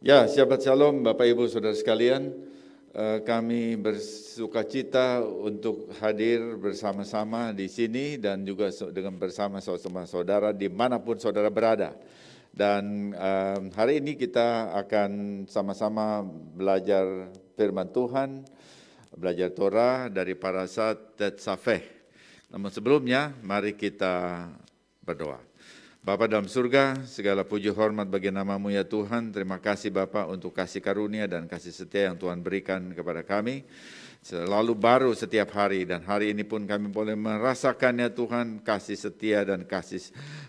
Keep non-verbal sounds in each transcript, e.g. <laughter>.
Ya, sahabat shalom Bapak Ibu Saudara sekalian. Eh, kami bersuka cita untuk hadir bersama-sama di sini dan juga dengan bersama saudara dimanapun saudara berada. Dan eh, hari ini kita akan sama-sama belajar firman Tuhan, belajar Torah dari para Tet Tetsafeh. Namun sebelumnya mari kita berdoa. Bapak dalam surga, segala puji hormat bagi namamu ya Tuhan. Terima kasih Bapak untuk kasih karunia dan kasih setia yang Tuhan berikan kepada kami. Selalu baru setiap hari dan hari ini pun kami boleh merasakannya Tuhan kasih setia dan kasih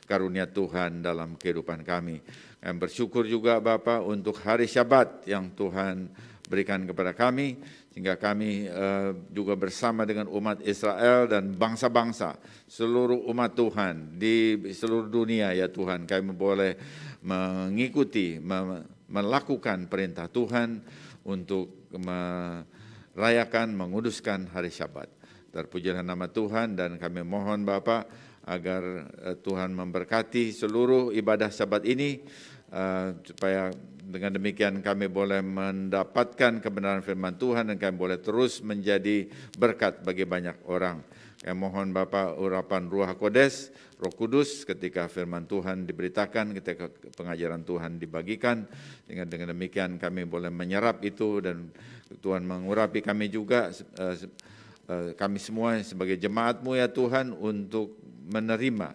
karunia Tuhan dalam kehidupan kami. Kami bersyukur juga Bapak untuk hari Syabat yang Tuhan berikan kepada kami sehingga kami uh, juga bersama dengan umat Israel dan bangsa-bangsa, seluruh umat Tuhan di seluruh dunia ya Tuhan, kami boleh mengikuti, me melakukan perintah Tuhan untuk merayakan, menguduskan hari Sabat Terpujilah nama Tuhan dan kami mohon Bapak agar eh, Tuhan memberkati seluruh ibadah Sabat ini uh, supaya dengan demikian kami boleh mendapatkan kebenaran firman Tuhan dan kami boleh terus menjadi berkat bagi banyak orang. Kami mohon Bapak urapan Ruah Kodes, Roh Kudus ketika firman Tuhan diberitakan, ketika pengajaran Tuhan dibagikan. Dengan, dengan demikian kami boleh menyerap itu dan Tuhan mengurapi kami juga, eh, eh, kami semua sebagai jemaatmu ya Tuhan untuk menerima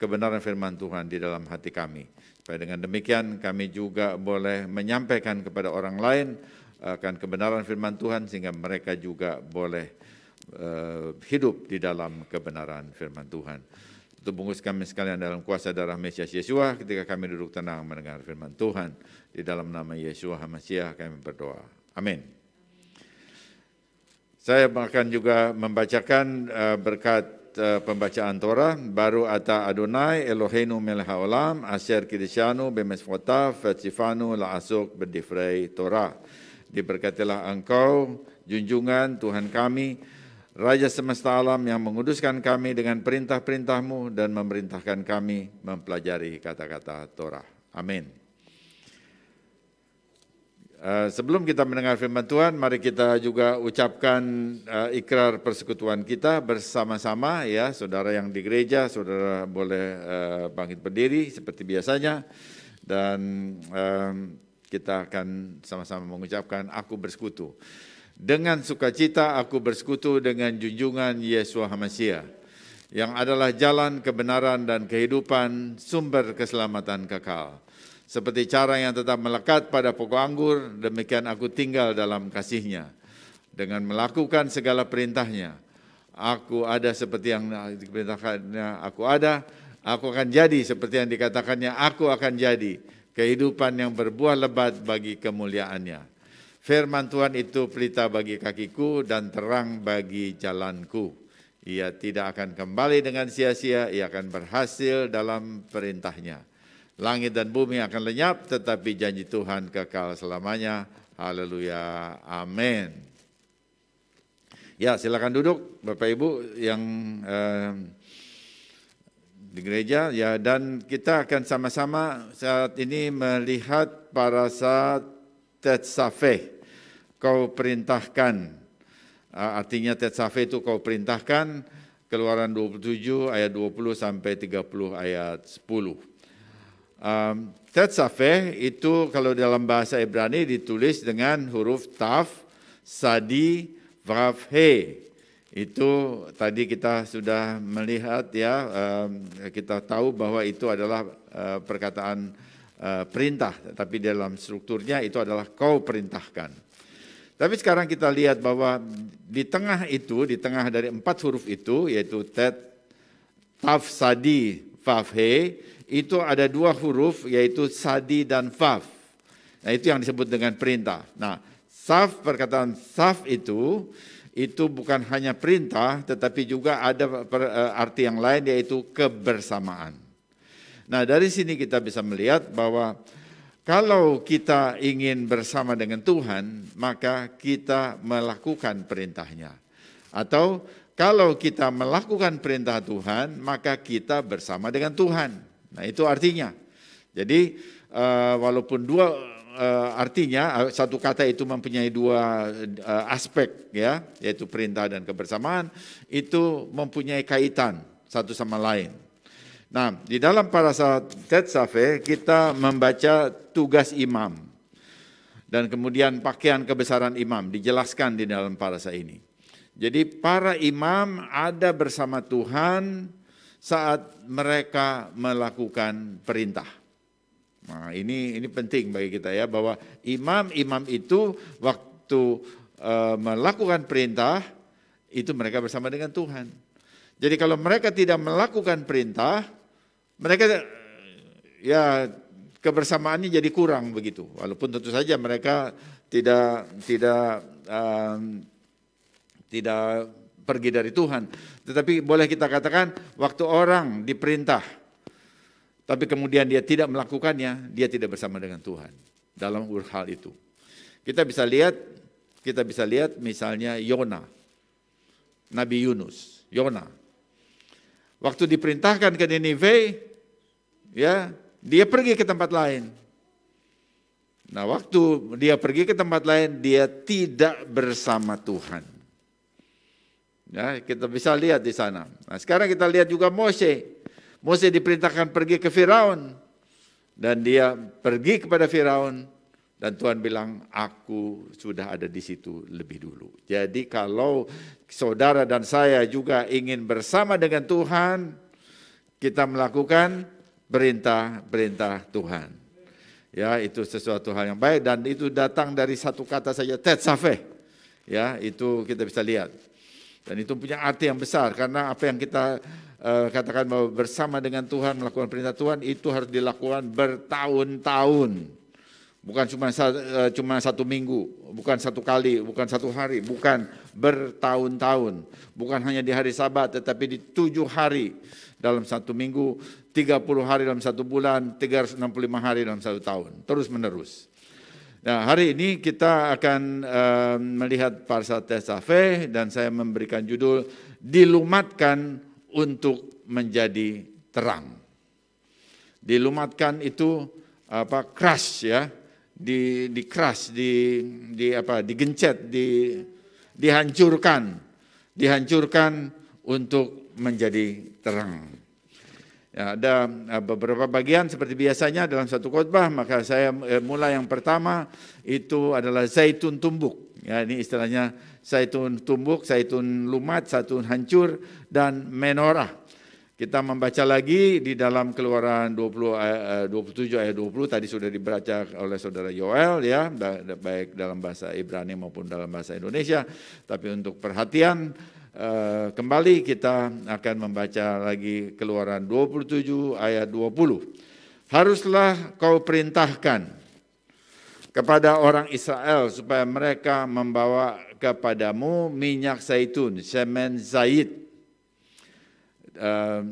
kebenaran firman Tuhan di dalam hati kami. Supaya Dengan demikian kami juga boleh menyampaikan kepada orang lain eh, akan kebenaran firman Tuhan sehingga mereka juga boleh uh, hidup di dalam kebenaran firman Tuhan. Untuk bungkus kami sekalian dalam kuasa darah Mesias Yesua ketika kami duduk tenang mendengar firman Tuhan. Di dalam nama Yesua HaMasiah kami berdoa. Amin. Saya akan juga membacakan eh, berkat uh, pembacaan Torah, baru ata Adonai Eloheinu melech haolam asher kideshanu bemesfota fatsifanu Asuk berdifrei Torah. Diberkatilah engkau, junjungan Tuhan kami, Raja semesta alam yang menguduskan kami dengan perintah-perintahmu dan memerintahkan kami mempelajari kata-kata Torah. Amin. Eh, sebelum kita mendengar firman Tuhan, mari kita juga ucapkan eh, ikrar persekutuan kita bersama-sama ya, saudara yang di gereja, saudara boleh eh, bangkit berdiri seperti biasanya dan kita akan sama-sama mengucapkan aku bersekutu. Dengan sukacita aku bersekutu dengan junjungan Yesus Hamasia yang adalah jalan kebenaran dan kehidupan, sumber keselamatan kekal. Seperti cara yang tetap melekat pada pokok anggur, demikian aku tinggal dalam kasihnya. Dengan melakukan segala perintahnya, aku ada seperti yang diperintahkannya aku ada, aku akan jadi seperti yang dikatakannya aku akan jadi. Kehidupan yang berbuah lebat bagi kemuliaannya. Firman Tuhan itu pelita bagi kakiku dan terang bagi jalanku. Ia tidak akan kembali dengan sia-sia, ia akan berhasil dalam perintahnya. Langit dan bumi akan lenyap, tetapi janji Tuhan kekal selamanya. Haleluya. Amin. Ya, silakan duduk Bapak Ibu yang eh, di gereja ya dan kita akan sama-sama saat ini melihat para saat tetsafe. Kau perintahkan eh, artinya tetsafe itu kau perintahkan Keluaran 27 ayat 20 sampai 30 ayat 10. Um, tetzafeh itu kalau dalam bahasa Ibrani ditulis dengan huruf taf, sadi, vav, he. Itu tadi kita sudah melihat ya, um, kita tahu bahwa itu adalah uh, perkataan uh, perintah, tapi dalam strukturnya itu adalah kau perintahkan. Tapi sekarang kita lihat bahwa di tengah itu, di tengah dari empat huruf itu, yaitu tet, taf, sadi, he itu ada dua huruf yaitu sadi dan faf. Nah itu yang disebut dengan perintah. Nah saf perkataan saf itu itu bukan hanya perintah tetapi juga ada e, arti yang lain yaitu kebersamaan. Nah dari sini kita bisa melihat bahwa kalau kita ingin bersama dengan Tuhan maka kita melakukan perintahnya atau kalau kita melakukan perintah Tuhan, maka kita bersama dengan Tuhan. Nah, itu artinya. Jadi, eh, walaupun dua eh, artinya eh, satu kata itu mempunyai dua aspek ya, yaitu perintah dan kebersamaan, itu mempunyai kaitan satu sama lain. Nah, di dalam para safe kita membaca tugas imam dan kemudian pakaian kebesaran imam dijelaskan di dalam parasa ini. Jadi para imam ada bersama Tuhan saat mereka melakukan perintah. Nah, ini ini penting bagi kita ya bahwa imam-imam itu waktu e, melakukan perintah itu mereka bersama dengan Tuhan. Jadi kalau mereka tidak melakukan perintah, mereka ya kebersamaannya jadi kurang begitu. Walaupun tentu saja mereka tidak tidak e, tidak pergi dari Tuhan. Tetapi boleh kita katakan waktu orang diperintah tapi kemudian dia tidak melakukannya, dia tidak bersama dengan Tuhan dalam hal itu. Kita bisa lihat kita bisa lihat misalnya Yona. Nabi Yunus, Yona. Waktu diperintahkan ke Ninive, ya, dia pergi ke tempat lain. Nah, waktu dia pergi ke tempat lain, dia tidak bersama Tuhan. Ya, kita bisa lihat di sana. Nah, sekarang kita lihat juga Mose. Mose diperintahkan pergi ke Firaun dan dia pergi kepada Firaun dan Tuhan bilang aku sudah ada di situ lebih dulu. Jadi kalau saudara dan saya juga ingin bersama dengan Tuhan, kita melakukan perintah-perintah Tuhan. Ya, itu sesuatu hal yang baik dan itu datang dari satu kata saja, tetsafe. Ya, itu kita bisa lihat. Dan itu punya arti yang besar karena apa yang kita uh, katakan bahwa bersama dengan Tuhan melakukan perintah Tuhan itu harus dilakukan bertahun-tahun. Bukan cuma uh, cuma satu minggu, bukan satu kali, bukan satu hari, bukan bertahun-tahun. Bukan hanya di hari Sabat tetapi di tujuh hari dalam satu minggu, 30 hari dalam satu bulan, 365 hari dalam satu tahun, terus menerus. Nah, hari ini kita akan uh, melihat Parsate Tesafe dan saya memberikan judul dilumatkan untuk menjadi terang. Dilumatkan itu apa ya, di di di di apa digencet, di dihancurkan, dihancurkan untuk menjadi terang. Ya, ada eh, beberapa bagian seperti biasanya dalam satu khotbah, maka saya eh, mulai yang pertama itu adalah zaitun tumbuk. Ya, ini istilahnya zaitun tumbuk, zaitun lumat, zaitun hancur dan menorah. Kita membaca lagi di dalam keluaran 20, 27 eh, ayat 20 tadi sudah dibaca oleh saudara Yoel ya baik dalam bahasa Ibrani maupun dalam bahasa Indonesia tapi untuk perhatian Eh, kembali kita akan membaca lagi Keluaran 27 ayat 20. Haruslah kau perintahkan kepada orang Israel supaya mereka membawa kepadamu minyak zaitun, semen zait. Uh,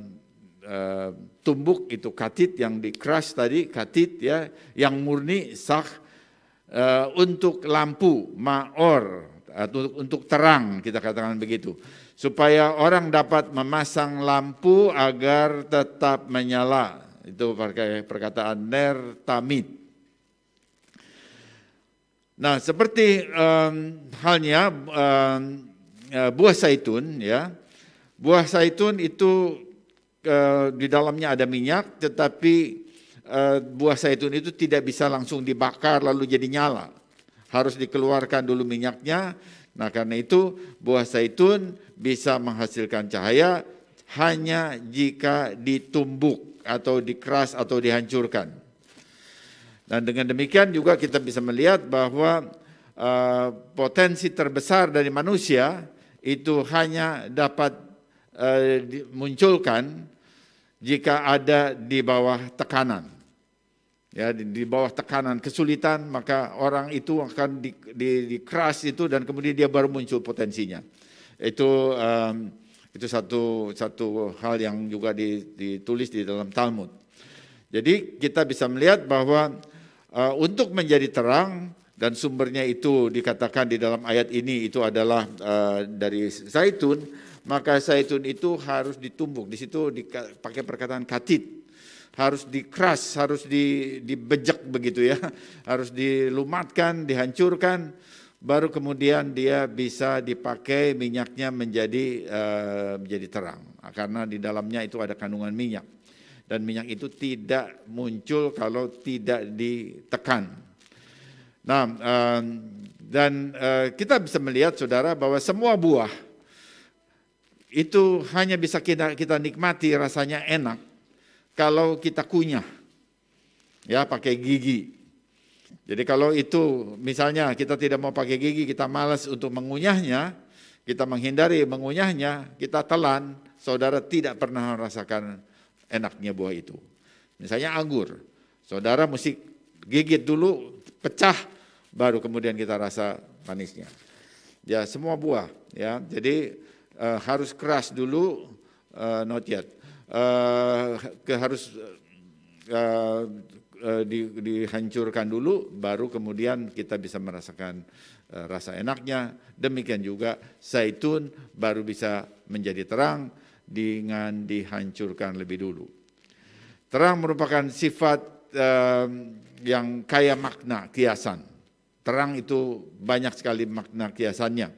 uh, tumbuk itu katit yang crush tadi, katit ya, yang murni sah untuk lampu maor atau untuk terang kita katakan begitu supaya orang dapat memasang lampu agar tetap menyala itu pakai perkataan ner tamid nah seperti um, halnya um, buah zaitun ya buah zaitun itu uh, di dalamnya ada minyak tetapi uh, buah zaitun itu tidak bisa langsung dibakar lalu jadi nyala harus dikeluarkan dulu minyaknya. Nah karena itu buah zaitun bisa menghasilkan cahaya hanya jika ditumbuk atau dikeras atau dihancurkan. Dan dengan demikian juga kita bisa melihat bahwa uh, potensi terbesar dari manusia itu hanya dapat uh, eh, dimunculkan jika ada di bawah tekanan ya di, di bawah tekanan kesulitan maka orang itu akan di, di, di crash itu dan kemudian dia baru muncul potensinya itu um, itu satu satu hal yang juga ditulis di dalam Talmud jadi kita bisa melihat bahwa uh, untuk menjadi terang dan sumbernya itu dikatakan di dalam ayat ini itu adalah uh, dari zaitun maka zaitun itu harus ditumbuk di situ pakai perkataan katit harus dikeras, harus di, dibejek begitu ya, <laughs> harus dilumatkan, dihancurkan, baru kemudian dia bisa dipakai minyaknya menjadi uh, menjadi terang, ah, karena di dalamnya itu ada kandungan minyak dan minyak itu tidak muncul kalau tidak ditekan. Nah, uh, dan uh, kita bisa melihat saudara bahwa semua buah itu hanya bisa kita, kita nikmati rasanya enak kalau kita kunyah, ya pakai gigi. Jadi kalau itu misalnya kita tidak mau pakai gigi, kita malas untuk mengunyahnya, kita menghindari mengunyahnya, kita telan, saudara tidak pernah merasakan enaknya buah itu. Misalnya anggur, saudara mesti gigit dulu, pecah, baru kemudian kita rasa manisnya. Ya semua buah, ya. Jadi uh, harus keras dulu, uh, not yet. Eh, ke harus uh, di, dihancurkan dulu, baru kemudian kita bisa merasakan uh, rasa enaknya. Demikian juga zaitun baru bisa menjadi terang dengan dihancurkan lebih dulu. Terang merupakan sifat uh, yang kaya makna kiasan. Terang itu banyak sekali makna kiasannya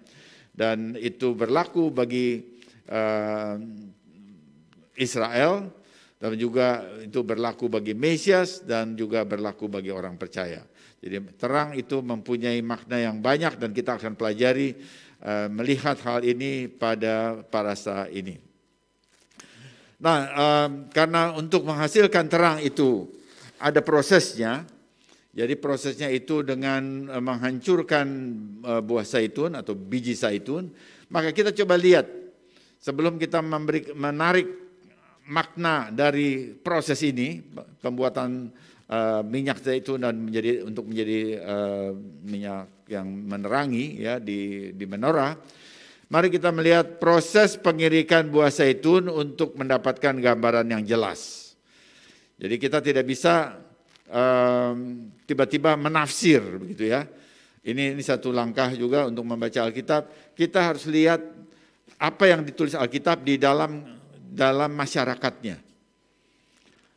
dan itu berlaku bagi uh, Israel dan juga itu berlaku bagi Mesias dan juga berlaku bagi orang percaya. Jadi terang itu mempunyai makna yang banyak dan kita akan pelajari eh, melihat hal ini pada parasa ini. Nah, eh, karena untuk menghasilkan terang itu ada prosesnya. Jadi prosesnya itu dengan eh, menghancurkan buah zaitun atau biji zaitun, maka kita coba lihat sebelum kita memberi menarik makna dari proses ini pembuatan uh, minyak zaitun dan menjadi untuk menjadi uh, minyak yang menerangi ya di di menora. Mari kita melihat proses pengirikan buah zaitun untuk mendapatkan gambaran yang jelas. Jadi kita tidak bisa eh, tiba-tiba um, menafsir begitu ya. Ini ini satu langkah juga untuk membaca Alkitab. Kita harus lihat apa yang ditulis Alkitab di dalam dalam masyarakatnya.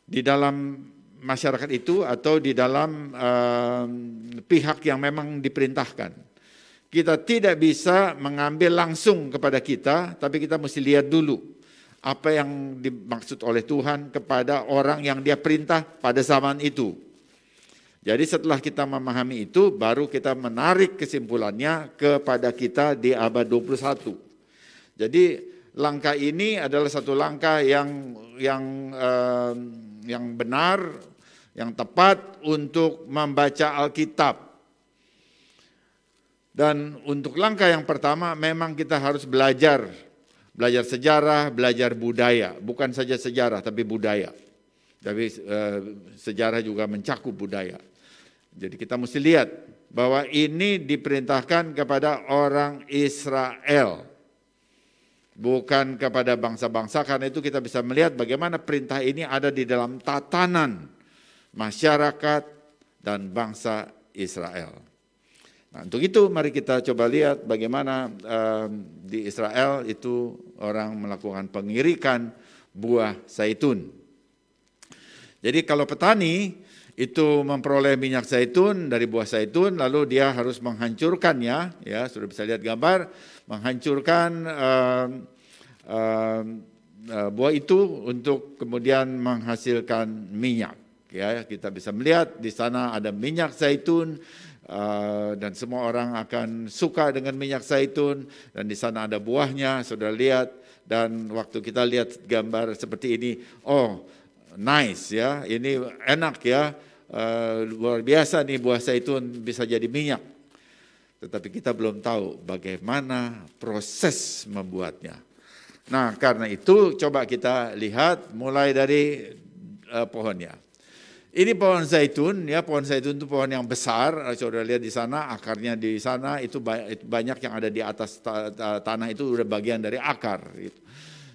Di dalam masyarakat itu atau di dalam uh, pihak yang memang diperintahkan. Kita tidak bisa mengambil langsung kepada kita, tapi kita mesti lihat dulu apa yang dimaksud oleh Tuhan kepada orang yang dia perintah pada zaman itu. Jadi setelah kita memahami itu, baru kita menarik kesimpulannya kepada kita di abad 21. Jadi langkah ini adalah satu langkah yang yang eh, yang benar, yang tepat untuk membaca Alkitab. Dan untuk langkah yang pertama memang kita harus belajar, belajar sejarah, belajar budaya, bukan saja sejarah tapi budaya. Tapi e, sejarah juga mencakup budaya. Jadi kita mesti lihat bahwa ini diperintahkan kepada orang Israel bukan kepada bangsa-bangsa karena itu kita bisa melihat bagaimana perintah ini ada di dalam tatanan masyarakat dan bangsa Israel. Nah, untuk itu mari kita coba lihat bagaimana eh, di Israel itu orang melakukan pengirikan buah zaitun. Jadi kalau petani itu memperoleh minyak zaitun dari buah zaitun lalu dia harus menghancurkannya ya sudah bisa lihat gambar menghancurkan uh, uh, buah itu untuk kemudian menghasilkan minyak. Ya, kita bisa melihat di sana ada minyak zaitun Uh, dan semua orang akan suka dengan minyak zaitun dan di sana ada buahnya sudah lihat dan waktu kita lihat gambar seperti ini oh nice ya ini enak ya uh, luar biasa nih buah zaitun bisa jadi minyak tetapi kita belum tahu bagaimana proses membuatnya. Nah, karena itu coba kita lihat mulai dari uh, pohonnya. Ini pohon zaitun, ya pohon zaitun itu pohon yang besar. Eh, saudara lihat di sana akarnya di sana itu banyak yang ada di atas tanah itu udah bagian dari akar. Gitu.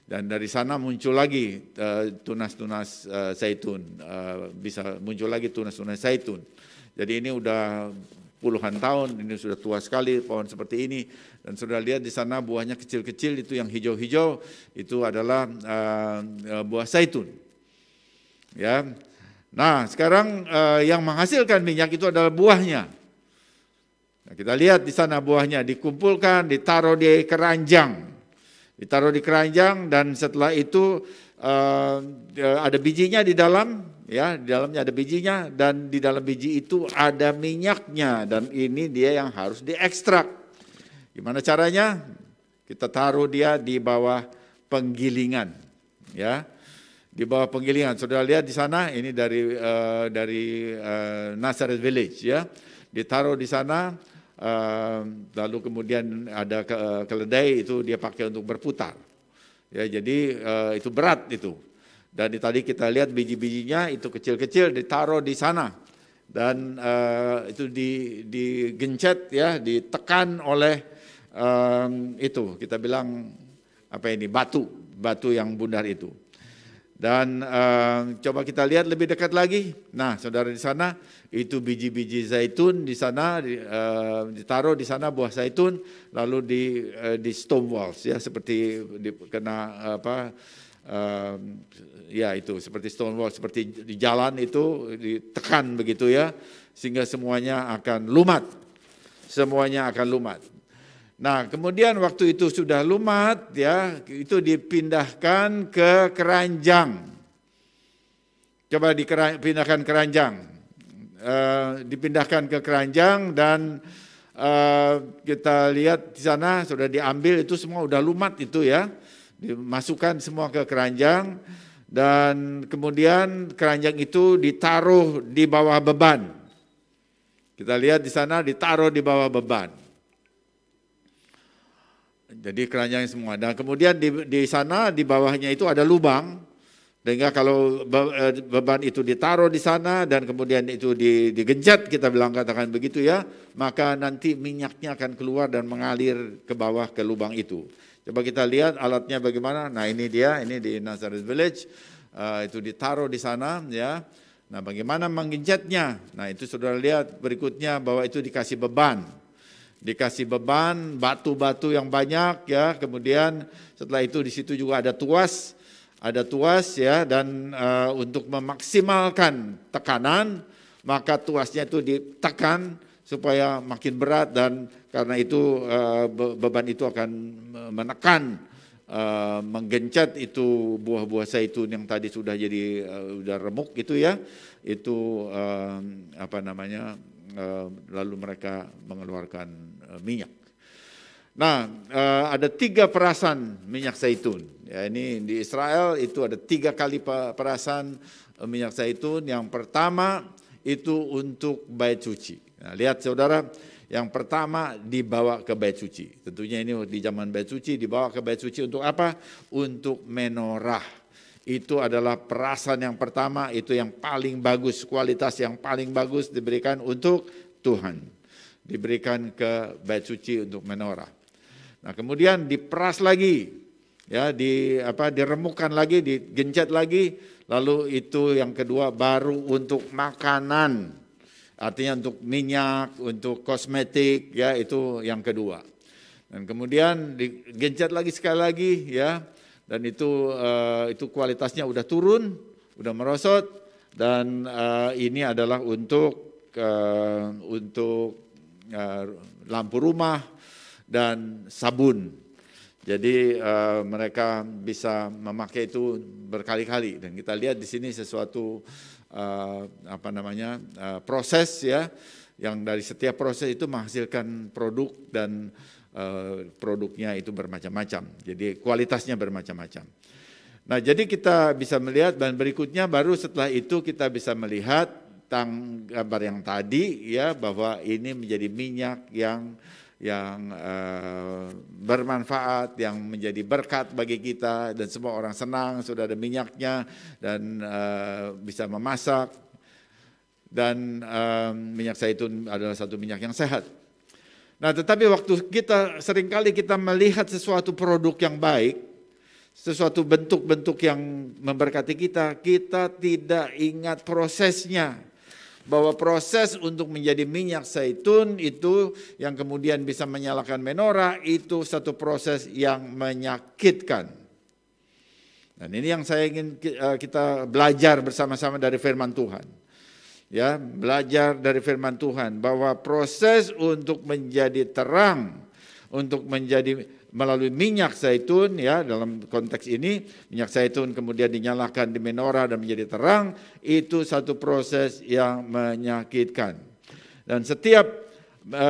Dan dari sana muncul lagi eh, tunas-tunas uh, zaitun, uh, bisa muncul lagi tunas-tunas zaitun. Jadi ini udah puluhan tahun, ini sudah tua sekali pohon seperti ini dan sudah lihat di sana buahnya kecil-kecil itu yang hijau-hijau itu adalah uh, buah zaitun. Ya. Nah, sekarang uh, yang menghasilkan minyak itu adalah buahnya. Nah, kita lihat di sana buahnya dikumpulkan, ditaruh di keranjang. Ditaruh di keranjang dan setelah itu uh, ada bijinya di dalam ya di dalamnya ada bijinya dan di dalam biji itu ada minyaknya dan ini dia yang harus diekstrak. Gimana caranya? Kita taruh dia di bawah penggilingan, ya di bawah penggilingan. Sudah lihat di sana ini dari uh, dari uh, Nazareth Village ya. Ditaruh di sana uh, lalu kemudian ada ke, uh, keledai itu dia pakai untuk berputar. Ya jadi uh, itu berat itu. Dan tadi kita lihat biji-bijinya itu kecil-kecil ditaruh di sana dan uh, itu digencet ya, ditekan oleh um, itu kita bilang apa ini batu, batu yang bundar itu. Dan uh, coba kita lihat lebih dekat lagi. Nah, saudara di sana itu biji-biji zaitun di sana di, uh, ditaruh di sana buah zaitun lalu di uh, di stone walls ya seperti di, kena apa ya itu seperti stone wall seperti di jalan itu ditekan begitu ya sehingga semuanya akan lumat semuanya akan lumat nah kemudian waktu itu sudah lumat ya itu dipindahkan ke keranjang coba dipindahkan keranjang e, dipindahkan ke keranjang dan e, kita lihat di sana sudah diambil itu semua udah lumat itu ya dimasukkan semua ke keranjang dan kemudian keranjang itu ditaruh di bawah beban. Kita lihat di sana ditaruh di bawah beban. Jadi keranjang semua. Dan kemudian di, di sana di bawahnya itu ada lubang. Sehingga kalau e, beban itu ditaruh di sana dan kemudian itu digenjat, kita bilang katakan begitu ya, maka nanti minyaknya akan keluar dan mengalir ke bawah ke lubang itu. Coba kita lihat alatnya bagaimana. Nah ini dia, ini di Nazareth Village, uh, itu ditaruh di sana ya. Nah bagaimana menginjetnya? Nah itu saudara lihat berikutnya bahwa itu dikasih beban. Dikasih beban, batu-batu yang banyak ya. Kemudian setelah itu di situ juga ada tuas, ada tuas ya dan uh, untuk memaksimalkan tekanan maka tuasnya itu ditekan supaya makin berat dan karena itu eh, beban itu akan menekan eh, menggencet itu buah-buah zaitun yang tadi sudah jadi eh, sudah remuk gitu ya itu apa namanya lalu mereka mengeluarkan minyak. Nah, ada tiga perasan minyak zaitun. Ya, ini di Israel itu ada tiga kali perasan minyak zaitun. Yang pertama itu untuk bait suci. Nah, lihat saudara, yang pertama dibawa ke bait suci. Tentunya ini di zaman bait suci dibawa ke bait suci untuk apa? Untuk menorah. Itu adalah perasan yang pertama, itu yang paling bagus, kualitas yang paling bagus diberikan untuk Tuhan. Diberikan ke bait suci untuk menorah. Nah, kemudian diperas lagi. Ya, di apa Diremukkan lagi, digencet lagi, lalu itu yang kedua baru untuk makanan Artinya untuk minyak, untuk kosmetik ya itu yang kedua. Dan kemudian digencet lagi sekali lagi ya dan itu uh, itu kualitasnya udah turun, udah merosot dan uh, ini adalah untuk uh, untuk uh, lampu rumah dan sabun. Jadi uh, mereka bisa memakai itu berkali-kali dan kita lihat di sini sesuatu uh, apa namanya uh, proses ya yang dari setiap proses itu menghasilkan produk dan uh, produknya itu bermacam-macam. Jadi kualitasnya bermacam-macam. Nah, jadi kita bisa melihat dan berikutnya baru setelah itu kita bisa melihat tang gambar yang tadi ya bahwa ini menjadi minyak yang yang uh, bermanfaat, yang menjadi berkat bagi kita dan semua orang senang sudah ada minyaknya dan uh, bisa memasak dan uh, minyak zaitun adalah satu minyak yang sehat. Nah, tetapi waktu kita seringkali kita melihat sesuatu produk yang baik, sesuatu bentuk-bentuk yang memberkati kita, kita tidak ingat prosesnya bahwa proses untuk menjadi minyak zaitun itu yang kemudian bisa menyalakan menorah itu satu proses yang menyakitkan. Dan ini yang saya ingin eh, kita belajar bersama-sama dari firman Tuhan. Ya, belajar dari firman Tuhan bahwa proses untuk menjadi terang, untuk menjadi melalui minyak zaitun ya dalam konteks ini minyak zaitun kemudian dinyalakan di menorah dan menjadi terang itu satu proses yang menyakitkan dan setiap e,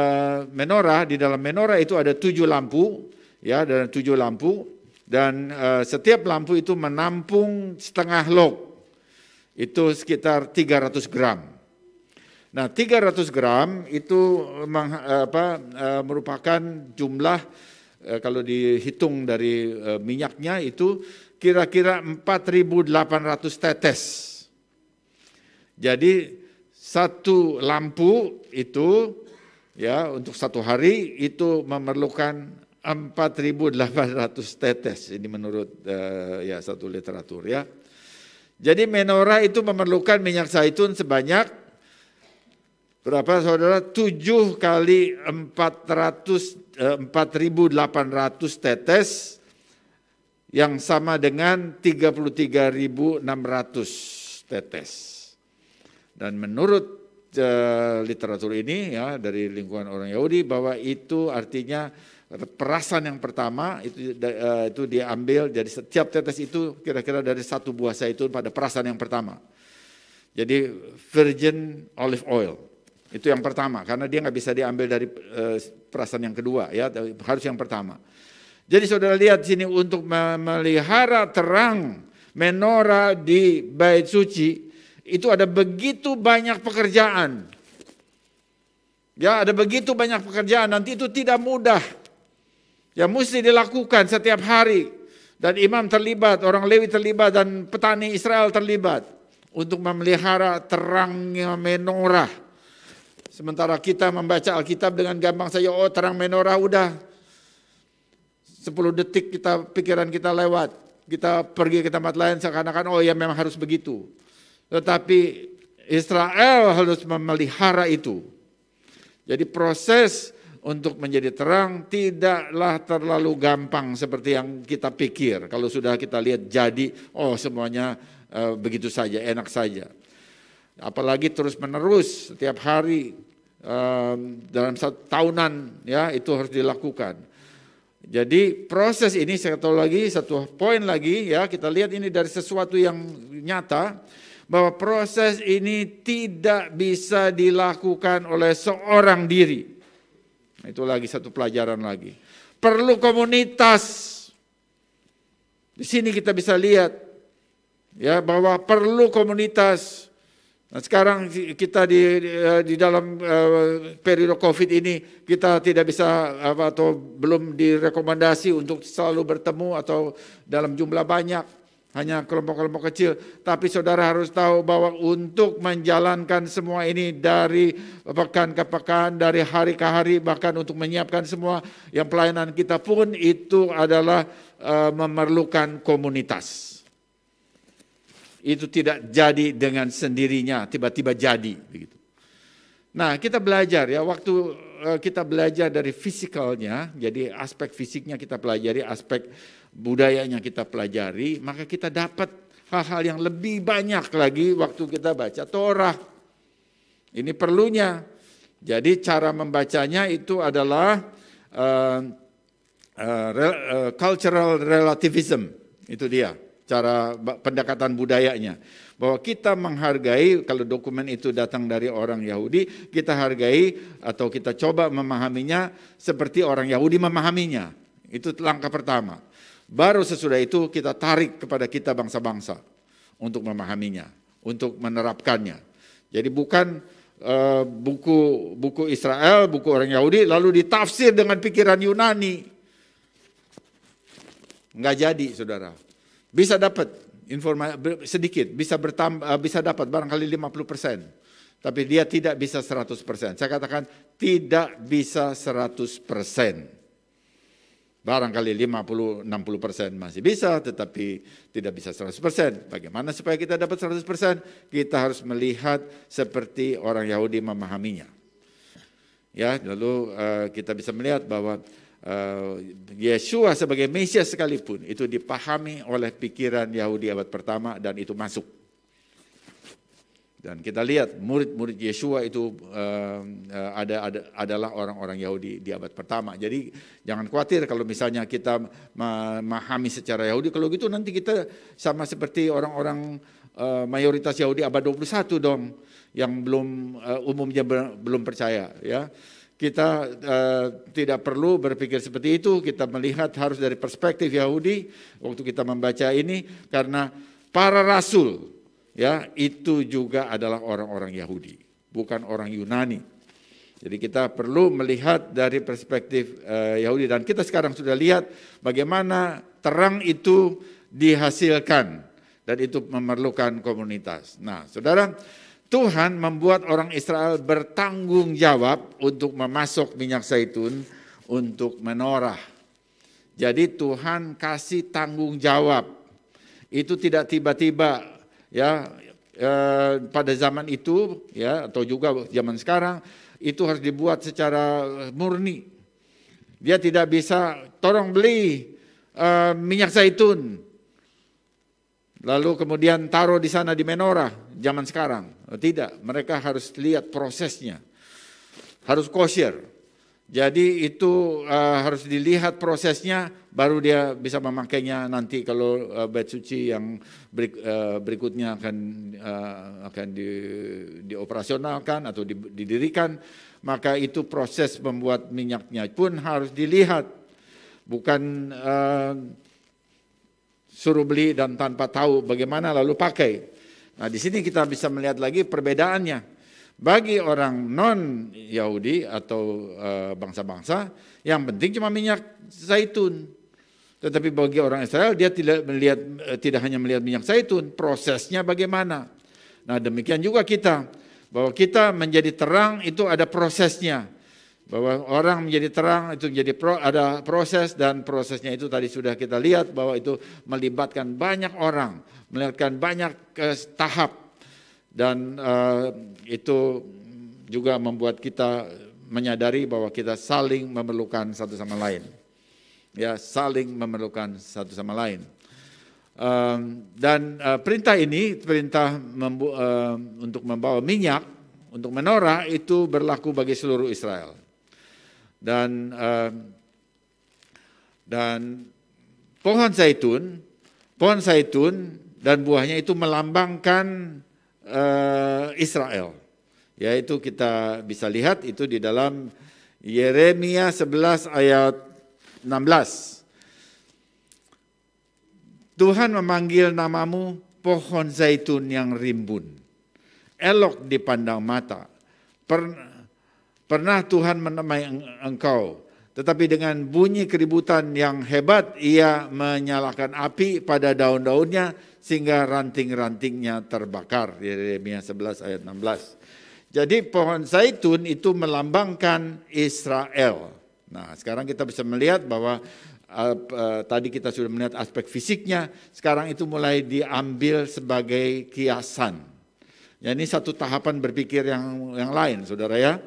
menorah di dalam menorah itu ada tujuh lampu ya dan tujuh lampu dan e, setiap lampu itu menampung setengah log itu sekitar 300 gram nah 300 gram itu meng, eh, apa, merupakan jumlah Eh, kalau dihitung dari eh, minyaknya itu kira-kira 4.800 tetes. Jadi satu lampu itu ya untuk satu hari itu memerlukan 4.800 tetes ini menurut uh, ya satu literatur ya. Jadi menorah itu memerlukan minyak zaitun sebanyak berapa saudara? 7 kali 400 4.800 eh, tetes yang sama dengan 33.600 tetes. Dan menurut eh, literatur ini ya dari lingkungan orang Yahudi bahwa itu artinya perasan yang pertama itu eh, itu diambil jadi setiap tetes itu kira-kira dari satu buah zaitun pada perasan yang pertama. Jadi virgin olive oil itu yang pertama, karena dia nggak bisa diambil dari e, eh, perasaan yang kedua, ya harus yang pertama. Jadi saudara lihat sini untuk memelihara terang menora di bait suci itu ada begitu banyak pekerjaan. Ya, ada begitu banyak pekerjaan nanti itu tidak mudah. Ya mesti dilakukan setiap hari dan imam terlibat, orang Lewi terlibat dan petani Israel terlibat untuk memelihara terangnya menorah Sementara kita membaca Alkitab dengan gampang saja, oh terang menorah udah. sepuluh detik kita pikiran kita lewat, kita pergi ke tempat lain seakan-akan oh ya memang harus begitu. Tetapi Israel harus memelihara itu. Jadi proses untuk menjadi terang tidaklah terlalu gampang seperti yang kita pikir. Kalau sudah kita lihat jadi, oh semuanya eh, begitu saja, enak saja apalagi terus-menerus setiap hari um, dalam satu tahunan ya itu harus dilakukan. Jadi proses ini saya tahu lagi satu poin lagi ya kita lihat ini dari sesuatu yang nyata bahwa proses ini tidak bisa dilakukan oleh seorang diri. Nah, itu lagi satu pelajaran lagi. Perlu komunitas. Di sini kita bisa lihat ya bahwa perlu komunitas Nah, sekarang kita di di eh, dalam eh, periode Covid ini kita tidak bisa apa, atau belum direkomendasi untuk selalu bertemu atau dalam jumlah banyak, hanya kelompok-kelompok kecil. Tapi saudara harus tahu bahwa untuk menjalankan semua ini dari pekan ke pekan, dari hari ke hari, bahkan untuk menyiapkan semua yang pelayanan kita pun itu adalah uh, memerlukan komunitas. Itu tidak jadi dengan sendirinya, tiba-tiba jadi begitu. Nah, kita belajar ya waktu eh, kita belajar dari fisikalnya, jadi aspek fisiknya kita pelajari, aspek budayanya kita pelajari, maka kita dapat hal-hal yang lebih banyak lagi waktu kita baca Torah. Ini perlunya. Jadi cara membacanya itu adalah uh, uh, cultural relativism, itu dia cara pendekatan budayanya. Bahwa kita menghargai kalau dokumen itu datang dari orang Yahudi, kita hargai atau kita coba memahaminya seperti orang Yahudi memahaminya. Itu langkah pertama. Baru sesudah itu kita tarik kepada kita bangsa-bangsa untuk memahaminya, untuk menerapkannya. Jadi bukan buku eh, buku buku Israel, buku orang Yahudi lalu ditafsir dengan pikiran Yunani. nggak jadi, Saudara. Bisa dapat informasi sedikit, bisa bertambah eh, bisa dapat barangkali 50%. persen, Tapi dia tidak bisa 100%. persen. Saya katakan tidak bisa 100%. persen, Barangkali 50 60 persen masih bisa, tetapi tidak bisa 100 persen. Bagaimana supaya kita dapat 100 persen? Kita harus melihat seperti orang Yahudi memahaminya. Ya, lalu eh, kita bisa melihat bahwa Eh, Yesus sebagai Mesias sekalipun itu dipahami oleh pikiran Yahudi abad pertama dan itu masuk. Dan kita lihat murid-murid Yeshua itu uh, ada, ada adalah orang-orang Yahudi di abad pertama. Jadi jangan khawatir kalau misalnya kita memahami secara Yahudi, kalau gitu nanti kita sama seperti orang-orang uh, mayoritas Yahudi abad 21 dong yang belum uh, umumnya belum percaya ya. Kita uh, tidak perlu berpikir seperti itu, kita melihat harus dari perspektif Yahudi waktu kita membaca ini karena para rasul ya itu juga adalah orang-orang Yahudi, bukan orang Yunani. Jadi kita perlu melihat dari perspektif uh, Yahudi dan kita sekarang sudah lihat bagaimana terang itu dihasilkan dan itu memerlukan komunitas. Nah, Saudara, Tuhan membuat orang Israel bertanggung jawab untuk memasok minyak zaitun untuk menorah. Jadi Tuhan kasih tanggung jawab. Itu tidak tiba-tiba ya eh, pada zaman itu ya atau juga zaman sekarang itu harus dibuat secara murni. Dia tidak bisa tolong beli eh, minyak zaitun. Lalu kemudian taruh di sana di menorah zaman sekarang Eh, tidak, mereka harus lihat prosesnya. Harus kosher. Jadi itu uh, harus dilihat prosesnya baru dia bisa memakainya nanti kalau uh, bed suci yang berik, uh, berikutnya akan uh, akan di, dioperasionalkan atau didirikan maka itu proses membuat minyaknya pun harus dilihat bukan uh, suruh beli dan tanpa tahu bagaimana lalu pakai. Nah, di sini kita bisa melihat lagi perbedaannya. Bagi orang non Yahudi atau eh, bangsa-bangsa, yang penting cuma minyak zaitun. Tetapi bagi orang Israel dia tidak melihat eh, tidak hanya melihat minyak zaitun, prosesnya bagaimana. Nah, demikian juga kita bahwa kita menjadi terang itu ada prosesnya bahwa orang menjadi terang itu menjadi pro, ada proses dan prosesnya itu tadi sudah kita lihat bahwa itu melibatkan banyak orang, melibatkan banyak eh, tahap dan eh, itu juga membuat kita menyadari bahwa kita saling memerlukan satu sama lain. Ya, saling memerlukan satu sama lain. Um, dan uh, perintah ini, perintah membu uh, untuk membawa minyak, untuk menorah itu berlaku bagi seluruh Israel dan ehm, dan pohon zaitun, pohon zaitun dan buahnya itu melambangkan uh, Israel. Yaitu kita bisa lihat itu di dalam Yeremia 11 ayat 16. Tuhan memanggil namamu pohon zaitun yang rimbun, elok dipandang mata, Pernah Pernah Tuhan menemani engkau, tetapi dengan bunyi keributan yang hebat ia menyalakan api pada daun-daunnya sehingga ranting-rantingnya terbakar. Yeremia 11 ayat 16. Jadi pohon zaitun itu melambangkan Israel. Nah, sekarang kita bisa melihat bahwa eh, eh, tadi kita sudah melihat aspek fisiknya, sekarang itu mulai diambil sebagai kiasan. Ya ini satu tahapan berpikir yang yang lain, Saudara ya.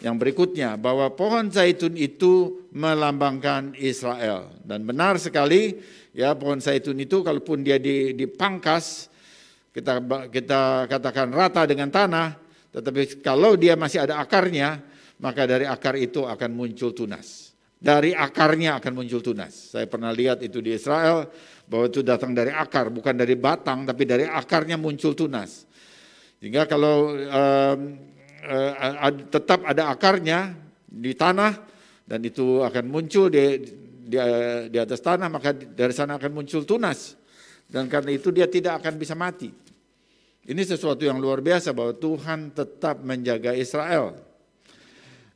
Yang berikutnya bahwa pohon zaitun itu melambangkan Israel dan benar sekali ya pohon zaitun itu kalaupun dia dipangkas kita kita katakan rata dengan tanah tetapi kalau dia masih ada akarnya maka dari akar itu akan muncul tunas. Dari akarnya akan muncul tunas. Saya pernah lihat itu di Israel bahwa itu datang dari akar bukan dari batang tapi dari akarnya muncul tunas. Sehingga kalau um, eh, tetap ada akarnya di tanah dan itu akan muncul di, di eh, di atas tanah maka dari sana akan muncul tunas dan karena itu dia tidak akan bisa mati. Ini sesuatu yang luar biasa bahwa Tuhan tetap menjaga Israel.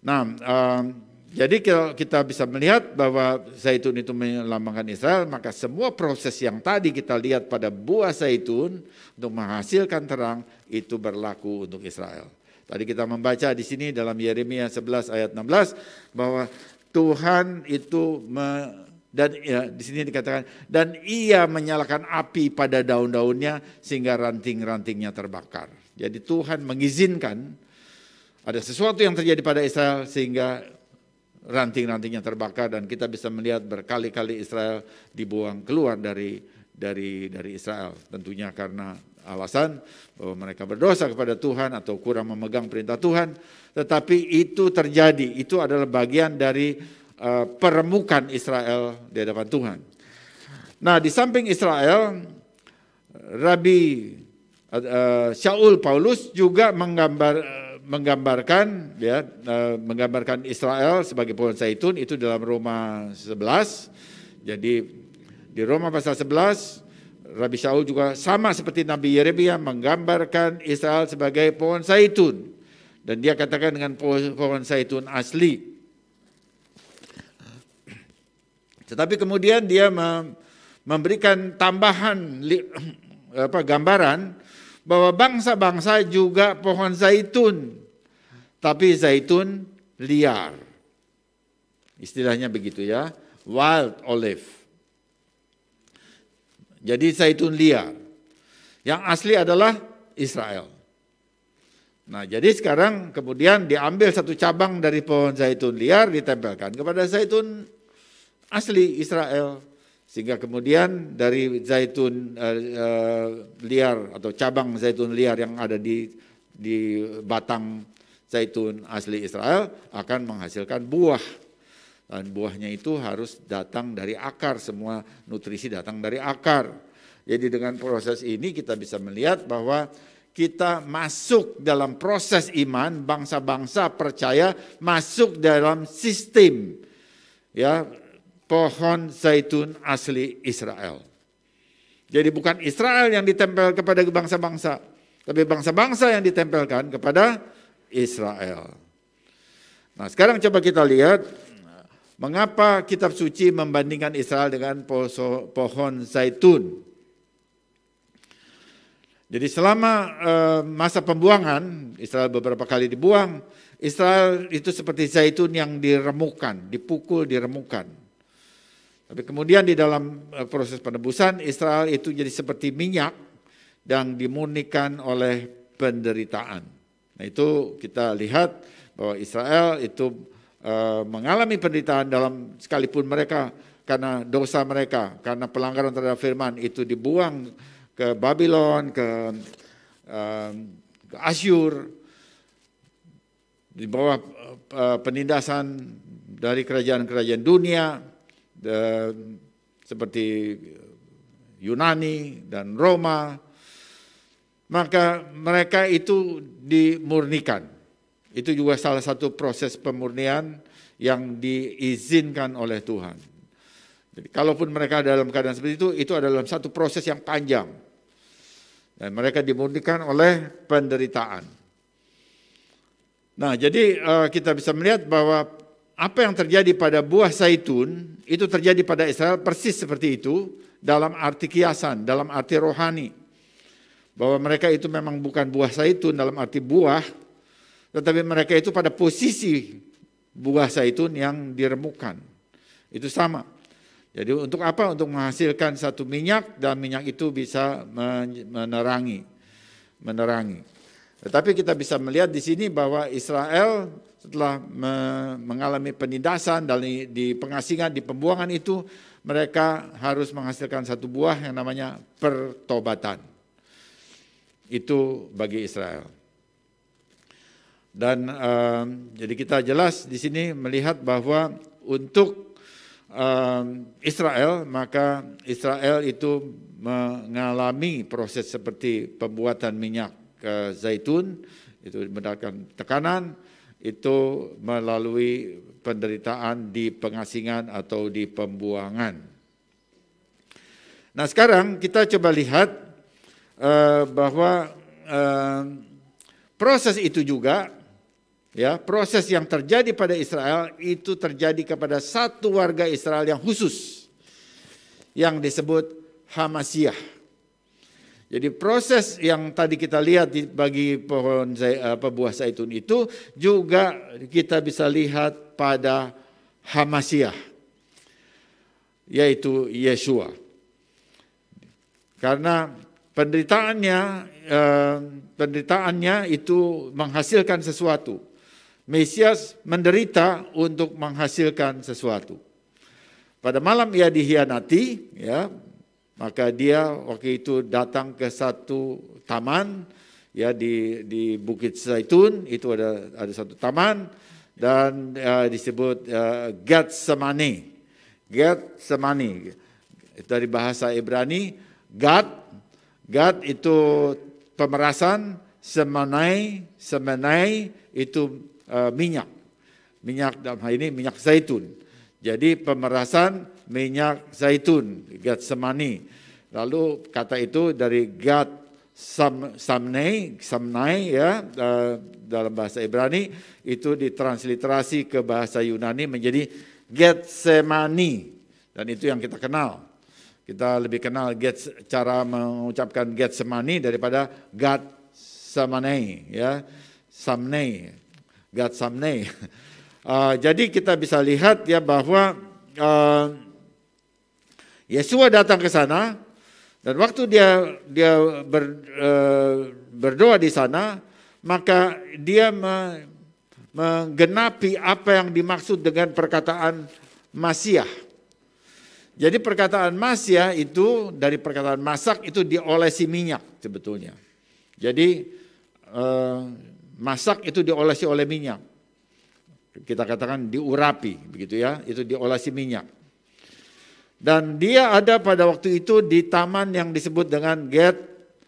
Nah, um, jadi kita bisa melihat bahwa zaitun itu melambangkan Israel, maka semua proses yang tadi kita lihat pada buah zaitun untuk menghasilkan terang itu berlaku untuk Israel. Tadi kita membaca di sini dalam Yeremia 11 ayat 16 bahwa Tuhan itu me, dan ya, di sini dikatakan dan ia menyalakan api pada daun-daunnya sehingga ranting-rantingnya terbakar. Jadi Tuhan mengizinkan ada sesuatu yang terjadi pada Israel sehingga ranting-rantingnya terbakar dan kita bisa melihat berkali-kali Israel dibuang keluar dari dari dari Israel tentunya karena alasan bahwa mereka berdosa kepada Tuhan atau kurang memegang perintah Tuhan, tetapi itu terjadi, itu adalah bagian dari uh, eh, peremukan Israel di hadapan Tuhan. Nah, di samping Israel, Rabi uh, eh, Shaul Paulus juga menggambar eh, menggambarkan ya uh, menggambarkan Israel sebagai pohon zaitun itu dalam Roma 11. Jadi di Roma pasal 11 Rabi Saul juga sama seperti Nabi Yeremia menggambarkan Israel sebagai pohon zaitun. Dan dia katakan dengan pohon, zaitun asli. Tetapi kemudian dia memberikan tambahan <clears throat> apa, gambaran bahwa bangsa-bangsa juga pohon zaitun. Tapi zaitun liar. Istilahnya begitu ya, wild olive jadi zaitun liar. Yang asli adalah Israel. Nah, jadi sekarang kemudian diambil satu cabang dari pohon zaitun liar ditempelkan kepada zaitun asli Israel sehingga kemudian dari zaitun uh, uh, liar atau cabang zaitun liar yang ada di di batang zaitun asli Israel akan menghasilkan buah buahnya itu harus datang dari akar, semua nutrisi datang dari akar. Jadi dengan proses ini kita bisa melihat bahwa kita masuk dalam proses iman, bangsa-bangsa percaya masuk dalam sistem ya pohon zaitun asli Israel. Jadi bukan Israel yang ditempel kepada bangsa-bangsa, tapi bangsa-bangsa yang ditempelkan kepada Israel. Nah, sekarang coba kita lihat Mengapa kitab suci membandingkan Israel dengan pohon zaitun? Jadi selama eh, masa pembuangan, Israel beberapa kali dibuang, Israel itu seperti zaitun yang diremukan, dipukul, diremukan. Tapi kemudian di dalam eh, proses penebusan, Israel itu jadi seperti minyak yang dimunikan oleh penderitaan. Nah itu kita lihat bahwa Israel itu Eh, mengalami penderitaan dalam sekalipun mereka karena dosa mereka, karena pelanggaran terhadap firman itu dibuang ke Babylon, ke, eh, ke Asyur, di bawah eh, penindasan dari kerajaan-kerajaan dunia, seperti Yunani dan Roma, maka mereka itu dimurnikan. Itu juga salah satu proses pemurnian yang diizinkan oleh Tuhan. Jadi kalaupun mereka dalam keadaan seperti itu, itu adalah satu proses yang panjang. Dan mereka dimurnikan oleh penderitaan. Nah, jadi eh, kita bisa melihat bahwa apa yang terjadi pada buah zaitun itu terjadi pada Israel persis seperti itu dalam arti kiasan, dalam arti rohani. Bahwa mereka itu memang bukan buah zaitun dalam arti buah, tetapi mereka itu pada posisi buah zaitun yang diremukan. Itu sama. Jadi untuk apa? Untuk menghasilkan satu minyak dan minyak itu bisa menerangi, menerangi. Tetapi kita bisa melihat di sini bahwa Israel setelah mengalami penindasan dan di pengasingan, di pembuangan itu mereka harus menghasilkan satu buah yang namanya pertobatan. Itu bagi Israel. Dan uh, jadi kita jelas di sini melihat bahwa untuk uh, Israel maka Israel itu mengalami proses seperti pembuatan minyak ke eh, zaitun itu mendapatkan tekanan itu melalui penderitaan di pengasingan atau di pembuangan. Nah sekarang kita coba lihat uh, bahwa uh, proses itu juga Ya, proses yang terjadi pada Israel itu terjadi kepada satu warga Israel yang khusus yang disebut Hamasiah. Jadi proses yang tadi kita lihat bagi pohon apa, eh, buah zaitun itu juga kita bisa lihat pada Hamasiah yaitu Yeshua. Karena penderitaannya eh, penderitaannya itu menghasilkan sesuatu Mesias menderita untuk menghasilkan sesuatu. Pada malam ia dihianati, ya, maka dia waktu itu datang ke satu taman, ya di di Bukit Zaitun itu ada ada satu taman dan ya, disebut Semani, ya, Getsemani. Semani dari bahasa Ibrani Gad, Gad itu pemerasan semenai semenai itu uh, minyak. Minyak dalam hal ini minyak zaitun. Jadi pemerasan minyak zaitun, semani Lalu kata itu dari Gat sam, samnei Samnai ya uh, dalam bahasa Ibrani itu ditransliterasi ke bahasa Yunani menjadi semani dan itu yang kita kenal. Kita lebih kenal get, cara mengucapkan semani daripada Gat samnei ya, Samnei. Gatsamnei. Uh, <laughs> ah, jadi kita bisa lihat ya bahwa uh, Yesua datang ke sana dan waktu dia dia ber, uh, berdoa di sana maka dia me, menggenapi apa yang dimaksud dengan perkataan Masiah. Jadi perkataan Masiah itu dari perkataan masak itu diolesi minyak sebetulnya. Jadi uh, Masak itu diolesi oleh minyak. Kita katakan diurapi begitu ya, itu diolesi minyak. Dan dia ada pada waktu itu di taman yang disebut dengan Get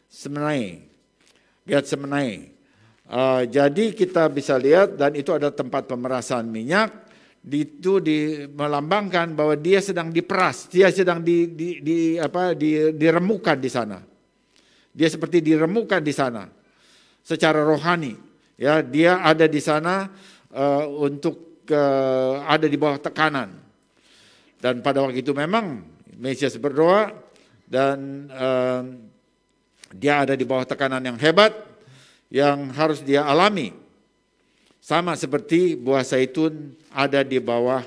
Semenai. Get Semenai. Uh, jadi kita bisa lihat dan itu ada tempat pemerasan minyak itu di, melambangkan bahwa dia sedang diperas, dia sedang di, di, di apa di, diremukan di sana. Dia seperti diremukan di sana secara rohani. Ya, dia ada di sana uh, untuk uh, ada di bawah tekanan. Dan pada waktu itu memang Mesias berdoa dan uh, dia ada di bawah tekanan yang hebat yang harus dia alami. Sama seperti buah zaitun ada di bawah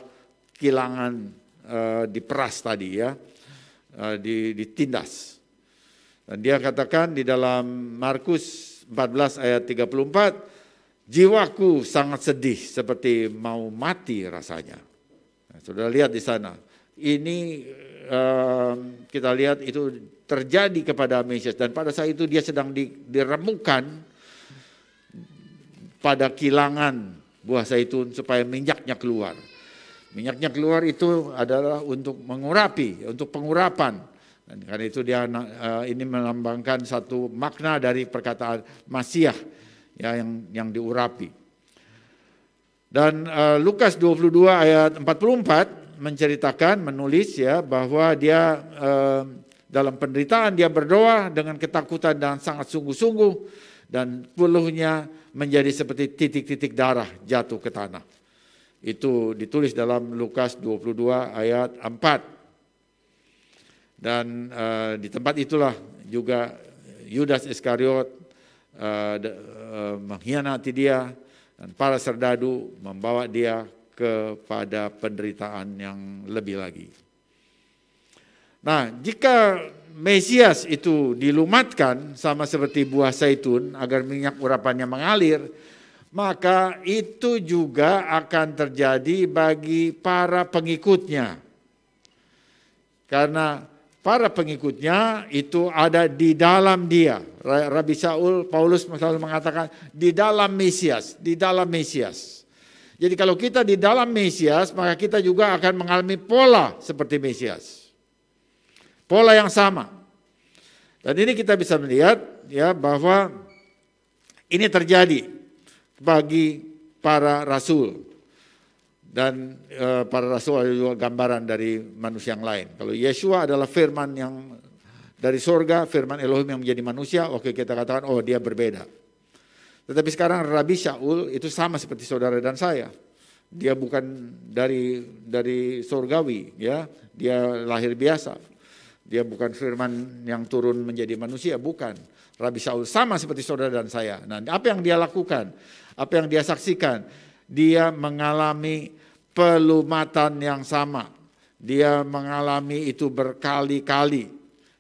kilangan uh, diperas tadi ya, uh, ditindas. Dan dia katakan di dalam Markus 14 ayat 34, Jiwaku sangat sedih seperti mau mati rasanya. Nah, sudah lihat di sana. Ini um, kita lihat itu terjadi kepada Mesias dan pada saat itu dia sedang di, diremukan pada kilangan buah zaitun supaya minyaknya keluar. Minyaknya keluar itu adalah untuk mengurapi, untuk pengurapan. Dan karena itu dia uh, ini melambangkan satu makna dari perkataan Masiah ya yang yang diurapi. Dan uh, Lukas 22 ayat 44 menceritakan menulis ya bahwa dia uh, dalam penderitaan dia berdoa dengan ketakutan dan sangat sungguh-sungguh dan puluhnya menjadi seperti titik-titik darah jatuh ke tanah. Itu ditulis dalam Lukas 22 ayat 4. Dan uh, di tempat itulah juga Yudas Iskariot uh, Eh, mengkhianati dia dan para serdadu membawa dia kepada penderitaan yang lebih lagi. Nah, jika Mesias itu dilumatkan sama seperti buah zaitun agar minyak urapannya mengalir, maka itu juga akan terjadi bagi para pengikutnya. Karena para pengikutnya itu ada di dalam dia. Rabi Saul, Paulus selalu mengatakan di dalam Mesias, di dalam Mesias. Jadi kalau kita di dalam Mesias, maka kita juga akan mengalami pola seperti Mesias. Pola yang sama. Dan ini kita bisa melihat ya bahwa ini terjadi bagi para rasul dan e, para rasul ada juga gambaran dari manusia yang lain. Kalau Yeshua adalah firman yang dari surga, firman Elohim yang menjadi manusia, oke kita katakan oh dia berbeda. Tetapi sekarang Rabi Syaul itu sama seperti saudara dan saya. Dia bukan dari dari surgawi ya, dia lahir biasa. Dia bukan firman yang turun menjadi manusia, bukan. Rabi Saul sama seperti saudara dan saya. Nah, apa yang dia lakukan? Apa yang dia saksikan? Dia mengalami pelumatan yang sama. Dia mengalami itu berkali-kali.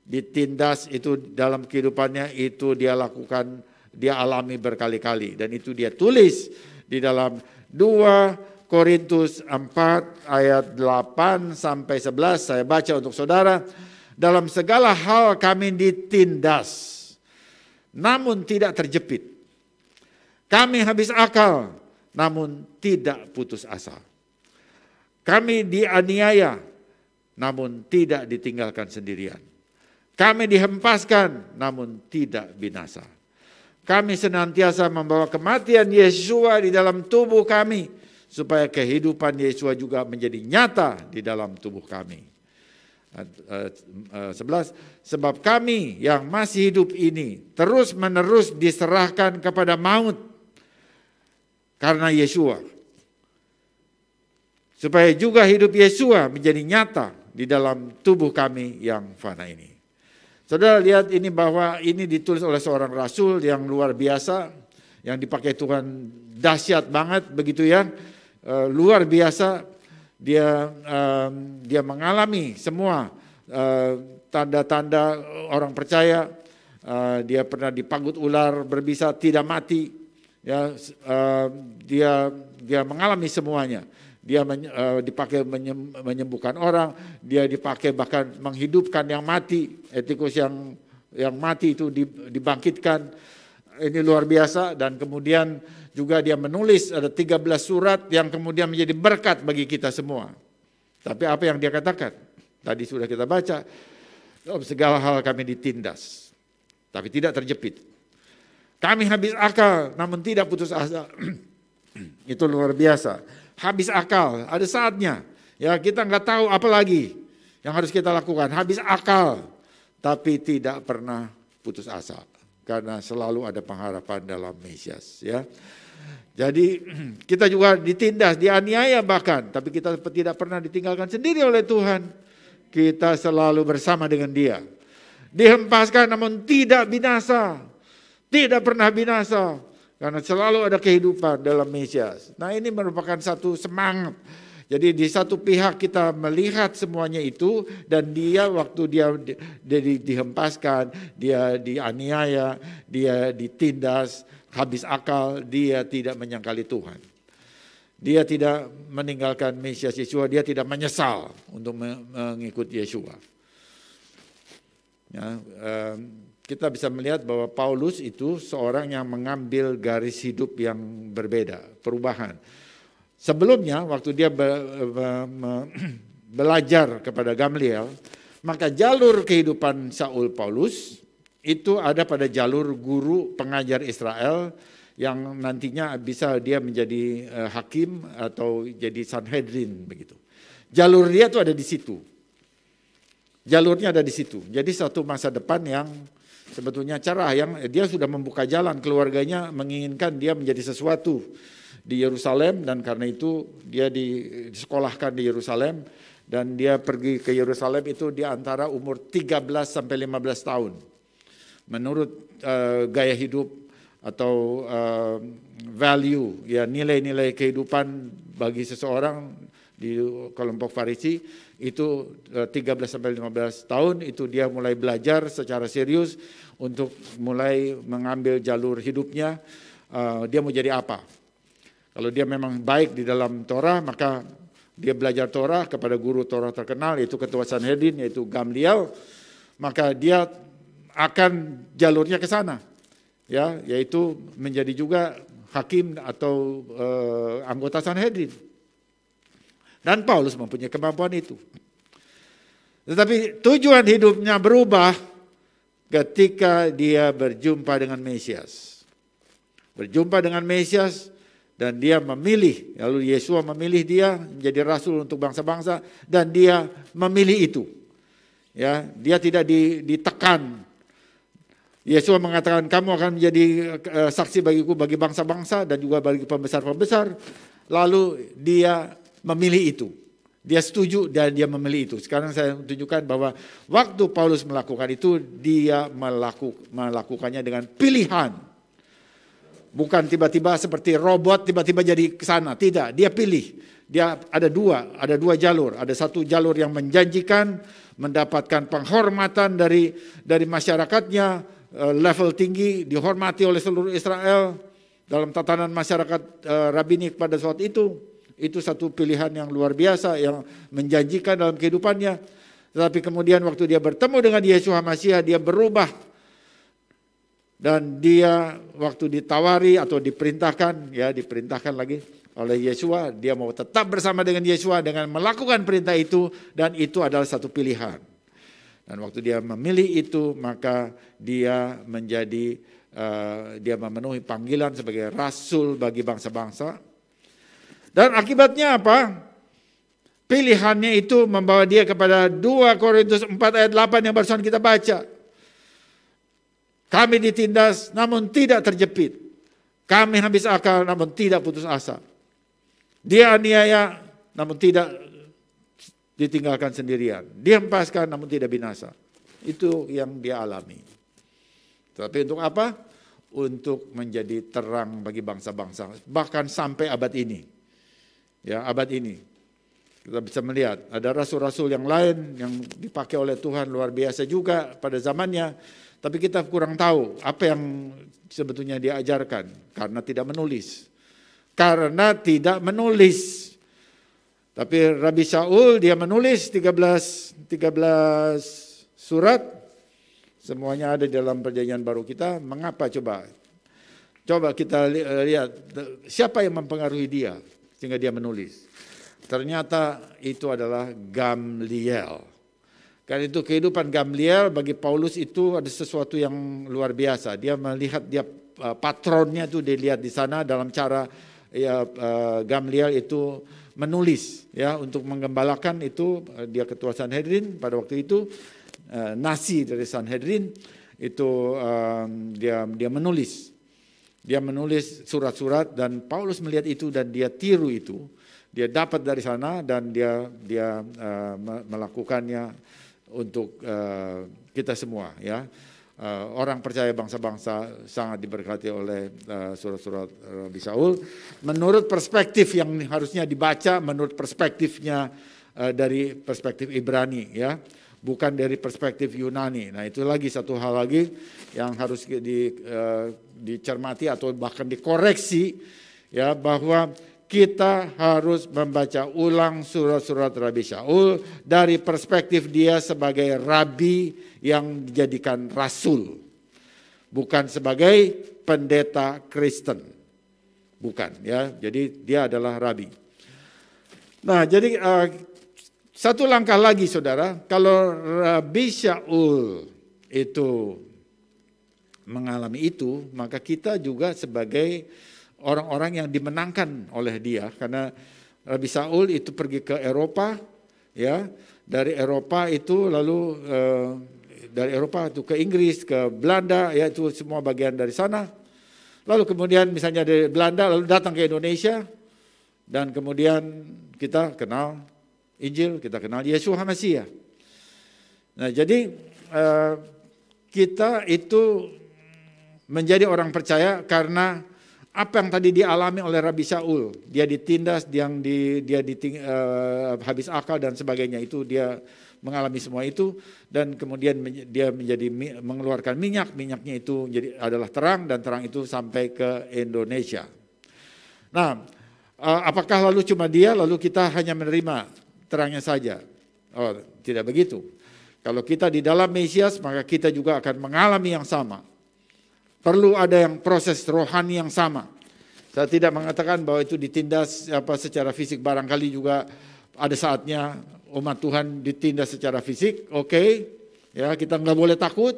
Ditindas itu dalam kehidupannya itu dia lakukan, dia alami berkali-kali. Dan itu dia tulis di dalam 2 Korintus 4 ayat 8 sampai 11. Saya baca untuk saudara. Dalam segala hal kami ditindas namun tidak terjepit. Kami habis akal, namun tidak putus asa. Kami dianiaya, namun tidak ditinggalkan sendirian. Kami dihempaskan, namun tidak binasa. Kami senantiasa membawa kematian Yesua di dalam tubuh kami, supaya kehidupan Yesus juga menjadi nyata di dalam tubuh kami. 11 eh, eh, Sebab kami yang masih hidup ini terus-menerus diserahkan kepada maut karena Yesus supaya juga hidup Yesua menjadi nyata di dalam tubuh kami yang fana ini. Saudara lihat ini bahwa ini ditulis oleh seorang rasul yang luar biasa, yang dipakai Tuhan dahsyat banget begitu ya, e, luar biasa. Dia e, dia mengalami semua eh, tanda-tanda e, orang percaya. E, dia pernah dipagut ular berbisa tidak mati. Ya, e, dia dia mengalami semuanya dia eh, dipakai menyembuhkan orang, dia dipakai bahkan menghidupkan yang mati, etikus yang yang mati itu dibangkitkan. Ini luar biasa dan kemudian juga dia menulis ada 13 surat yang kemudian menjadi berkat bagi kita semua. Tapi apa yang dia katakan? Tadi sudah kita baca, oh, segala hal kami ditindas, tapi tidak terjepit. Kami habis akal namun tidak putus asa. <clears throat> itu luar biasa habis akal, ada saatnya. Ya kita nggak tahu apa lagi yang harus kita lakukan, habis akal. Tapi tidak pernah putus asa, karena selalu ada pengharapan dalam Mesias. Ya. Jadi <clears throat> kita juga ditindas, dianiaya bahkan, tapi kita tidak pernah ditinggalkan sendiri oleh Tuhan. Kita selalu bersama dengan dia. Dihempaskan namun tidak binasa. Tidak pernah binasa karena selalu ada kehidupan dalam Mesias. Nah ini merupakan satu semangat. Jadi di satu pihak kita melihat semuanya itu dan dia waktu dia di, di, dihempaskan, dia dianiaya, dia ditindas, habis akal, dia tidak menyangkali Tuhan. Dia tidak meninggalkan Mesias Yesus, dia tidak menyesal untuk mengikuti Yesus. Ya, kita bisa melihat bahwa Paulus itu seorang yang mengambil garis hidup yang berbeda, perubahan. Sebelumnya waktu dia be, be, be, <clears throat> belajar kepada Gamliel, maka jalur kehidupan Saul Paulus itu ada pada jalur guru pengajar Israel yang nantinya bisa dia menjadi eh, hakim atau jadi Sanhedrin begitu. Jalur dia itu ada di situ. Jalurnya ada di situ. Jadi satu masa depan yang sebetulnya cerah yang dia sudah membuka jalan keluarganya menginginkan dia menjadi sesuatu di Yerusalem dan karena itu dia disekolahkan di Yerusalem dan dia pergi ke Yerusalem itu di antara umur 13 sampai 15 tahun. Menurut uh, gaya hidup atau uh, value ya nilai-nilai kehidupan bagi seseorang di kelompok Farisi itu 13 eh, sampai 15 tahun itu dia mulai belajar secara serius untuk mulai mengambil jalur hidupnya uh, dia mau jadi apa. Kalau dia memang baik di dalam Torah maka dia belajar Torah kepada guru Torah terkenal yaitu ketua Sanhedrin yaitu Gamliel maka dia akan jalurnya ke sana ya yaitu menjadi juga hakim atau uh, anggota Sanhedrin dan Paulus mempunyai kemampuan itu. Tetapi tujuan hidupnya berubah ketika dia berjumpa dengan Mesias. Berjumpa dengan Mesias dan dia memilih, lalu Yesus memilih dia menjadi rasul untuk bangsa-bangsa dan dia memilih itu. Ya, dia tidak ditekan. Yesus mengatakan kamu akan menjadi eh, saksi bagiku bagi bangsa-bangsa dan juga bagi pembesar-pembesar. Lalu dia memilih itu. Dia setuju dan dia memilih itu. Sekarang saya tunjukkan bahwa waktu Paulus melakukan itu, dia melaku, melakukannya dengan pilihan. Bukan tiba-tiba seperti robot tiba-tiba jadi ke sana. Tidak, dia pilih. Dia ada dua, ada dua jalur. Ada satu jalur yang menjanjikan, mendapatkan penghormatan dari dari masyarakatnya, eh, level tinggi, dihormati oleh seluruh Israel dalam tatanan masyarakat eh, rabinik pada saat itu itu satu pilihan yang luar biasa yang menjanjikan dalam kehidupannya. Tetapi kemudian waktu dia bertemu dengan Yesus Hamasya dia berubah. Dan dia waktu ditawari atau diperintahkan, ya diperintahkan lagi oleh Yesua, dia mau tetap bersama dengan Yesua dengan melakukan perintah itu dan itu adalah satu pilihan. Dan waktu dia memilih itu, maka dia menjadi uh, dia memenuhi panggilan sebagai rasul bagi bangsa-bangsa dan akibatnya apa? Pilihannya itu membawa dia kepada 2 Korintus 4 ayat 8 yang barusan kita baca. Kami ditindas namun tidak terjepit. Kami habis akal namun tidak putus asa. Dia aniaya namun tidak ditinggalkan sendirian. Dia hempaskan namun tidak binasa. Itu yang dia alami. Tapi untuk apa? Untuk menjadi terang bagi bangsa-bangsa. Bahkan sampai abad ini ya abad ini. Kita bisa melihat ada rasul-rasul yang lain yang dipakai oleh Tuhan luar biasa juga pada zamannya, tapi kita kurang tahu apa yang sebetulnya diajarkan karena tidak menulis. Karena tidak menulis. Tapi Rabi Saul dia menulis 13 13 surat semuanya ada dalam perjanjian baru kita. Mengapa coba? Coba kita lihat siapa yang mempengaruhi dia. Sehingga dia menulis. Ternyata itu adalah Gamliel. Karena itu kehidupan Gamliel bagi Paulus itu ada sesuatu yang luar biasa. Dia melihat dia eh, patronnya itu dilihat di sana dalam cara ya, eh, Gamliel itu menulis ya untuk menggembalakan itu eh, dia ketua Sanhedrin pada waktu itu nasi dari Sanhedrin itu dia dia menulis dia menulis surat-surat dan Paulus melihat itu dan dia tiru itu. Dia dapat dari sana dan dia dia uh, melakukannya untuk uh, kita semua ya. Uh, orang percaya bangsa-bangsa sangat diberkati oleh surat surat-surat Rabi Saul. Menurut perspektif yang harusnya dibaca, menurut perspektifnya uh, dari perspektif Ibrani ya bukan dari perspektif Yunani. Nah, itu lagi satu hal lagi yang harus di, eh, dicermati atau bahkan dikoreksi ya bahwa kita harus membaca ulang surat-surat Rabi Syaul dari perspektif dia sebagai rabi yang dijadikan rasul, bukan sebagai pendeta Kristen. Bukan ya. Jadi dia adalah rabi. Nah, jadi uh, satu langkah lagi saudara, kalau Rabi Syaul itu mengalami itu, maka kita juga sebagai orang-orang yang dimenangkan oleh dia karena Rabi Saul itu pergi ke Eropa ya, dari Eropa itu lalu eh, dari Eropa itu ke Inggris, ke Belanda ya itu semua bagian dari sana. Lalu kemudian misalnya dari Belanda lalu datang ke Indonesia dan kemudian kita kenal Injil, kita kenal Yesus Hamasiah. Nah, jadi eh, kita itu menjadi orang percaya karena apa yang tadi dialami oleh Rabi Saul, dia ditindas, dia di, dia diting, eh, habis akal dan sebagainya itu dia mengalami semua itu dan kemudian dia menjadi mengeluarkan minyak, minyaknya itu jadi adalah terang dan terang itu sampai ke Indonesia. Nah, eh, apakah lalu cuma dia lalu kita hanya menerima terangnya saja. Oh, tidak begitu. Kalau kita di dalam Mesias, maka kita juga akan mengalami yang sama. Perlu ada yang proses rohani yang sama. Saya tidak mengatakan bahwa itu ditindas apa secara fisik barangkali juga ada saatnya umat Tuhan ditindas secara fisik. Oke, okay. ya kita nggak boleh takut.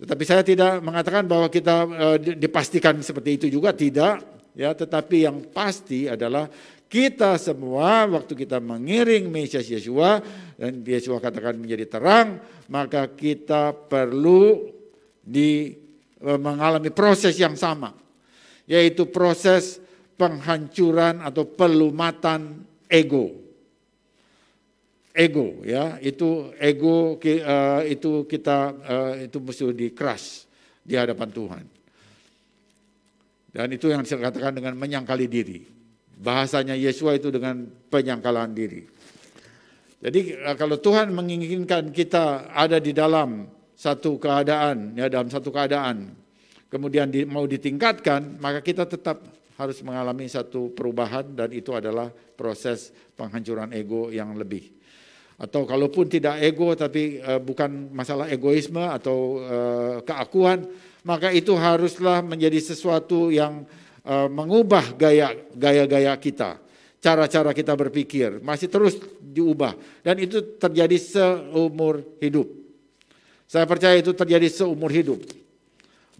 Tetapi saya tidak mengatakan bahwa kita eh, dipastikan seperti itu juga tidak. Ya, tetapi yang pasti adalah kita semua waktu kita mengiring Mesias Yesua dan Yesua katakan menjadi terang, maka kita perlu di e, mengalami proses yang sama, yaitu proses penghancuran atau pelumatan ego. Ego ya, itu ego e, itu kita e, itu mesti di crush di hadapan Tuhan. Dan itu yang saya katakan dengan menyangkali diri bahasanya Yesua itu dengan penyangkalan diri. Jadi eh, kalau Tuhan menginginkan kita ada di dalam satu keadaan, ya dalam satu keadaan, kemudian di, mau ditingkatkan, maka kita tetap harus mengalami satu perubahan dan itu adalah proses penghancuran ego yang lebih. Atau kalaupun tidak ego tapi uh, bukan masalah egoisme atau uh, keakuan, maka itu haruslah menjadi sesuatu yang Eh, mengubah gaya gaya-gaya kita, cara-cara kita berpikir, masih terus diubah dan itu terjadi seumur hidup. Saya percaya itu terjadi seumur hidup.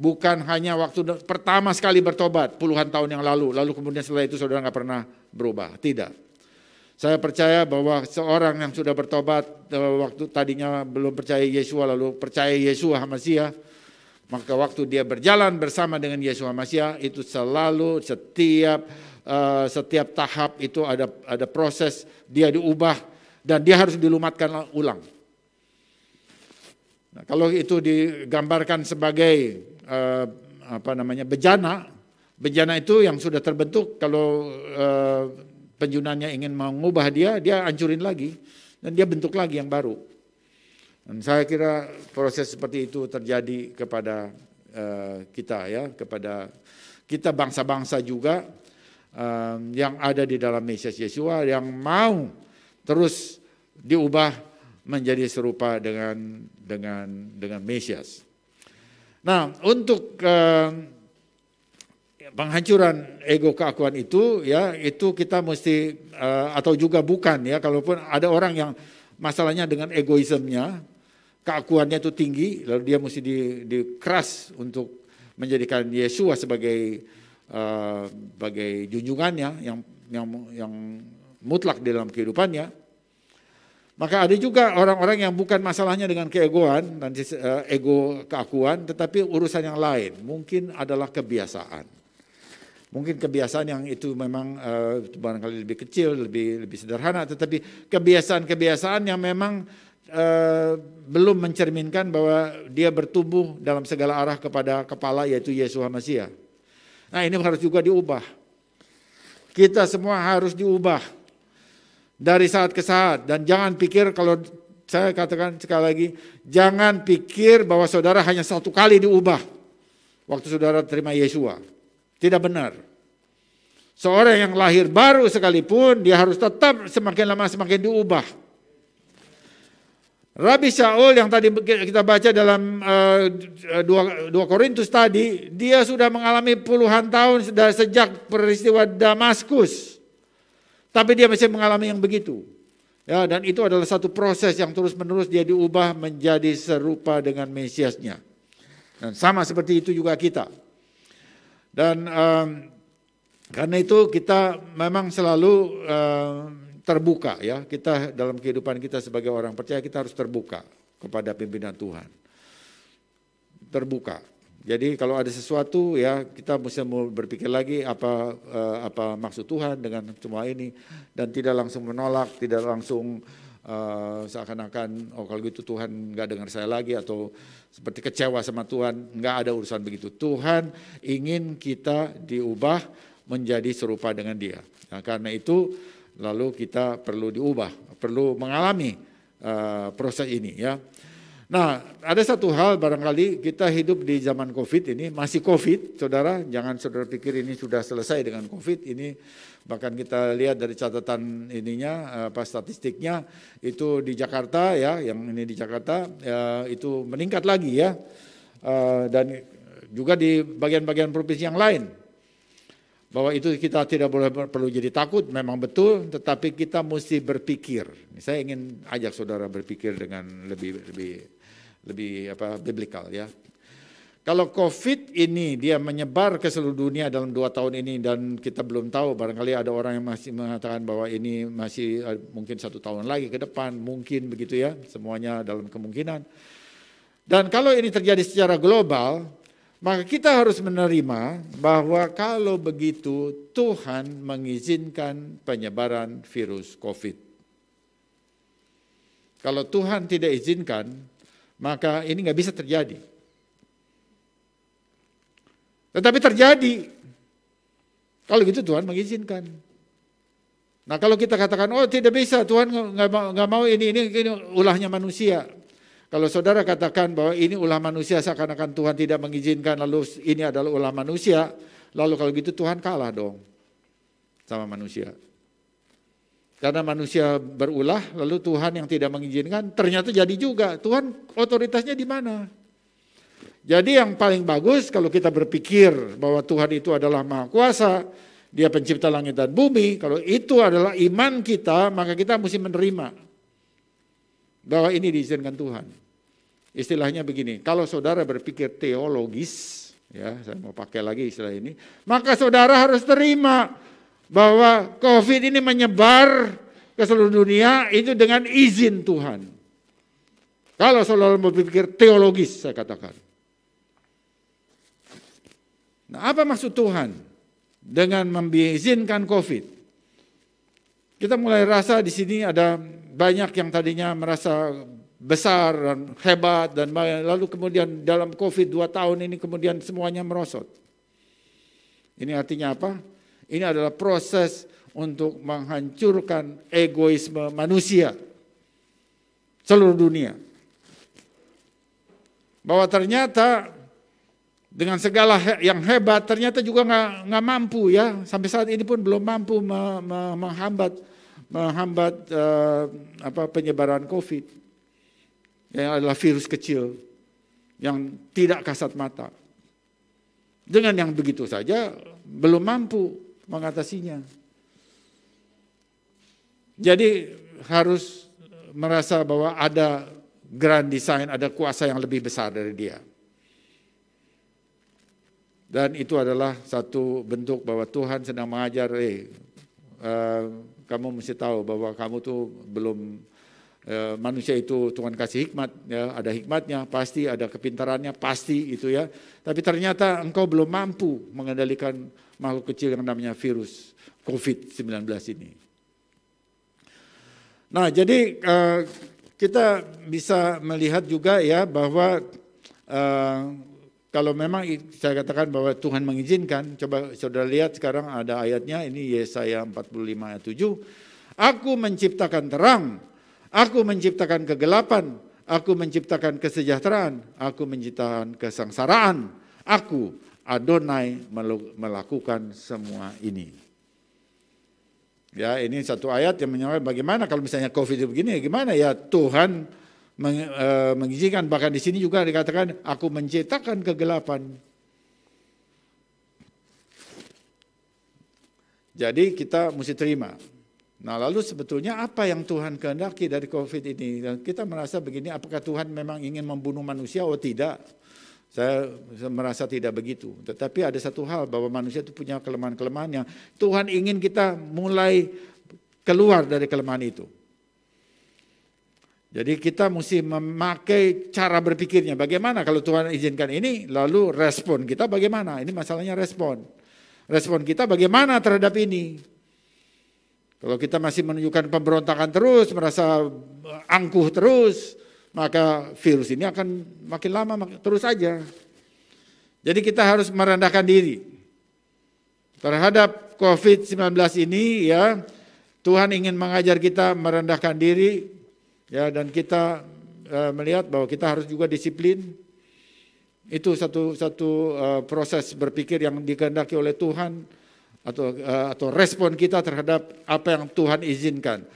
Bukan hanya waktu pertama sekali bertobat puluhan tahun yang lalu, lalu kemudian setelah itu saudara nggak pernah berubah. Tidak. Saya percaya bahwa seorang yang sudah bertobat eh, waktu tadinya belum percaya Yesus lalu percaya Yesus Hamasiah maka waktu dia berjalan bersama dengan Yesus Masya itu selalu setiap uh, setiap tahap itu ada ada proses dia diubah dan dia harus dilumatkan ulang. Nah, kalau itu digambarkan sebagai uh, apa namanya bejana, bejana itu yang sudah terbentuk kalau uh, penjunannya ingin mengubah dia, dia ancurin lagi dan dia bentuk lagi yang baru. Dan saya kira proses seperti itu terjadi kepada uh, kita ya, kepada kita bangsa-bangsa juga uh, yang ada di dalam Mesias Yesua yang mau terus diubah menjadi serupa dengan dengan dengan Mesias. Nah, untuk uh, penghancuran ego keakuan itu ya itu kita mesti uh, atau juga bukan ya kalaupun ada orang yang masalahnya dengan egoismenya keakuannya itu tinggi, lalu dia mesti di, keras untuk menjadikan Yesus sebagai uh, sebagai junjungannya yang yang yang mutlak dalam kehidupannya. Maka ada juga orang-orang yang bukan masalahnya dengan keegoan dan eh, ego keakuan, tetapi urusan yang lain. Mungkin adalah kebiasaan. Mungkin kebiasaan yang itu memang uh, barangkali lebih kecil, lebih lebih sederhana, tetapi kebiasaan-kebiasaan yang memang Eh, belum mencerminkan bahwa dia bertumbuh dalam segala arah kepada kepala yaitu Yesus Masiah. Nah ini harus juga diubah. Kita semua harus diubah dari saat ke saat dan jangan pikir kalau saya katakan sekali lagi jangan pikir bahwa saudara hanya satu kali diubah waktu saudara terima Yesus. Tidak benar. Seorang yang lahir baru sekalipun dia harus tetap semakin lama semakin diubah Rabi Shaul yang tadi kita baca dalam eh, dua, dua Korintus tadi, dia sudah mengalami puluhan tahun sudah sejak peristiwa Damaskus. Tapi dia masih mengalami yang begitu. Ya, dan itu adalah satu proses yang terus-menerus dia diubah menjadi serupa dengan Mesiasnya. Dan sama seperti itu juga kita. Dan um, karena itu kita memang selalu um, terbuka ya. Kita dalam kehidupan kita sebagai orang percaya kita harus terbuka kepada pimpinan Tuhan. Terbuka. Jadi kalau ada sesuatu ya kita mesti berpikir lagi apa uh, apa maksud Tuhan dengan semua ini dan tidak langsung menolak, tidak langsung uh, seakan-akan oh kalau gitu Tuhan nggak dengar saya lagi atau seperti kecewa sama Tuhan nggak ada urusan begitu. Tuhan ingin kita diubah menjadi serupa dengan Dia. Nah, karena itu lalu kita perlu diubah, perlu mengalami uh, proses ini ya. Nah, ada satu hal barangkali kita hidup di zaman Covid ini masih Covid, Saudara, jangan Saudara pikir ini sudah selesai dengan Covid. Ini bahkan kita lihat dari catatan ininya eh, apa statistiknya itu di Jakarta ya, yang ini di Jakarta ya, itu meningkat lagi ya. dan juga di bagian-bagian provinsi yang lain bahwa itu kita tidak boleh perlu jadi takut memang betul tetapi kita mesti berpikir saya ingin ajak saudara berpikir dengan lebih lebih lebih apa biblical ya kalau COVID ini dia menyebar ke seluruh dunia dalam dua tahun ini dan kita belum tahu barangkali ada orang yang masih mengatakan bahwa ini masih eh, mungkin satu tahun lagi ke depan mungkin begitu ya semuanya dalam kemungkinan dan kalau ini terjadi secara global maka kita harus menerima bahwa kalau begitu Tuhan mengizinkan penyebaran virus COVID. Kalau Tuhan tidak izinkan, maka ini nggak bisa terjadi. Tetapi terjadi. Kalau gitu Tuhan mengizinkan. Nah kalau kita katakan, oh tidak bisa, Tuhan nggak mau, ini, ini, ini ulahnya manusia. Kalau saudara katakan bahwa ini ulah manusia seakan-akan Tuhan tidak mengizinkan lalu ini adalah ulah manusia, lalu kalau gitu Tuhan kalah dong sama manusia. Karena manusia berulah lalu Tuhan yang tidak mengizinkan ternyata jadi juga. Tuhan otoritasnya di mana? Jadi yang paling bagus kalau kita berpikir bahwa Tuhan itu adalah maha kuasa, dia pencipta langit dan bumi, kalau itu adalah iman kita, maka kita mesti menerima bahwa ini diizinkan Tuhan. Istilahnya begini, kalau saudara berpikir teologis, ya saya mau pakai lagi istilah ini, maka saudara harus terima bahwa COVID ini menyebar ke seluruh dunia itu dengan izin Tuhan. Kalau saudara berpikir teologis, saya katakan. Nah, apa maksud Tuhan dengan mengizinkan COVID? Kita mulai rasa di sini ada banyak yang tadinya merasa besar dan hebat dan lalu kemudian dalam Covid dua tahun ini kemudian semuanya merosot. Ini artinya apa? Ini adalah proses untuk menghancurkan egoisme manusia seluruh dunia. Bahwa ternyata dengan segala he yang hebat ternyata juga nggak mampu ya sampai saat ini pun belum mampu me me menghambat menghambat uh, apa penyebaran COVID yang adalah virus kecil yang tidak kasat mata. Dengan yang begitu saja belum mampu mengatasinya. Jadi harus merasa bahwa ada grand design, ada kuasa yang lebih besar dari dia. Dan itu adalah satu bentuk bahwa Tuhan sedang mengajar, eh, eh kamu mesti tahu bahwa kamu tuh belum e, manusia itu Tuhan kasih hikmat ya ada hikmatnya pasti ada kepintarannya pasti itu ya tapi ternyata engkau belum mampu mengendalikan makhluk kecil yang namanya virus COVID-19 ini nah jadi e, kita bisa melihat juga ya bahwa e, kalau memang saya katakan bahwa Tuhan mengizinkan, coba saudara lihat sekarang ada ayatnya, ini Yesaya 45 ayat 7. Aku menciptakan terang, aku menciptakan kegelapan, aku menciptakan kesejahteraan, aku menciptakan kesengsaraan, aku Adonai melakukan semua ini. Ya ini satu ayat yang menyampaikan bagaimana kalau misalnya COVID begini, ya gimana ya Tuhan Eh, mengizinkan. Bahkan di sini juga dikatakan aku menciptakan kegelapan. Jadi kita mesti terima. Nah lalu sebetulnya apa yang Tuhan kehendaki dari COVID ini? kita merasa begini, apakah Tuhan memang ingin membunuh manusia? Oh tidak, saya merasa tidak begitu. Tetapi ada satu hal bahwa manusia itu punya kelemahan-kelemahan yang Tuhan ingin kita mulai keluar dari kelemahan itu. Jadi kita mesti memakai cara berpikirnya. Bagaimana kalau Tuhan izinkan ini, lalu respon kita bagaimana? Ini masalahnya respon. Respon kita bagaimana terhadap ini? Kalau kita masih menunjukkan pemberontakan terus, merasa angkuh terus, maka virus ini akan makin lama makin, terus saja. Jadi kita harus merendahkan diri terhadap COVID-19 ini ya. Tuhan ingin mengajar kita merendahkan diri, Ya, dan kita uh, melihat bahwa kita harus juga disiplin. Itu satu satu uh, proses berpikir yang dikehendaki oleh Tuhan atau uh, atau respon kita terhadap apa yang Tuhan izinkan.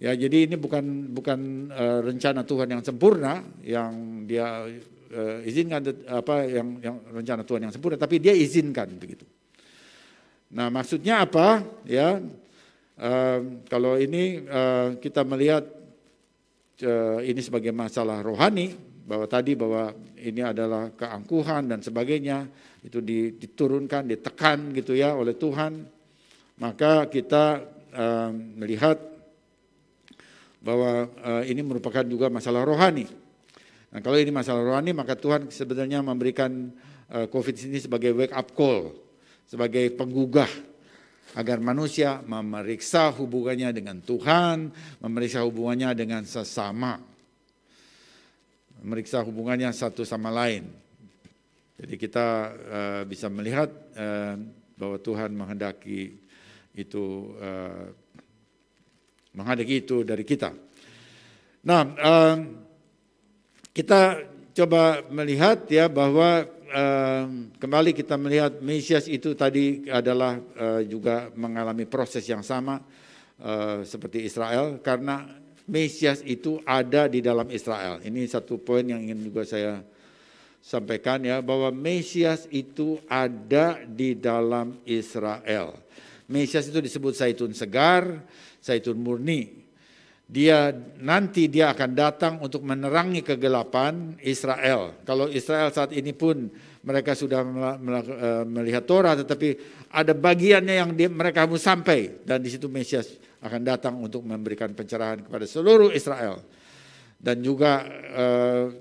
Ya, jadi ini bukan bukan uh, rencana Tuhan yang sempurna yang dia uh, izinkan apa yang yang rencana Tuhan yang sempurna, tapi dia izinkan begitu. Nah, maksudnya apa? Ya, uh, kalau ini uh, kita melihat Eh, ini sebagai masalah rohani bahwa tadi bahwa ini adalah keangkuhan dan sebagainya itu diturunkan ditekan gitu ya oleh Tuhan maka kita eh, melihat bahwa eh, ini merupakan juga masalah rohani. Nah, kalau ini masalah rohani maka Tuhan sebenarnya memberikan COVID ini sebagai wake up call, sebagai penggugah agar manusia memeriksa hubungannya dengan Tuhan, memeriksa hubungannya dengan sesama, memeriksa hubungannya satu sama lain. Jadi kita uh, bisa melihat uh, bahwa Tuhan menghendaki itu uh, menghendaki itu dari kita. Nah, uh, kita coba melihat ya bahwa kembali kita melihat Mesias itu tadi adalah eh, juga mengalami proses yang sama eh, seperti Israel karena Mesias itu ada di dalam Israel. Ini satu poin yang ingin juga saya sampaikan ya bahwa Mesias itu ada di dalam Israel. Mesias itu disebut zaitun segar, zaitun murni dia nanti dia akan datang untuk menerangi kegelapan Israel. Kalau Israel saat ini pun mereka sudah e, melihat Torah, tetapi ada bagiannya yang di, mereka harus sampai dan di situ Mesias akan datang untuk memberikan pencerahan kepada seluruh Israel. Dan juga e,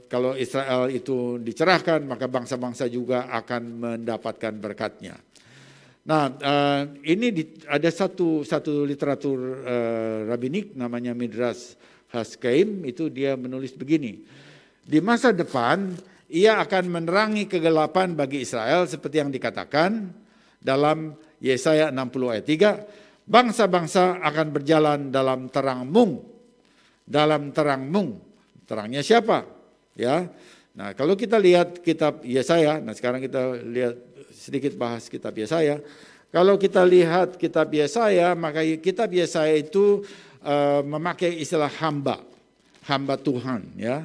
kalau Israel itu dicerahkan, maka bangsa-bangsa juga akan mendapatkan berkatnya. Nah, uh, ini di, ada satu satu literatur uh, eh, rabbinik namanya Midras Haskaim itu dia menulis begini. Di masa depan ia akan menerangi kegelapan bagi Israel seperti yang dikatakan dalam Yesaya 60 ayat 3, bangsa-bangsa akan berjalan dalam terang mung. Dalam terang mung. Terangnya siapa? Ya. Nah, kalau kita lihat kitab Yesaya, nah sekarang kita lihat sedikit bahas kitab Yesaya. Kalau kita lihat kitab Yesaya, maka kitab Yesaya itu uh, memakai istilah hamba, hamba Tuhan ya.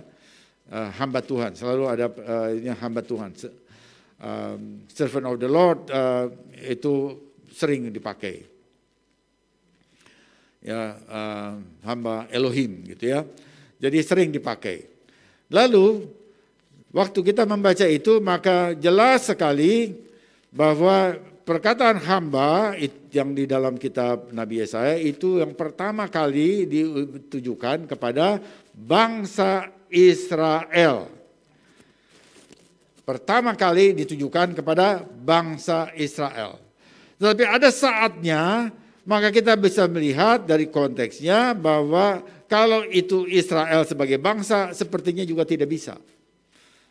Uh, hamba Tuhan, selalu ada uh, hamba Tuhan. uh, servant of the Lord uh, itu sering dipakai. Ya, uh, hamba Elohim gitu ya. Jadi sering dipakai. Lalu Waktu kita membaca itu maka jelas sekali bahwa perkataan hamba yang di dalam kitab Nabi Yesaya itu yang pertama kali ditujukan kepada bangsa Israel. Pertama kali ditujukan kepada bangsa Israel. Tetapi ada saatnya maka kita bisa melihat dari konteksnya bahwa kalau itu Israel sebagai bangsa sepertinya juga tidak bisa.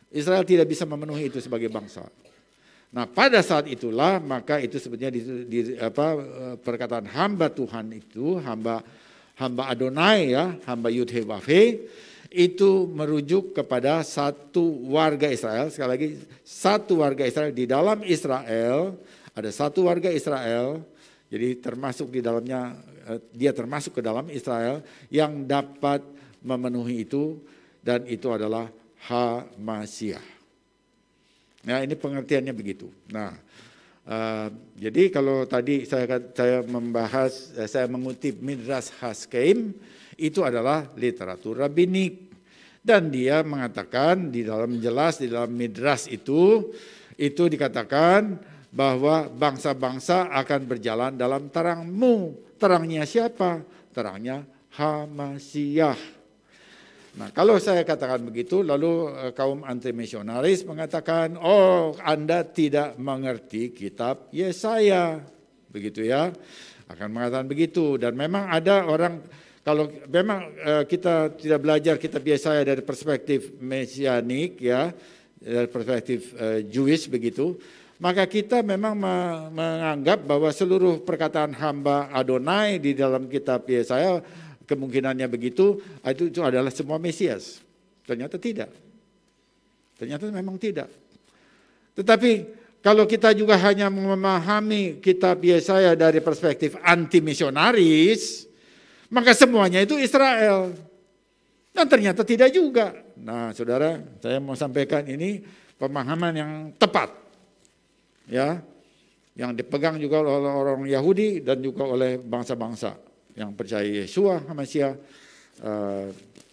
Israel tidak bisa memenuhi itu sebagai bangsa. Nah, pada saat itulah maka itu sebenarnya di, di apa eh, perkataan hamba Tuhan itu hamba hamba Adonai ya, hamba Yudhebafe itu merujuk kepada satu warga Israel. Sekali lagi, satu warga Israel di dalam Israel ada satu warga Israel. Jadi termasuk di dalamnya eh, dia termasuk ke dalam Israel yang dapat memenuhi itu dan itu adalah Hamasiah. Nah ini pengertiannya begitu. Nah uh, jadi kalau tadi saya saya membahas eh, saya mengutip midras Haskeim itu adalah literatur rabbinik dan dia mengatakan di dalam jelas di dalam midras itu itu dikatakan bahwa bangsa-bangsa akan berjalan dalam terangmu. Terangnya siapa? Terangnya Hamasiah. Nah, kalau saya katakan begitu, lalu eh, kaum anti-misionaris mengatakan, "Oh, Anda tidak mengerti kitab Yesaya." Begitu ya. Akan mengatakan begitu dan memang ada orang kalau memang eh, kita tidak belajar kitab Yesaya dari perspektif mesianik ya, dari perspektif eh, Jewish begitu, maka kita memang menganggap bahwa seluruh perkataan hamba Adonai di dalam kitab Yesaya kemungkinannya begitu, ah, itu, itu adalah semua Mesias. Ternyata tidak. Ternyata memang tidak. Tetapi kalau kita juga hanya memahami kitab Yesaya dari perspektif anti misionaris, maka semuanya itu Israel. Dan ternyata tidak juga. Nah, Saudara, saya mau sampaikan ini pemahaman yang tepat. Ya. Yang dipegang juga oleh orang Yahudi dan juga oleh bangsa-bangsa yang percaya Yesua Hamasia, uh, eh,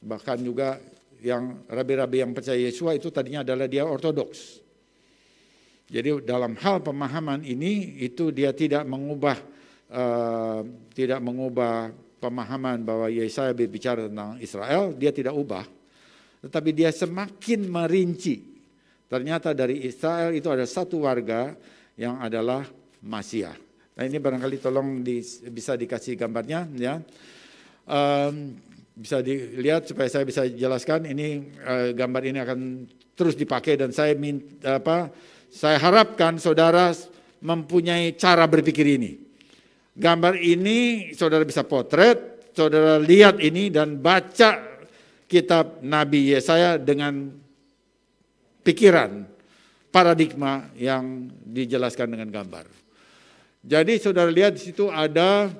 bahkan juga yang rabi-rabi yang percaya Yesua itu tadinya adalah dia ortodoks. Jadi dalam hal pemahaman ini itu dia tidak mengubah uh, tidak mengubah pemahaman bahwa Yesaya berbicara tentang Israel, dia tidak ubah. Tetapi dia semakin merinci. Ternyata dari Israel itu ada satu warga yang adalah Masiah. Nah ini barangkali tolong di, bisa dikasih gambarnya ya. Um, bisa dilihat supaya saya bisa jelaskan ini uh, gambar ini akan terus dipakai dan saya minta apa saya harapkan saudara mempunyai cara berpikir ini. Gambar ini saudara bisa potret, saudara lihat ini dan baca kitab Nabi Yesaya dengan pikiran paradigma yang dijelaskan dengan gambar. Jadi saudara lihat di situ ada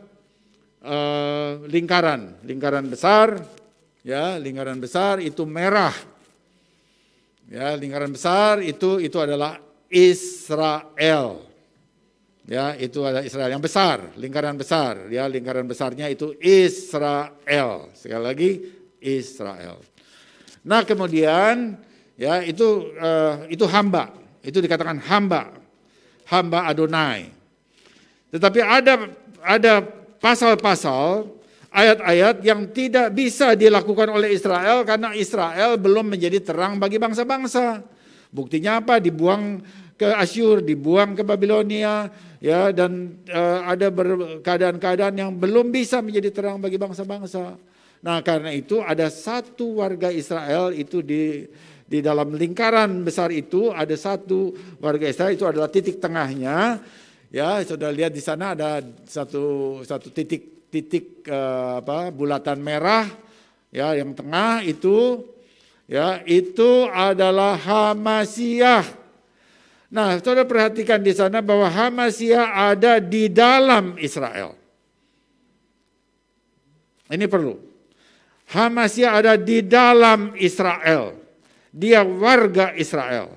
uh, lingkaran, lingkaran besar, ya lingkaran besar itu merah, ya lingkaran besar itu itu adalah Israel, ya itu adalah Israel yang besar, lingkaran besar, ya lingkaran besarnya itu Israel. Sekali lagi Israel. Nah kemudian ya itu uh, itu hamba, itu dikatakan hamba, hamba Adonai. Tetapi ada ada pasal-pasal ayat-ayat yang tidak bisa dilakukan oleh Israel karena Israel belum menjadi terang bagi bangsa-bangsa. Buktinya apa? Dibuang ke Asyur, dibuang ke Babilonia, ya dan uh, ada keadaan-keadaan yang belum bisa menjadi terang bagi bangsa-bangsa. Nah, karena itu ada satu warga Israel itu di di dalam lingkaran besar itu ada satu warga Israel itu adalah titik tengahnya Ya, sudah lihat di sana ada satu satu titik titik eh, apa bulatan merah ya yang tengah itu ya itu adalah Hamasiah. Nah, Saudara perhatikan di sana bahwa Hamasiah ada di dalam Israel. Ini perlu. Hamasiah ada di dalam Israel. Dia warga Israel.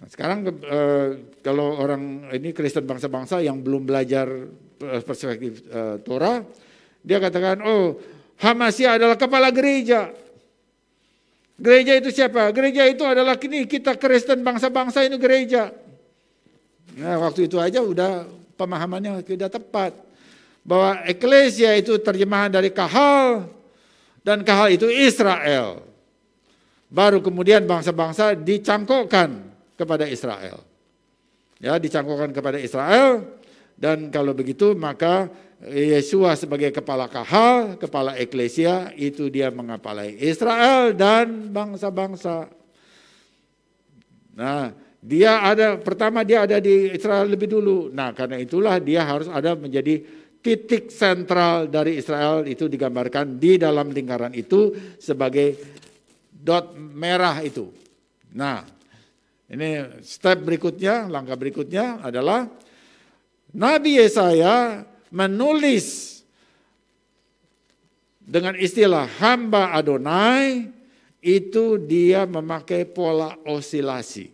Nah, sekarang eh, kalau orang ini Kristen bangsa-bangsa yang belum belajar eh, perspektif eh, Torah, dia katakan, oh Hamasya adalah kepala gereja. Gereja itu siapa? Gereja itu adalah kini kita Kristen bangsa-bangsa ini gereja. Nah waktu itu aja udah pemahamannya tidak tepat. Bahwa eklesia itu terjemahan dari kahal dan kahal itu Israel. Baru kemudian bangsa-bangsa dicangkokkan kepada Israel. Ya, dicangkukkan kepada Israel dan kalau begitu maka Yesus sebagai kepala kahal, kepala eklesia itu dia mengapalai Israel dan bangsa-bangsa. Nah, dia ada pertama dia ada di Israel lebih dulu. Nah, karena itulah dia harus ada menjadi titik sentral dari Israel itu digambarkan di dalam lingkaran itu sebagai dot merah itu. Nah, ini step berikutnya, langkah berikutnya adalah Nabi Yesaya menulis dengan istilah hamba Adonai itu dia memakai pola osilasi.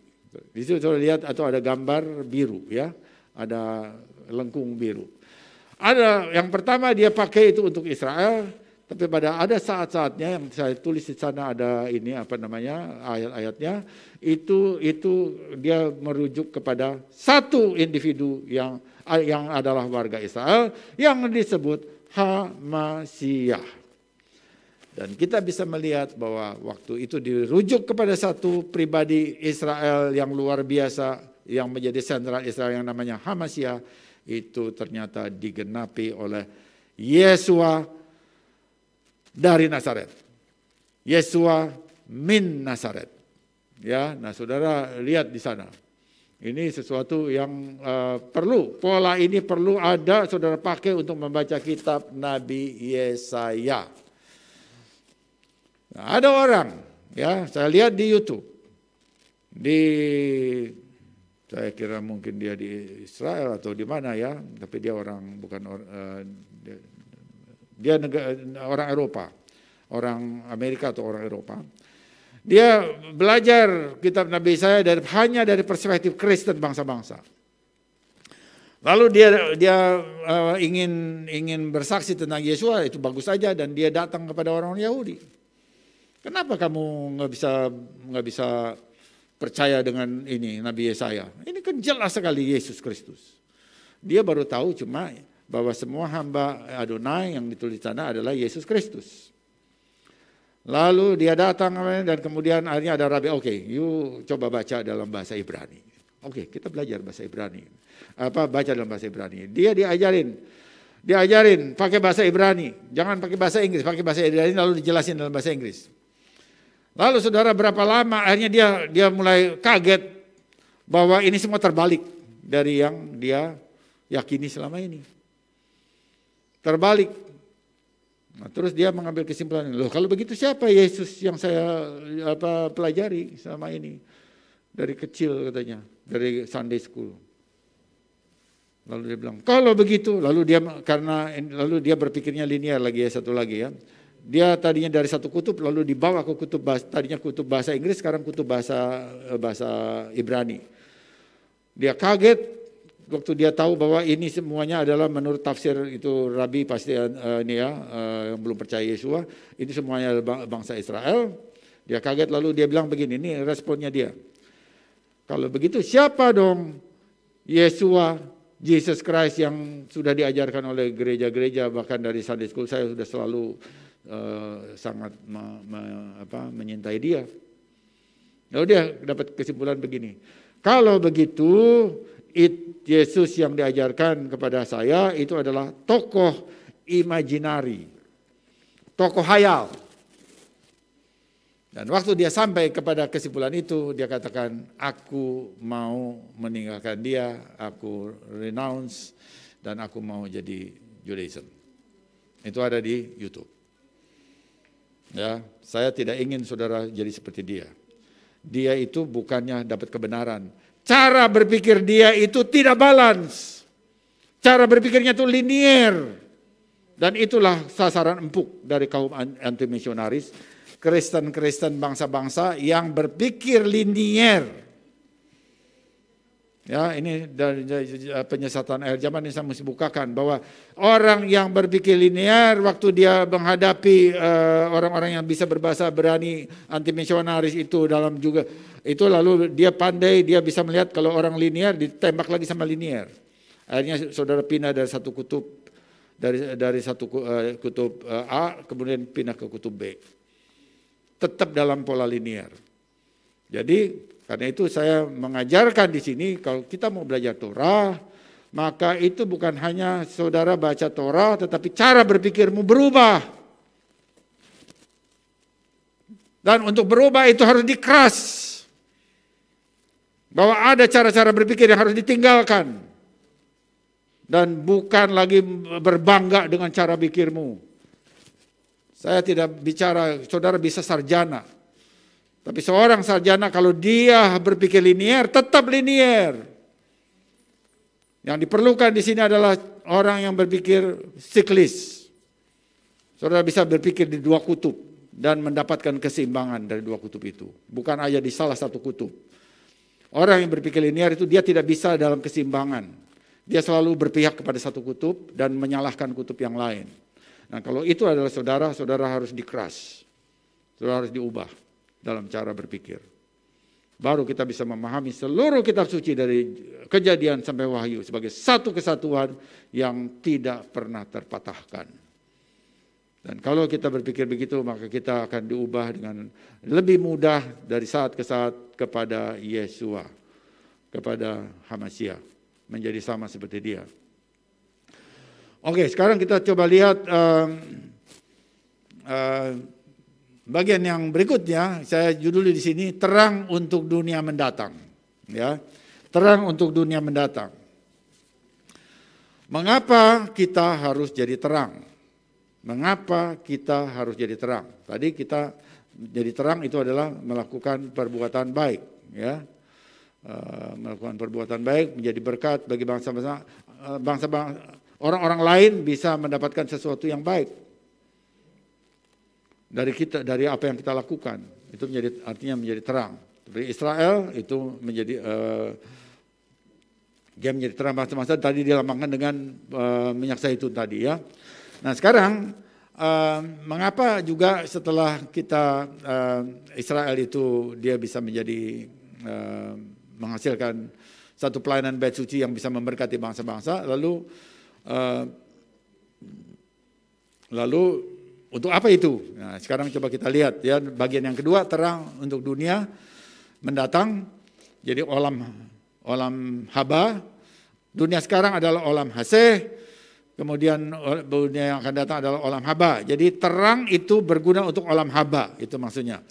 Di situ saudara lihat atau ada gambar biru ya, ada lengkung biru. Ada yang pertama dia pakai itu untuk Israel, tapi pada ada saat-saatnya yang saya tulis di sana ada ini apa namanya ayat-ayatnya itu itu dia merujuk kepada satu individu yang yang adalah warga Israel yang disebut Hamasiyah. Dan kita bisa melihat bahwa waktu itu dirujuk kepada satu pribadi Israel yang luar biasa yang menjadi sentral Israel yang namanya Hamasiyah itu ternyata digenapi oleh Yesua dari Nazaret. Yesua min Nazaret. Ya, nah saudara lihat di sana. Ini sesuatu yang uh, perlu, pola ini perlu ada saudara pakai untuk membaca kitab Nabi Yesaya. Nah, ada orang, ya saya lihat di YouTube, di saya kira mungkin dia di Israel atau di mana ya, tapi dia orang bukan or, uh, dia negara, orang Eropa, orang Amerika atau orang Eropa. Dia belajar kitab Nabi Saya dari hanya dari perspektif Kristen bangsa-bangsa. Lalu dia dia uh, ingin ingin bersaksi tentang Yesus, itu bagus saja dan dia datang kepada orang Yahudi. Kenapa kamu nggak bisa nggak bisa percaya dengan ini Nabi Yesaya? Ini kan jelas sekali Yesus Kristus. Dia baru tahu cuma bahwa semua hamba Adonai yang ditulis sana adalah Yesus Kristus. Lalu dia datang dan kemudian akhirnya ada rabi, oke, okay, you coba baca dalam bahasa Ibrani. Oke, okay, kita belajar bahasa Ibrani. Apa baca dalam bahasa Ibrani. Dia diajarin diajarin pakai bahasa Ibrani, jangan pakai bahasa Inggris, pakai bahasa Ibrani lalu dijelasin dalam bahasa Inggris. Lalu saudara berapa lama akhirnya dia dia mulai kaget bahwa ini semua terbalik dari yang dia yakini selama ini terbalik. Nah, terus dia mengambil kesimpulan, loh kalau begitu siapa Yesus yang saya apa pelajari selama ini? Dari kecil katanya, dari Sunday school. Lalu dia bilang, kalau begitu, lalu dia karena lalu dia berpikirnya linear lagi ya satu lagi ya. Dia tadinya dari satu kutub lalu dibawa ke kutub bahasa, tadinya kutub bahasa Inggris sekarang kutub bahasa eh, bahasa Ibrani. Dia kaget waktu dia tahu bahwa ini semuanya adalah menurut tafsir itu Rabi pasti uh, ini ya uh, yang belum percaya Yesua ini semuanya bangsa Israel dia kaget lalu dia bilang begini ini responnya dia kalau begitu siapa dong Yesua Jesus Christ yang sudah diajarkan oleh gereja-gereja bahkan dari Sunday School saya sudah selalu uh, sangat me, me, apa, menyintai dia lalu dia dapat kesimpulan begini kalau begitu it, Yesus yang diajarkan kepada saya itu adalah tokoh imajinari, tokoh hayal. Dan waktu dia sampai kepada kesimpulan itu, dia katakan, aku mau meninggalkan dia, aku renounce, dan aku mau jadi Judaism. Itu ada di Youtube. Ya, saya tidak ingin saudara jadi seperti dia. Dia itu bukannya dapat kebenaran, cara berpikir dia itu tidak balance. Cara berpikirnya itu linier. Dan itulah sasaran empuk dari kaum anti misionaris, Kristen-Kristen bangsa-bangsa yang berpikir linier Ya, ini dari eh, penyesatan air zaman ini saya mesti bukakan bahwa orang yang berpikir linear waktu dia menghadapi eh, orang-orang uh, yang bisa berbahasa berani anti misionaris itu dalam juga itu lalu dia pandai dia bisa melihat kalau orang linear ditembak lagi sama linear. Akhirnya saudara pindah dari satu kutub dari dari satu uh, kutub uh, A kemudian pindah ke kutub B. Tetap dalam pola linear. Jadi karena itu saya mengajarkan di sini kalau kita mau belajar Torah, maka itu bukan hanya saudara baca Torah, tetapi cara berpikirmu berubah. Dan untuk berubah itu harus dikeras. Bahwa ada cara-cara berpikir yang harus ditinggalkan. Dan bukan lagi berbangga dengan cara pikirmu. Saya tidak bicara, saudara bisa sarjana, tapi seorang sarjana kalau dia berpikir linier, tetap linier. Yang diperlukan di sini adalah orang yang berpikir siklis. Saudara bisa berpikir di dua kutub dan mendapatkan keseimbangan dari dua kutub itu. Bukan hanya di salah satu kutub. Orang yang berpikir linier itu dia tidak bisa dalam keseimbangan. Dia selalu berpihak kepada satu kutub dan menyalahkan kutub yang lain. Nah kalau itu adalah saudara, saudara harus dikeras. Saudara harus diubah dalam cara berpikir. Baru kita bisa memahami seluruh kitab suci dari kejadian sampai wahyu sebagai satu kesatuan yang tidak pernah terpatahkan. Dan kalau kita berpikir begitu maka kita akan diubah dengan lebih mudah dari saat ke saat kepada Yesua, kepada Hamasia, menjadi sama seperti dia. Oke, sekarang kita coba lihat uh, uh, Bagian yang berikutnya saya judul di sini terang untuk dunia mendatang. Ya, terang untuk dunia mendatang. Mengapa kita harus jadi terang? Mengapa kita harus jadi terang? Tadi kita jadi terang itu adalah melakukan perbuatan baik, ya, eh, melakukan perbuatan baik menjadi berkat bagi bangsa-bangsa eh, bangsa, -bangsa orang-orang lain bisa mendapatkan sesuatu yang baik dari kita dari apa yang kita lakukan itu menjadi artinya menjadi terang. Tapi Israel itu menjadi uh, dia menjadi terang masa-masa tadi dilambangkan dengan uh, minyak zaitun tadi ya. Nah sekarang uh, mengapa juga setelah kita uh, Israel itu dia bisa menjadi uh, menghasilkan satu pelayanan bait suci yang bisa memberkati bangsa-bangsa lalu uh, lalu untuk apa itu? Nah, sekarang coba kita lihat ya bagian yang kedua terang untuk dunia mendatang jadi olam olam haba dunia sekarang adalah olam haseh kemudian dunia yang akan datang adalah olam haba. Jadi terang itu berguna untuk olam haba itu maksudnya.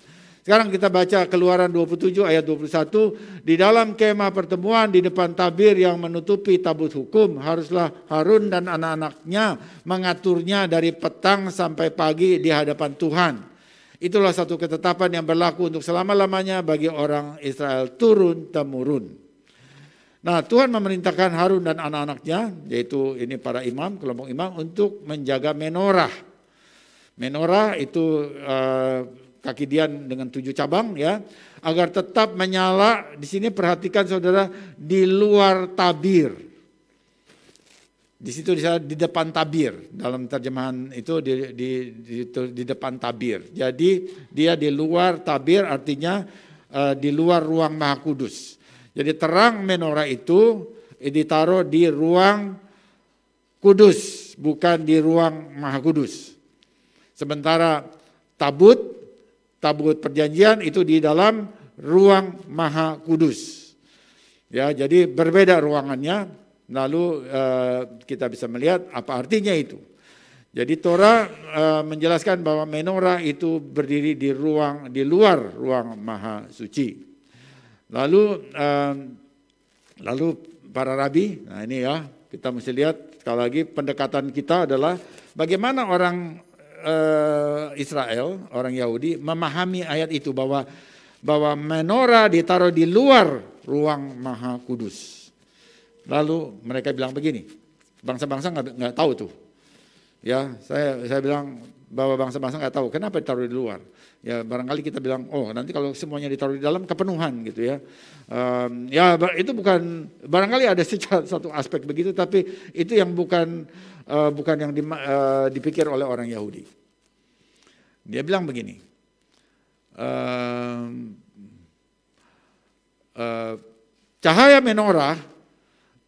Sekarang kita baca keluaran 27 ayat 21. Di dalam kema pertemuan di depan tabir yang menutupi tabut hukum haruslah Harun dan anak-anaknya mengaturnya dari petang sampai pagi di hadapan Tuhan. Itulah satu ketetapan yang berlaku untuk selama-lamanya bagi orang Israel turun-temurun. Nah, Tuhan memerintahkan Harun dan anak-anaknya, yaitu ini para imam, kelompok imam, untuk menjaga menorah. Menorah itu uh, kaki dian dengan tujuh cabang ya agar tetap menyala di sini perhatikan saudara di luar tabir di situ di depan tabir dalam terjemahan itu di, di, di, di depan tabir jadi dia di luar tabir artinya uh, di luar ruang maha kudus jadi terang menora itu eh, ditaruh di ruang kudus bukan di ruang maha kudus sementara tabut tabut perjanjian itu di dalam ruang maha kudus. Ya, jadi berbeda ruangannya. Lalu eh, kita bisa melihat apa artinya itu. Jadi Torah eh, menjelaskan bahwa menorah itu berdiri di ruang di luar ruang maha suci. Lalu eh, lalu para rabi, nah ini ya kita mesti lihat sekali lagi pendekatan kita adalah bagaimana orang Eh, Israel, orang Yahudi memahami ayat itu bahwa bahwa menora ditaruh di luar ruang maha kudus. Lalu mereka bilang begini, bangsa-bangsa nggak -bangsa tahu tuh. Ya, saya saya bilang bahwa bangsa-bangsa nggak tahu kenapa ditaruh di luar. Ya barangkali kita bilang, oh nanti kalau semuanya ditaruh di dalam kepenuhan gitu ya. Um, ya itu bukan barangkali ada <laughs> secara satu aspek begitu, tapi itu yang bukan uh, bukan yang di, uh, eh, dipikir oleh orang Yahudi. Dia bilang begini, uh, uh, cahaya menorah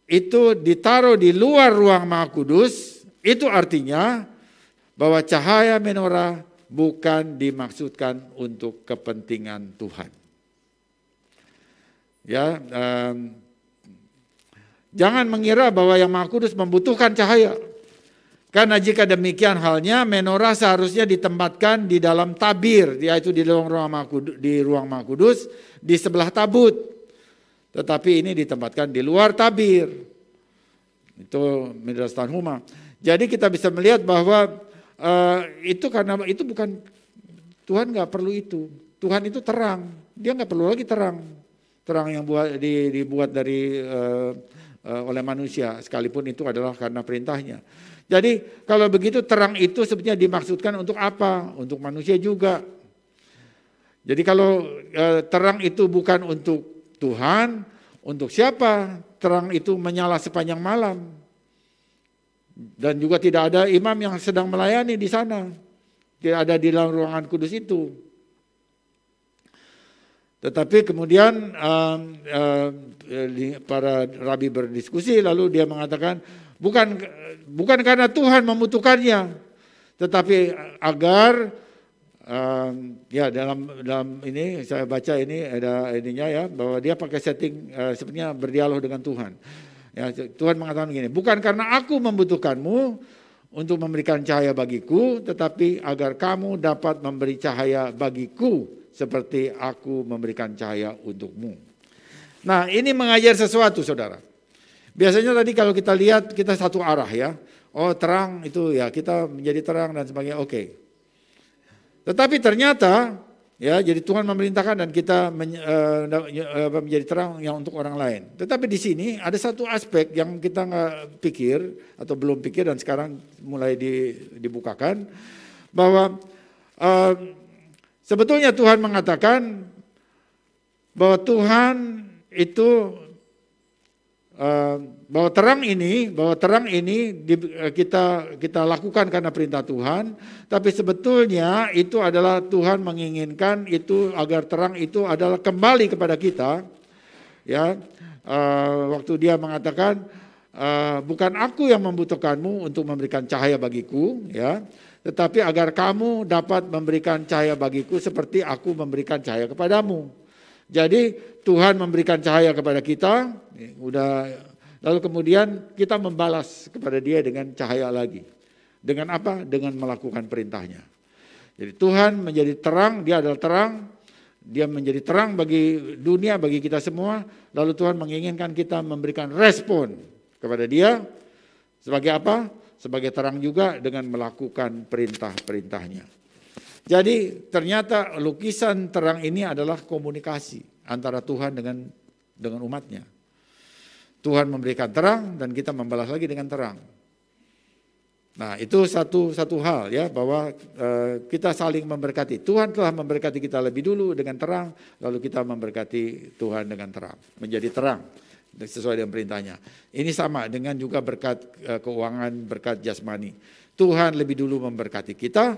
itu ditaruh di luar ruang maha kudus, itu artinya bahwa cahaya menorah bukan dimaksudkan untuk kepentingan Tuhan. Ya, um, jangan mengira bahwa yang Maha Kudus membutuhkan cahaya. Karena jika demikian halnya, menorah seharusnya ditempatkan di dalam tabir, yaitu di ruang ruang makudus, di ruang makudus di sebelah tabut. Tetapi ini ditempatkan di luar tabir. Itu Midrash Tanhuma. Jadi kita bisa melihat bahwa uh, itu karena itu bukan Tuhan nggak perlu itu. Tuhan itu terang, dia nggak perlu lagi terang. Terang yang buat di, dibuat dari uh, uh, oleh manusia, sekalipun itu adalah karena perintahnya. Jadi kalau begitu terang itu sebetulnya dimaksudkan untuk apa? Untuk manusia juga. Jadi kalau e, terang itu bukan untuk Tuhan, untuk siapa? Terang itu menyala sepanjang malam. Dan juga tidak ada imam yang sedang melayani di sana. Tidak ada di dalam ruangan kudus itu. Tetapi kemudian um, um, para rabi berdiskusi lalu dia mengatakan Bukan bukan karena Tuhan membutuhkannya, tetapi agar um, ya dalam dalam ini saya baca ini ada ininya ya bahwa dia pakai setting uh, sebenarnya berdialog dengan Tuhan. Ya, Tuhan mengatakan begini, bukan karena aku membutuhkanmu untuk memberikan cahaya bagiku, tetapi agar kamu dapat memberi cahaya bagiku seperti aku memberikan cahaya untukmu. Nah, ini mengajar sesuatu, saudara. Biasanya tadi kalau kita lihat kita satu arah ya. Oh terang itu ya kita menjadi terang dan sebagainya. Oke. Okay. Tetapi ternyata ya jadi Tuhan memerintahkan dan kita eh, eh, menjadi terang yang untuk orang lain. Tetapi di sini ada satu aspek yang kita nggak pikir atau belum pikir dan sekarang mulai dibukakan bahwa uh, sebetulnya Tuhan mengatakan bahwa Tuhan itu Eh, bahwa terang ini, bahwa terang ini eh, kita kita lakukan karena perintah Tuhan, tapi sebetulnya itu adalah Tuhan menginginkan itu agar terang itu adalah kembali kepada kita. Ya, eh, waktu dia mengatakan bukan aku yang membutuhkanmu untuk memberikan cahaya bagiku, ya, tetapi agar kamu dapat memberikan cahaya bagiku seperti aku memberikan cahaya kepadamu. Jadi Tuhan memberikan cahaya kepada kita, udah lalu kemudian kita membalas kepada dia dengan cahaya lagi. Dengan apa? Dengan melakukan perintahnya. Jadi Tuhan menjadi terang, dia adalah terang, dia menjadi terang bagi dunia, bagi kita semua. Lalu Tuhan menginginkan kita memberikan respon kepada dia sebagai apa? Sebagai terang juga dengan melakukan perintah-perintahnya. Jadi ternyata lukisan terang ini adalah komunikasi antara Tuhan dengan dengan umatnya. Tuhan memberikan terang dan kita membalas lagi dengan terang. Nah, itu satu satu hal ya bahwa e, kita saling memberkati. Tuhan telah memberkati kita lebih dulu dengan terang, lalu kita memberkati Tuhan dengan terang, menjadi terang sesuai dengan perintahnya. Ini sama dengan juga berkat e, keuangan, berkat jasmani. Tuhan lebih dulu memberkati kita,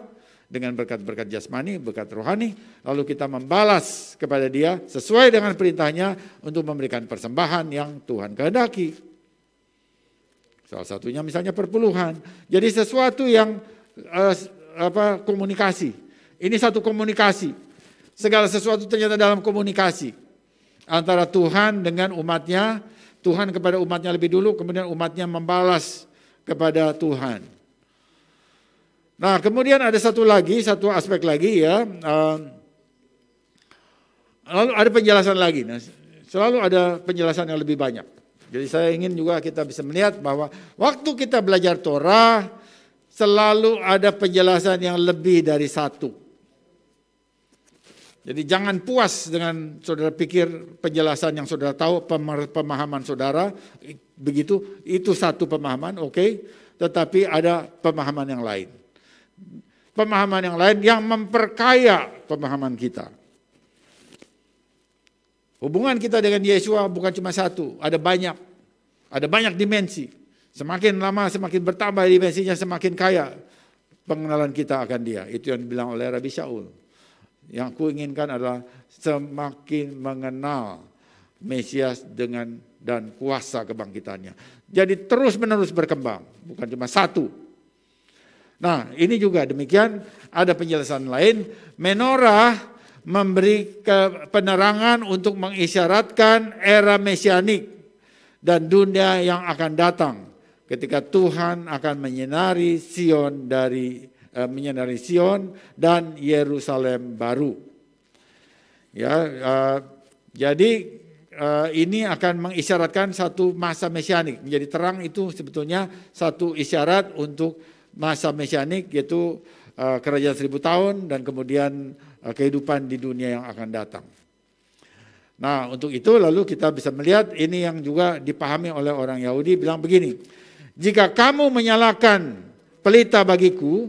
dengan berkat-berkat jasmani, berkat rohani, lalu kita membalas kepada dia sesuai dengan perintahnya untuk memberikan persembahan yang Tuhan kehendaki. Salah satunya misalnya perpuluhan. Jadi sesuatu yang eh, apa komunikasi. Ini satu komunikasi. Segala sesuatu ternyata dalam komunikasi antara Tuhan dengan umatnya, Tuhan kepada umatnya lebih dulu, kemudian umatnya membalas kepada Tuhan. Nah, kemudian ada satu lagi, satu aspek lagi ya. Eh, lalu ada penjelasan lagi. Nah, selalu ada penjelasan yang lebih banyak. Jadi saya ingin juga kita bisa melihat bahwa waktu kita belajar Torah selalu ada penjelasan yang lebih dari satu. Jadi jangan puas dengan saudara pikir penjelasan yang saudara tahu, pemahaman saudara begitu itu satu pemahaman, oke, okay, tetapi ada pemahaman yang lain pemahaman yang lain yang memperkaya pemahaman kita. Hubungan kita dengan Yesus bukan cuma satu, ada banyak. Ada banyak dimensi. Semakin lama semakin bertambah dimensinya semakin kaya pengenalan kita akan dia. Itu yang dibilang oleh Rabbi Shaul. Yang ku inginkan adalah semakin mengenal Mesias dengan dan kuasa kebangkitannya. Jadi terus menerus berkembang, bukan cuma satu Nah, ini juga demikian ada penjelasan lain. Menorah memberi penerangan untuk mengisyaratkan era mesianik dan dunia yang akan datang ketika Tuhan akan menyinari Sion dari eh, menyinari Sion dan Yerusalem baru. Ya, eh, jadi eh, ini akan mengisyaratkan satu masa mesianik. Menjadi terang itu sebetulnya satu isyarat untuk masa mesianik yaitu eh, kerajaan seribu tahun dan kemudian eh, kehidupan di dunia yang akan datang. Nah untuk itu lalu kita bisa melihat ini yang juga dipahami oleh orang Yahudi bilang begini. Jika kamu menyalakan pelita bagiku,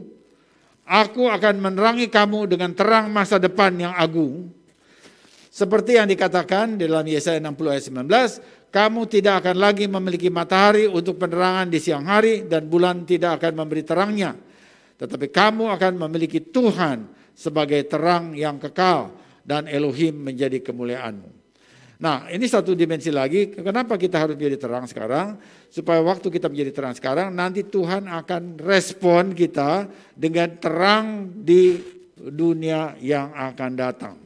aku akan menerangi kamu dengan terang masa depan yang agung. Seperti yang dikatakan dalam Yesaya 60 ayat 19, kamu tidak akan lagi memiliki matahari untuk penerangan di siang hari dan bulan tidak akan memberi terangnya. Tetapi kamu akan memiliki Tuhan sebagai terang yang kekal dan Elohim menjadi kemuliaanmu. Nah ini satu dimensi lagi, kenapa kita harus menjadi terang sekarang? Supaya waktu kita menjadi terang sekarang, nanti Tuhan akan respon kita dengan terang di dunia yang akan datang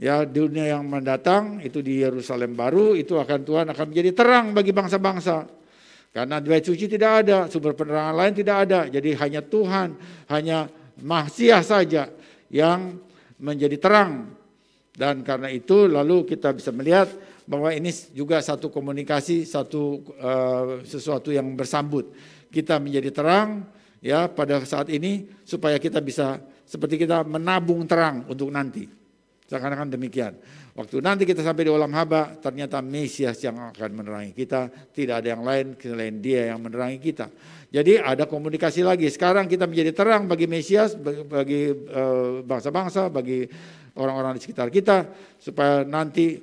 ya dunia yang mendatang itu di Yerusalem baru itu akan Tuhan akan menjadi terang bagi bangsa-bangsa. Karena bait suci tidak ada, sumber penerangan lain tidak ada. Jadi hanya Tuhan, hanya Mahsiah saja yang menjadi terang. Dan karena itu lalu kita bisa melihat bahwa ini juga satu komunikasi, satu uh, sesuatu yang bersambut. Kita menjadi terang ya pada saat ini supaya kita bisa seperti kita menabung terang untuk nanti. Seakan-akan demikian. Waktu nanti kita sampai di olam haba, ternyata Mesias yang akan menerangi kita, tidak ada yang lain selain dia yang menerangi kita. Jadi ada komunikasi lagi. Sekarang kita menjadi terang bagi Mesias, bagi eh, bangsa-bangsa, bagi orang-orang di sekitar kita, supaya nanti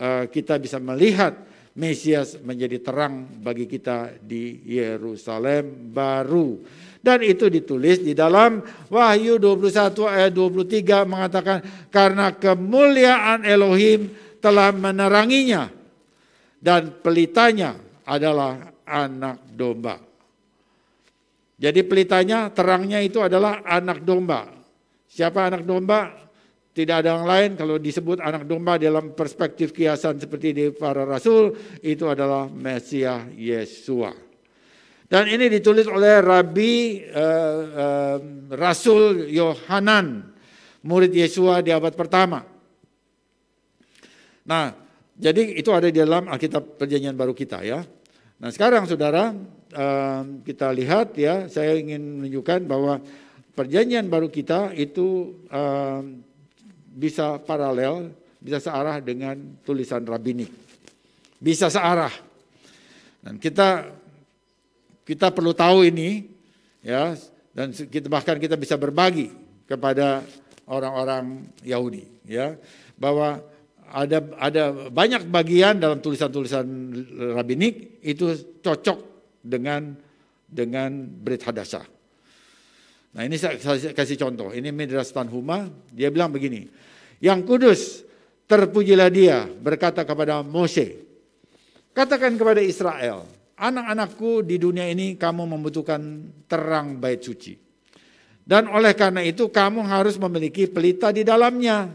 eh, kita bisa melihat Mesias menjadi terang bagi kita di Yerusalem baru. Dan itu ditulis di dalam Wahyu 21 ayat 23 mengatakan karena kemuliaan Elohim telah meneranginya dan pelitanya adalah anak domba. Jadi pelitanya terangnya itu adalah anak domba. Siapa anak domba? Tidak ada yang lain kalau disebut anak domba dalam perspektif kiasan seperti di para rasul itu adalah Mesias Yesua. Dan ini ditulis oleh Rabbi uh, uh, Rasul Yohanan, murid Yesua di abad pertama. Nah, jadi itu ada di dalam Alkitab Perjanjian Baru kita ya. Nah, sekarang Saudara uh, kita lihat ya, saya ingin menunjukkan bahwa Perjanjian Baru kita itu uh, bisa paralel, bisa searah dengan tulisan rabbinik. Bisa searah. Dan kita kita perlu tahu ini ya dan kita, bahkan kita bisa berbagi kepada orang-orang Yahudi ya bahwa ada ada banyak bagian dalam tulisan-tulisan rabbinik itu cocok dengan dengan Brit Hadasah. Nah ini saya, kasih contoh. Ini Midras Tanhuma, dia bilang begini. Yang kudus terpujilah dia berkata kepada Moshe. Katakan kepada Israel, anak-anakku di dunia ini kamu membutuhkan terang bait suci. Dan oleh karena itu kamu harus memiliki pelita di dalamnya.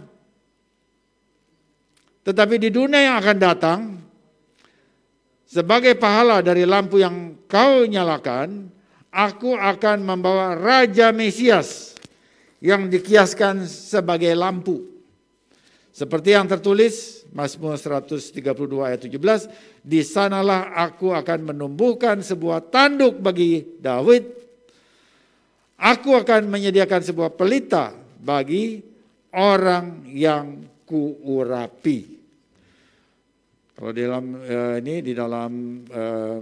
Tetapi di dunia yang akan datang, sebagai pahala dari lampu yang kau nyalakan, aku akan membawa Raja Mesias yang dikiaskan sebagai lampu. Seperti yang tertulis Mazmur 132 ayat 17, di sanalah aku akan menumbuhkan sebuah tanduk bagi Daud. Aku akan menyediakan sebuah pelita bagi orang yang kuurapi. Kalau di dalam eh, ini di dalam eh,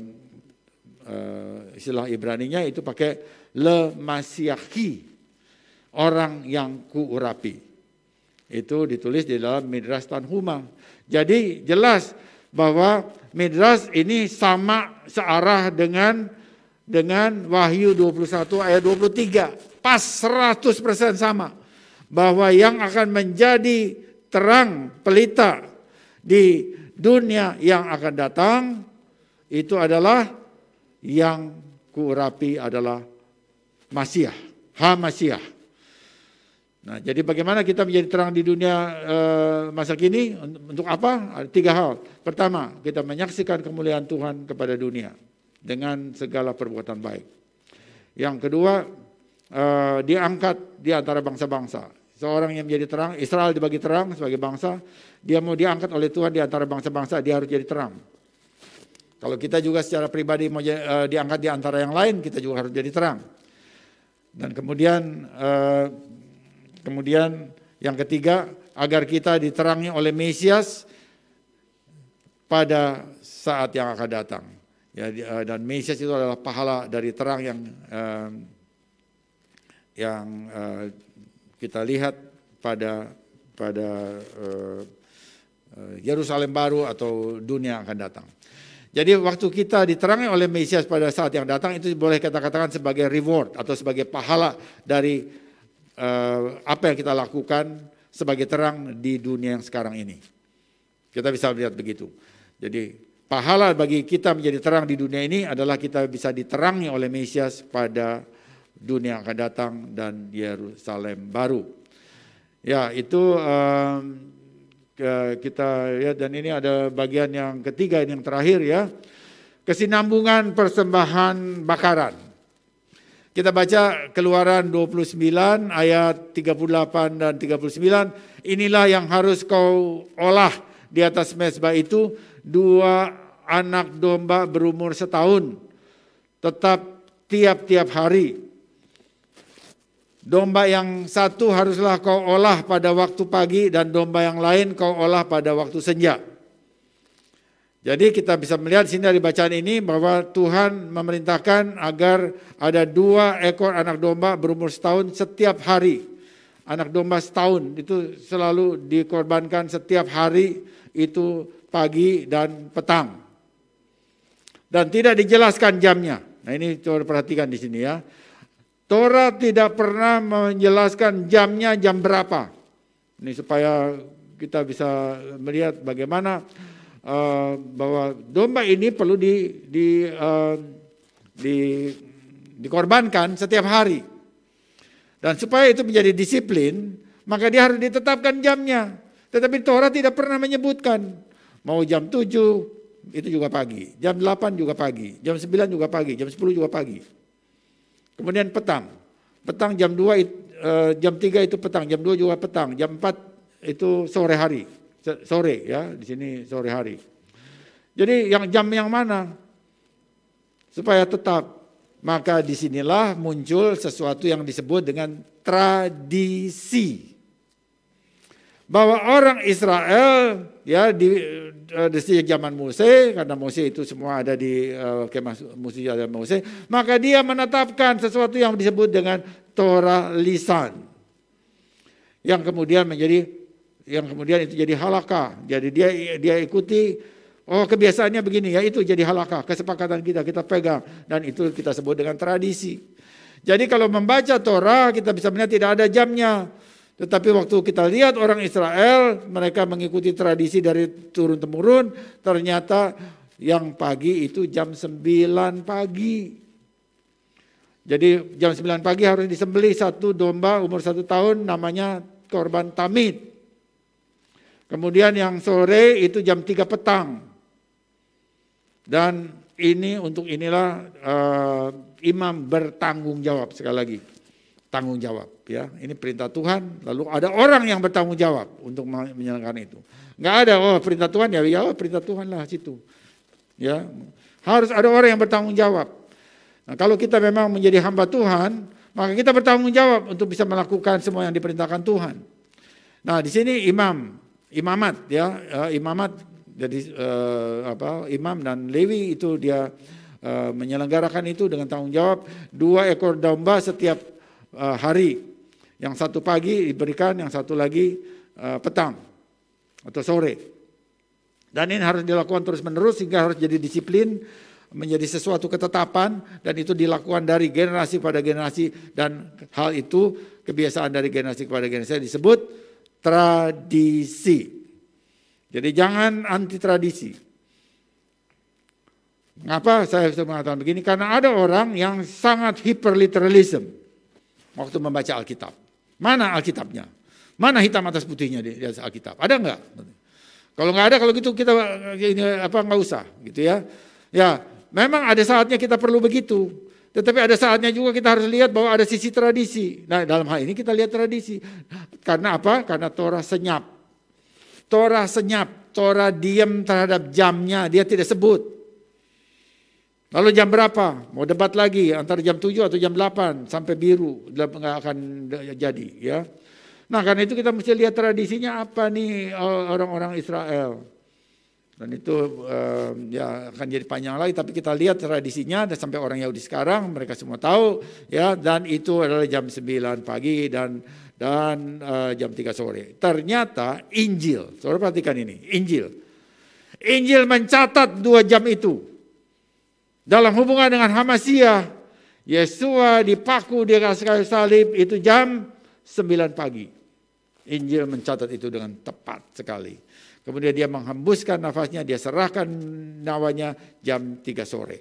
eh, istilah Ibrani-nya itu pakai le orang yang kuurapi. Itu ditulis di dalam Midras Tanhuma. Jadi jelas bahwa Midras ini sama searah dengan dengan Wahyu 21 ayat 23. Pas 100% sama. Bahwa yang akan menjadi terang pelita di dunia yang akan datang itu adalah yang kurapi adalah Masiah, Ha Masiah. Nah, jadi bagaimana kita menjadi terang di dunia e, masa kini? Untuk apa? Ada tiga hal. Pertama, kita menyaksikan kemuliaan Tuhan kepada dunia dengan segala perbuatan baik. Yang kedua, e, eh, diangkat di antara bangsa-bangsa. Seorang yang menjadi terang, Israel dibagi terang sebagai bangsa, dia mau diangkat oleh Tuhan di antara bangsa-bangsa, dia harus jadi terang. Kalau kita juga secara pribadi mau eh, diangkat di antara yang lain, kita juga harus jadi terang. Dan kemudian Kemudian yang ketiga, agar kita diterangi oleh Mesias pada saat yang akan datang. Ya, eh, dan Mesias itu adalah pahala dari terang yang eh, yang eh, kita lihat pada pada eh, eh, Yerusalem baru atau dunia yang akan datang. Jadi waktu kita diterangi oleh Mesias pada saat yang datang itu boleh kita katakan sebagai reward atau sebagai pahala dari uh, apa yang kita lakukan sebagai terang di dunia yang sekarang ini. Kita bisa lihat begitu. Jadi pahala bagi kita menjadi terang di dunia ini adalah kita bisa diterangi oleh Mesias pada dunia yang akan datang dan Yerusalem baru. Ya itu uh, kita ya dan ini ada bagian yang ketiga ini yang terakhir ya kesinambungan persembahan bakaran. Kita baca keluaran 29 ayat 38 dan 39. Inilah yang harus kau olah di atas mesbah itu dua anak domba berumur setahun. Tetap tiap-tiap hari. Domba yang satu haruslah kau olah pada waktu pagi dan domba yang lain kau olah pada waktu senja. Jadi kita bisa melihat sini dari bacaan ini bahwa Tuhan memerintahkan agar ada dua ekor anak domba berumur setahun setiap hari. Anak domba setahun itu selalu dikorbankan setiap hari itu pagi dan petang. Dan tidak dijelaskan jamnya. Nah ini coba perhatikan di sini ya. Torah tidak pernah menjelaskan jamnya jam berapa. Ini supaya kita bisa melihat bagaimana Eh, bahwa domba ini perlu di di uh, di dikorbankan setiap hari. Dan supaya itu menjadi disiplin, maka dia harus ditetapkan jamnya. Tetapi Torah tidak pernah menyebutkan mau jam 7 itu juga pagi, jam 8 juga pagi, jam 9 juga pagi, jam 10 juga pagi. Kemudian petang. Petang jam 2 eh, jam 3 itu petang, jam 2 juga petang, jam 4 itu sore hari sore ya, di sini sore hari. Jadi yang jam yang mana? Supaya tetap. Maka disinilah muncul sesuatu yang disebut dengan tradisi. Bahwa orang Israel ya di, eh, di sejak zaman Musa karena Musa itu semua ada di eh, kemah Musa ada Musa maka dia menetapkan sesuatu yang disebut dengan Torah lisan. Yang kemudian menjadi yang kemudian itu jadi halaka. Jadi dia dia ikuti oh kebiasaannya begini ya itu jadi halaka. Kesepakatan kita kita pegang dan itu kita sebut dengan tradisi. Jadi kalau membaca Torah kita bisa melihat tidak ada jamnya. Tetapi waktu kita lihat orang Israel, mereka mengikuti tradisi dari turun-temurun, ternyata yang pagi itu jam 9 pagi. Jadi jam 9 pagi harus disembelih satu domba umur satu tahun namanya korban tamid. Kemudian yang sore itu jam 3 petang. Dan ini untuk inilah uh, imam bertanggung jawab sekali lagi. Tanggung jawab ya. Ini perintah Tuhan, lalu ada orang yang bertanggung jawab untuk menyelenggarakan itu. Enggak ada oh perintah Tuhan ya, ya oh, perintah Tuhan lah situ. Ya. Harus ada orang yang bertanggung jawab. Nah, kalau kita memang menjadi hamba Tuhan, maka kita bertanggung jawab untuk bisa melakukan semua yang diperintahkan Tuhan. Nah, di sini imam imamat ya uh, ya, imamat jadi uh, apa imam dan lewi itu dia uh, menyelenggarakan itu dengan tanggung jawab dua ekor domba setiap uh, hari yang satu pagi diberikan yang satu lagi uh, petang atau sore dan ini harus dilakukan terus menerus sehingga harus jadi disiplin menjadi sesuatu ketetapan dan itu dilakukan dari generasi pada generasi dan hal itu kebiasaan dari generasi kepada generasi disebut tradisi. Jadi jangan anti tradisi. Mengapa saya bisa mengatakan begini? Karena ada orang yang sangat hiperliteralism waktu membaca Alkitab. Mana Alkitabnya? Mana hitam atas putihnya di, di Alkitab? Ada enggak? Kalau enggak ada, kalau gitu kita ini apa nggak usah, gitu ya. Ya, memang ada saatnya kita perlu begitu. Tetapi ada saatnya juga kita harus lihat bahwa ada sisi tradisi. Nah, dalam hal ini kita lihat tradisi. Karena apa? Karena Torah senyap. Torah senyap, Torah diam terhadap jamnya, dia tidak sebut. Lalu jam berapa? Mau debat lagi antara jam 7 atau jam 8 sampai biru nggak akan jadi ya. Nah, karena itu kita mesti lihat tradisinya apa nih eh, orang-orang Israel. Dan itu uh, ya akan jadi panjang lagi, tapi kita lihat tradisinya dan sampai orang Yahudi sekarang mereka semua tahu ya dan itu adalah jam 9 pagi dan dan uh, jam 3 sore. Ternyata Injil, saudara perhatikan ini, Injil. Injil mencatat dua jam itu. Dalam hubungan dengan Hamasiah, Yesua dipaku di atas kayu salib itu jam 9 pagi. Injil mencatat itu dengan tepat sekali. Kemudian dia menghembuskan nafasnya, dia serahkan nawanya jam 3 sore.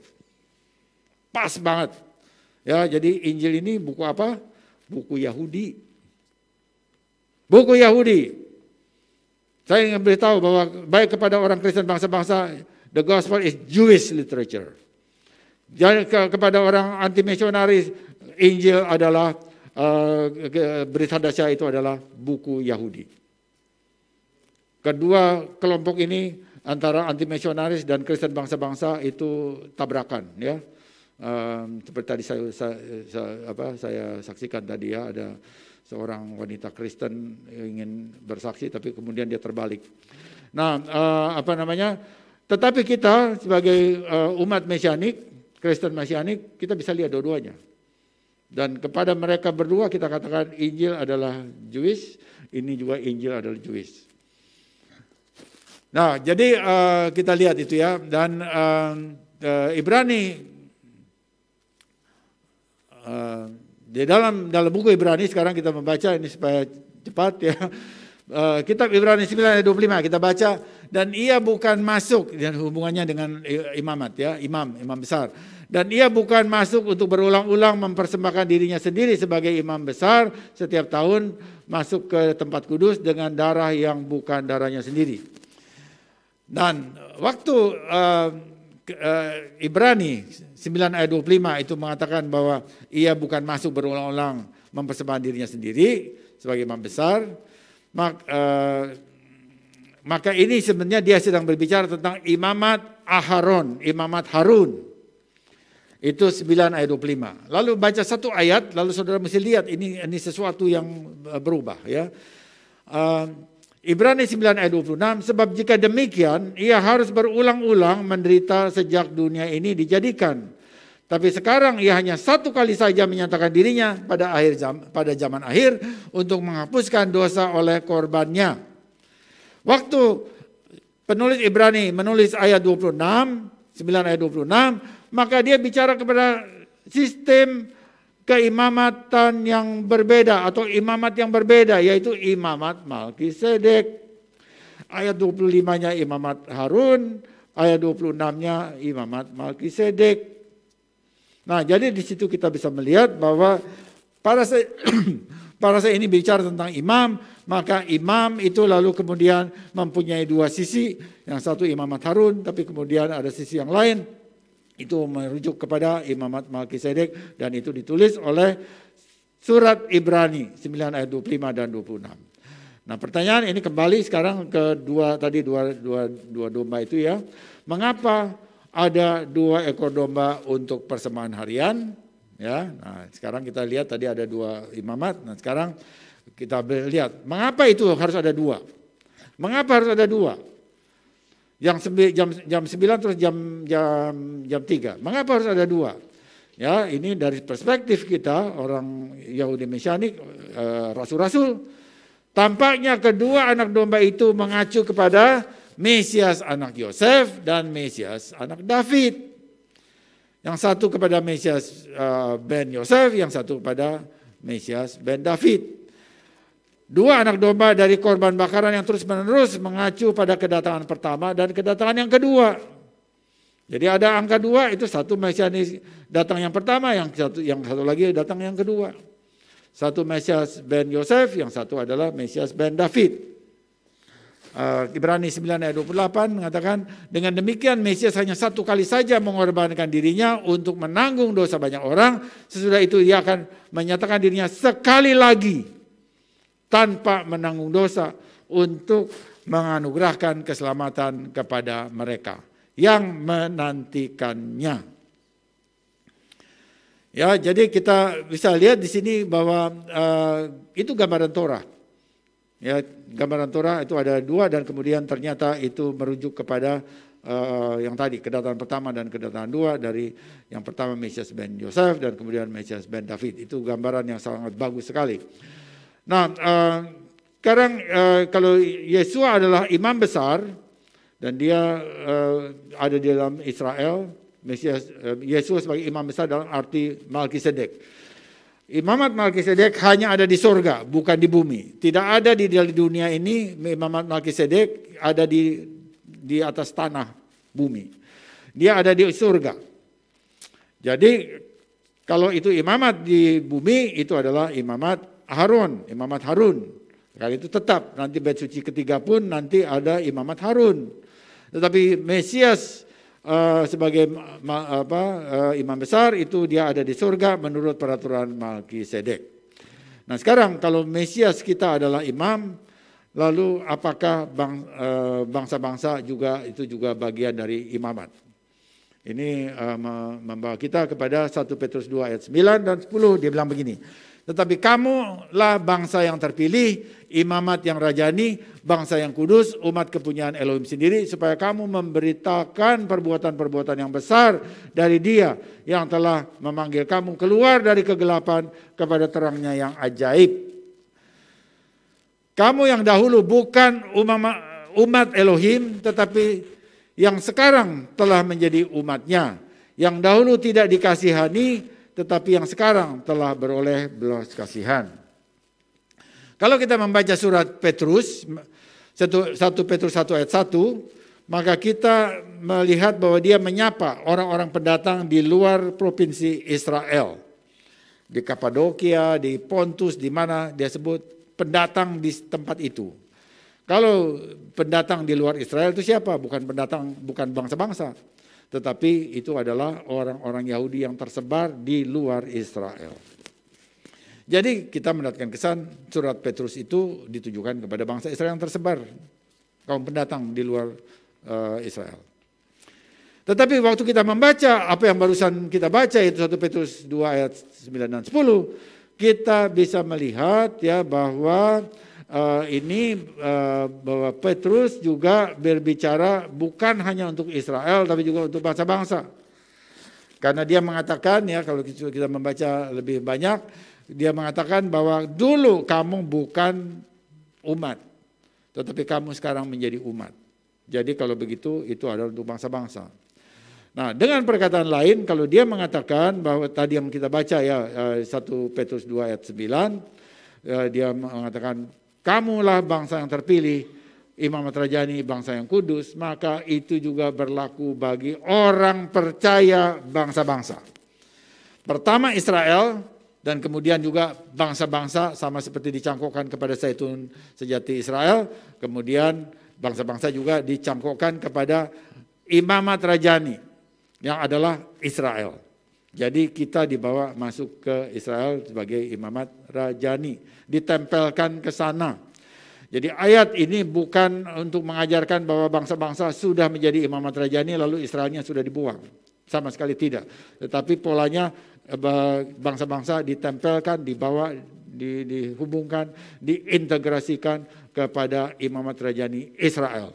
Pas banget. Ya, jadi Injil ini buku apa? Buku Yahudi. Buku Yahudi. Saya ingin beritahu bahwa baik kepada orang Kristen bangsa-bangsa, the gospel is Jewish literature. Jadi ke, kepada orang anti misionaris, Injil adalah uh, berita dasar itu adalah buku Yahudi. Kedua kelompok ini antara anti misionaris dan Kristen bangsa-bangsa itu tabrakan ya. Um, seperti tadi saya, saya, saya apa saya saksikan tadi ya ada seorang wanita Kristen ingin bersaksi tapi kemudian dia terbalik. Nah, uh, apa namanya? Tetapi kita sebagai uh, umat mesianik, Kristen mesianik, kita bisa lihat dua-duanya. Dan kepada mereka berdua kita katakan Injil adalah Jewish, ini juga Injil adalah Jewish. Nah, jadi uh, kita lihat itu ya dan uh, uh, Ibrani uh, di dalam dalam buku Ibrani sekarang kita membaca ini supaya cepat ya. <laughs> kitab Ibrani 9 ayat 25 kita baca dan ia bukan masuk dan hubungannya dengan imamat ya, imam, imam besar. Dan ia bukan masuk untuk berulang-ulang mempersembahkan dirinya sendiri sebagai imam besar setiap tahun masuk ke tempat kudus dengan darah yang bukan darahnya sendiri. Dan uh, waktu uh, uh, Ibrani 9 ayat 25 itu mengatakan bahwa ia bukan masuk berulang-ulang mempersembahkan dirinya sendiri sebagai imam besar. Mak, uh, maka ini sebenarnya dia sedang berbicara tentang imamat Aharon, imamat Harun. Itu 9 ayat 25. Lalu baca satu ayat, lalu saudara mesti lihat ini ini sesuatu yang uh, berubah ya. Uh, Ibrani 9 ayat 26, sebab jika demikian, ia harus berulang-ulang menderita sejak dunia ini dijadikan. Tapi sekarang ia hanya satu kali saja menyatakan dirinya pada akhir jam, pada zaman akhir untuk menghapuskan dosa oleh korbannya. Waktu penulis Ibrani menulis ayat 26, 9 ayat 26, maka dia bicara kepada sistem keimamatan yang berbeda atau imamat yang berbeda yaitu imamat Malkisedek. Ayat 25-nya imamat Harun, ayat 26-nya imamat Malkisedek. Nah, jadi di situ kita bisa melihat bahwa para saya <clears throat> para saya ini bicara tentang imam, maka imam itu lalu kemudian mempunyai dua sisi, yang satu imamat Harun, tapi kemudian ada sisi yang lain itu merujuk kepada Imamat sedek dan itu ditulis oleh surat Ibrani 9 ayat 25 dan 26. Nah pertanyaan ini kembali sekarang ke dua tadi dua, dua, dua domba itu ya. Mengapa ada dua ekor domba untuk persembahan harian? Ya, nah sekarang kita lihat tadi ada dua imamat. Nah sekarang kita lihat mengapa itu harus ada dua? Mengapa harus ada dua? jam jam jam 9 terus jam jam jam 3. Mengapa harus ada dua? Ya, ini dari perspektif kita orang Yahudi Mesianik eh, rasul-rasul tampaknya kedua anak domba itu mengacu kepada Mesias anak Yosef dan Mesias anak David. Yang satu kepada Mesias uh, ben Yosef, yang satu kepada Mesias ben David. Dua anak domba dari korban bakaran yang terus-menerus mengacu pada kedatangan pertama dan kedatangan yang kedua. Jadi ada angka dua itu satu mesianis datang yang pertama, yang satu yang satu lagi datang yang kedua. Satu Mesias ben Yosef, yang satu adalah Mesias ben David. Eh, Ibrani 9 ayat 28 mengatakan dengan demikian Mesias hanya satu kali saja mengorbankan dirinya untuk menanggung dosa banyak orang sesudah itu ia akan menyatakan dirinya sekali lagi tanpa menanggung dosa untuk menganugerahkan keselamatan kepada mereka yang menantikannya. Ya, jadi kita bisa lihat di sini bahwa uh, itu gambaran Torah. Ya, gambaran Torah itu ada dua dan kemudian ternyata itu merujuk kepada uh, yang tadi kedatangan pertama dan kedatangan dua dari yang pertama Mesias ben Yosef dan kemudian Mesias ben David. Itu gambaran yang sangat bagus sekali. Nah, uh, sekarang uh, kalau Yesus adalah imam besar dan dia uh, ada di dalam Israel, Mesias uh, Yesus sebagai imam besar dalam arti Malkisedek. Imamat Malkisedek hanya ada di surga, bukan di bumi. Tidak ada di dunia ini imamat Malkisedek ada di di atas tanah bumi. Dia ada di surga. Jadi kalau itu imamat di bumi itu adalah imamat Harun, imamat Harun. Kali itu tetap, nanti bait suci ketiga pun nanti ada imamat Harun. Tetapi Mesias uh, sebagai ma, apa, uh, imam besar itu dia ada di surga menurut peraturan Sedek. Nah sekarang kalau Mesias kita adalah imam, lalu apakah bang, uh, bangsa-bangsa juga itu juga bagian dari imamat? Ini uh, membawa kita kepada 1 Petrus 2 ayat 9 dan 10 dia bilang begini. Tetapi kamulah bangsa yang terpilih, imamat yang rajani, bangsa yang kudus, umat kepunyaan Elohim sendiri, supaya kamu memberitakan perbuatan-perbuatan yang besar dari dia yang telah memanggil kamu keluar dari kegelapan kepada terangnya yang ajaib. Kamu yang dahulu bukan umat Elohim, tetapi yang sekarang telah menjadi umatnya. Yang dahulu tidak dikasihani, tetapi yang sekarang telah beroleh belas kasihan. Kalau kita membaca surat Petrus 1 Petrus 1 ayat 1, maka kita melihat bahwa dia menyapa orang-orang pendatang di luar provinsi Israel. Di Kapadokia, di Pontus, di mana dia sebut pendatang di tempat itu. Kalau pendatang di luar Israel itu siapa? Bukan pendatang, bukan bangsa-bangsa tetapi itu adalah orang-orang Yahudi yang tersebar di luar Israel. Jadi kita mendapatkan kesan surat Petrus itu ditujukan kepada bangsa Israel yang tersebar kaum pendatang di luar uh, Israel. Tetapi waktu kita membaca apa yang barusan kita baca itu 1 Petrus 2 ayat 9 dan 10, kita bisa melihat ya bahwa uh, ini uh, bahwa Petrus juga berbicara bukan hanya untuk Israel tapi juga untuk bangsa-bangsa. Karena dia mengatakan ya kalau kita membaca lebih banyak dia mengatakan bahwa dulu kamu bukan umat tetapi kamu sekarang menjadi umat. Jadi kalau begitu itu adalah untuk bangsa-bangsa. Nah, dengan perkataan lain kalau dia mengatakan bahwa tadi yang kita baca ya 1 eh, Petrus 2 ayat 9 dia mengatakan kamulah bangsa yang terpilih, Imam Terajani bangsa yang kudus, maka itu juga berlaku bagi orang percaya bangsa-bangsa. Pertama Israel dan kemudian juga bangsa-bangsa sama seperti dicangkokkan kepada Saitun sejati Israel, kemudian bangsa-bangsa juga dicangkokkan kepada imamat rajani yang adalah Israel. Jadi kita dibawa masuk ke Israel sebagai imamat rajani, ditempelkan ke sana. Jadi ayat ini bukan untuk mengajarkan bahwa bangsa-bangsa sudah menjadi imamat rajani lalu Israelnya sudah dibuang. Sama sekali tidak. Tetapi polanya eh, bangsa-bangsa ditempelkan, dibawa, di, dihubungkan, diintegrasikan kepada imamat rajani Israel.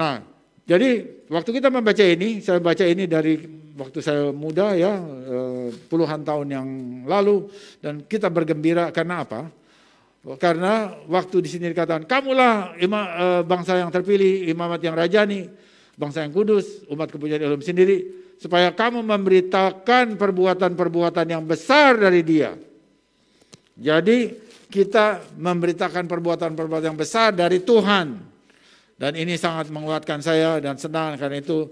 Nah, jadi waktu kita membaca ini, saya baca ini dari waktu saya muda ya eh, puluhan tahun yang lalu dan kita bergembira karena apa? Karena waktu di sini dikatakan kamulah imam, eh, bangsa yang terpilih, imamat yang rajani, bangsa yang kudus, umat kepunyaan ilmu sendiri supaya kamu memberitakan perbuatan-perbuatan yang besar dari dia. Jadi kita memberitakan perbuatan-perbuatan yang besar dari Tuhan. Dan ini sangat menguatkan saya dan senang karena itu